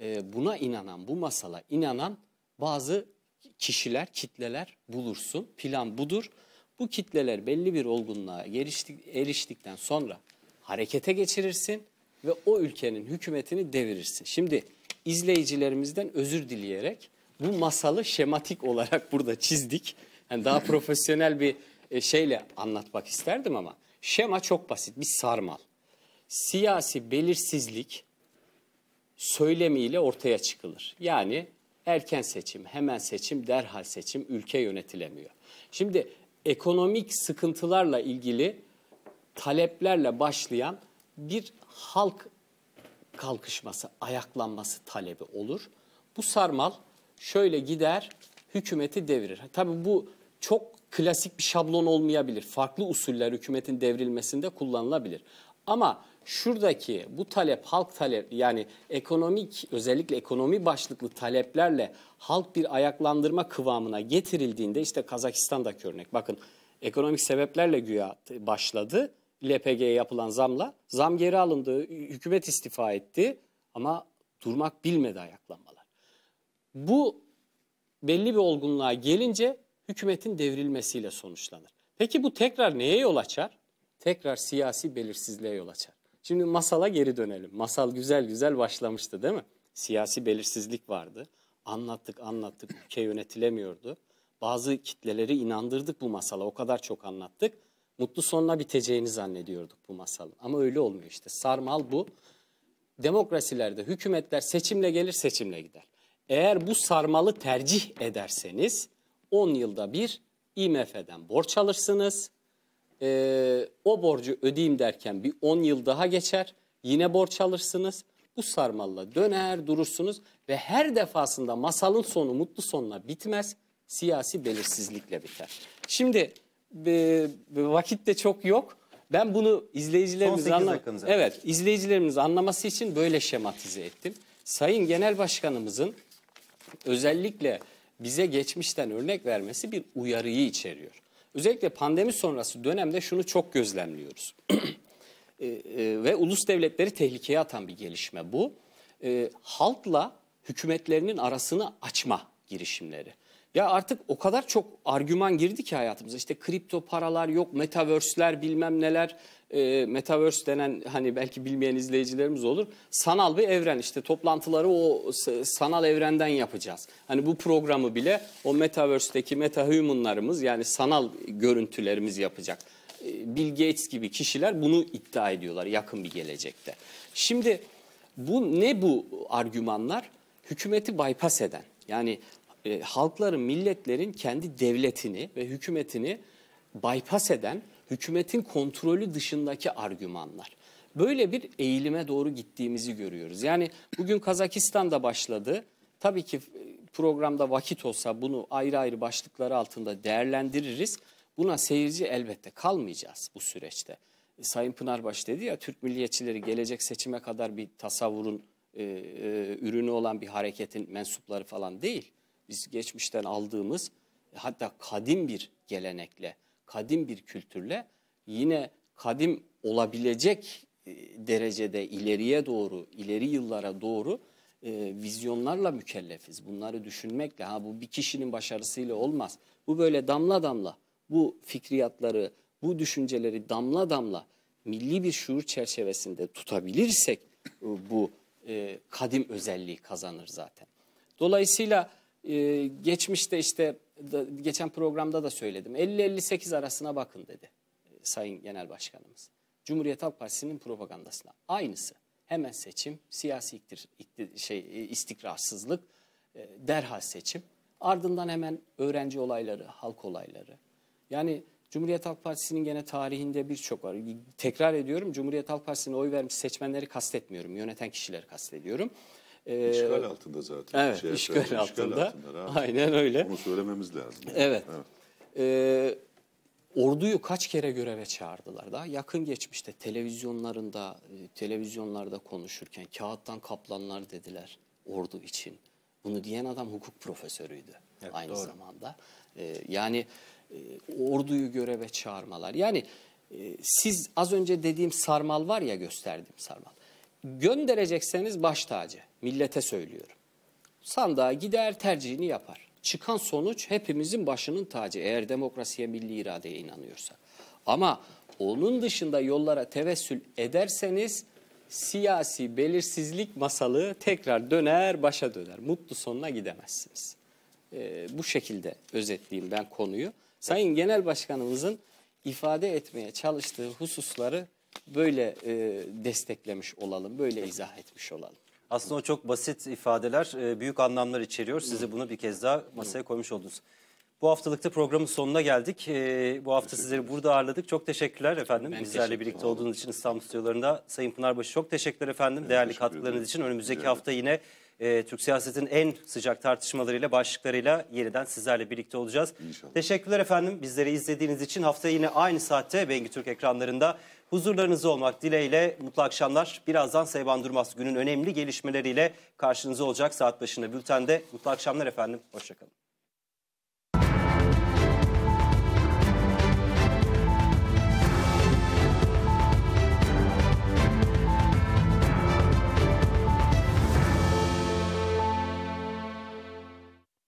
Speaker 3: e, buna inanan, bu masala inanan bazı kişiler, kitleler bulursun. Plan budur. Bu kitleler belli bir olgunluğa eriştik, eriştikten sonra harekete geçirirsin ve o ülkenin hükümetini devirirsin. Şimdi izleyicilerimizden özür dileyerek bu masalı şematik olarak burada çizdik. Yani daha profesyonel bir e, şeyle anlatmak isterdim ama şema çok basit bir sarmal. Siyasi belirsizlik söylemiyle ortaya çıkılır. Yani erken seçim, hemen seçim, derhal seçim ülke yönetilemiyor. Şimdi ekonomik sıkıntılarla ilgili taleplerle başlayan bir halk kalkışması, ayaklanması talebi olur. Bu sarmal şöyle gider, hükümeti devirir. Tabii bu çok klasik bir şablon olmayabilir. Farklı usuller hükümetin devrilmesinde kullanılabilir. Ama şuradaki bu talep halk talep yani ekonomik özellikle ekonomi başlıklı taleplerle halk bir ayaklandırma kıvamına getirildiğinde işte Kazakistan'daki örnek bakın ekonomik sebeplerle güya başladı. LPG'ye yapılan zamla. Zam geri alındı, hükümet istifa etti ama durmak bilmedi ayaklanmalar. Bu belli bir olgunluğa gelince hükümetin devrilmesiyle sonuçlanır. Peki bu tekrar neye yol açar? Tekrar siyasi belirsizliğe yol açar. Şimdi masala geri dönelim. Masal güzel güzel başlamıştı değil mi? Siyasi belirsizlik vardı. Anlattık anlattık ülke yönetilemiyordu. Bazı kitleleri inandırdık bu masala o kadar çok anlattık mutlu sonla biteceğini zannediyorduk bu masalın. Ama öyle olmuyor işte. Sarmal bu. Demokrasilerde hükümetler seçimle gelir seçimle gider. Eğer bu sarmalı tercih ederseniz 10 yılda bir IMF'den borç alırsınız. Ee, o borcu ödeyeyim derken bir 10 yıl daha geçer. Yine borç alırsınız. Bu sarmalla döner durursunuz ve her defasında masalın sonu mutlu sonla bitmez. Siyasi belirsizlikle biter. Şimdi vakit de çok yok. Ben bunu izleyicilerimiz anla Evet, izleyicilerimiz anlaması için böyle şematize ettim. Sayın Genel Başkanımızın özellikle bize geçmişten örnek vermesi bir uyarıyı içeriyor. Özellikle pandemi sonrası dönemde şunu çok gözlemliyoruz. e, e, ve ulus devletleri tehlikeye atan bir gelişme bu. E, halkla hükümetlerinin arasını açma girişimleri. Ya artık o kadar çok argüman girdi ki hayatımıza. İşte kripto paralar yok, metaverse'ler bilmem neler. E, metaverse denen hani belki bilmeyen izleyicilerimiz olur. Sanal bir evren işte toplantıları o sanal evrenden yapacağız. Hani bu programı bile o metaverse'deki metahumanlarımız yani sanal görüntülerimiz yapacak. E, Bill Gates gibi kişiler bunu iddia ediyorlar yakın bir gelecekte. Şimdi bu ne bu argümanlar? Hükümeti bypass eden. Yani e, halkların, milletlerin kendi devletini ve hükümetini bypass eden hükümetin kontrolü dışındaki argümanlar. Böyle bir eğilime doğru gittiğimizi görüyoruz. Yani bugün Kazakistan'da başladı. Tabii ki e, programda vakit olsa bunu ayrı ayrı başlıkları altında değerlendiririz. Buna seyirci elbette kalmayacağız bu süreçte. E, Sayın Pınarbaş dedi ya Türk milliyetçileri gelecek seçime kadar bir tasavvurun e, e, ürünü olan bir hareketin mensupları falan değil biz geçmişten aldığımız e, hatta kadim bir gelenekle, kadim bir kültürle yine kadim olabilecek e, derecede ileriye doğru, ileri yıllara doğru e, vizyonlarla mükellefiz. Bunları düşünmekle, ha bu bir kişinin başarısıyla olmaz. Bu böyle damla damla, bu fikriyatları, bu düşünceleri damla damla milli bir şuur çerçevesinde tutabilirsek e, bu e, kadim özelliği kazanır zaten. Dolayısıyla ee, geçmişte işte geçen programda da söyledim. 50-58 arasına bakın dedi e, Sayın Genel Başkanımız. Cumhuriyet Halk Partisi'nin propagandasına. Aynısı. Hemen seçim, siyasi iktir, iktir, şey, e, istikrarsızlık, e, derhal seçim. Ardından hemen öğrenci olayları, halk olayları. Yani Cumhuriyet Halk Partisi'nin gene tarihinde birçok var. Tekrar ediyorum Cumhuriyet Halk Partisi'ne oy vermiş seçmenleri kastetmiyorum. Yöneten kişileri kastediyorum. Ee, işgal altında zaten. Evet, şey işgal, efendim, altında. altında. Aynen
Speaker 4: öyle. Bunu söylememiz lazım. Evet. evet.
Speaker 3: E, orduyu kaç kere göreve çağırdılar? Daha yakın geçmişte televizyonlarında, e, televizyonlarda konuşurken kağıttan kaplanlar dediler ordu için. Bunu diyen adam hukuk profesörüydü evet, aynı doğru. zamanda. E, yani e, orduyu göreve çağırmalar. Yani e, siz az önce dediğim sarmal var ya gösterdiğim sarmal gönderecekseniz baş tacı. Millete söylüyorum. Sandığa gider tercihini yapar. Çıkan sonuç hepimizin başının tacı eğer demokrasiye milli iradeye inanıyorsa. Ama onun dışında yollara tevessül ederseniz siyasi belirsizlik masalı tekrar döner başa döner. Mutlu sonuna gidemezsiniz. Ee, bu şekilde özetleyeyim ben konuyu. Sayın Genel Başkanımızın ifade etmeye çalıştığı hususları böyle e, desteklemiş olalım, böyle izah etmiş olalım.
Speaker 1: Aslında o çok basit ifadeler e, büyük anlamlar içeriyor. Sizi bunu bir kez daha masaya koymuş oldunuz. Bu haftalıkta programın sonuna geldik. E, bu hafta sizleri burada ağırladık. Çok teşekkürler efendim. Ben Bizlerle teşekkür birlikte olduğunuz için İstanbul stüdyolarında. Sayın Pınarbaşı çok teşekkürler efendim. Ben Değerli teşekkür katkılarınız için önümüzdeki hafta yine e, Türk siyasetin en sıcak tartışmalarıyla, başlıklarıyla yeniden sizlerle birlikte olacağız. İnşallah. Teşekkürler efendim bizleri izlediğiniz için. Hafta yine aynı saatte Bengi Türk ekranlarında Huzurlarınızda olmak dileğiyle mutlu akşamlar. Birazdan Seyvan Durmaz günün önemli gelişmeleriyle karşınızda olacak saat başında bültende. Mutlu akşamlar efendim. Hoşçakalın.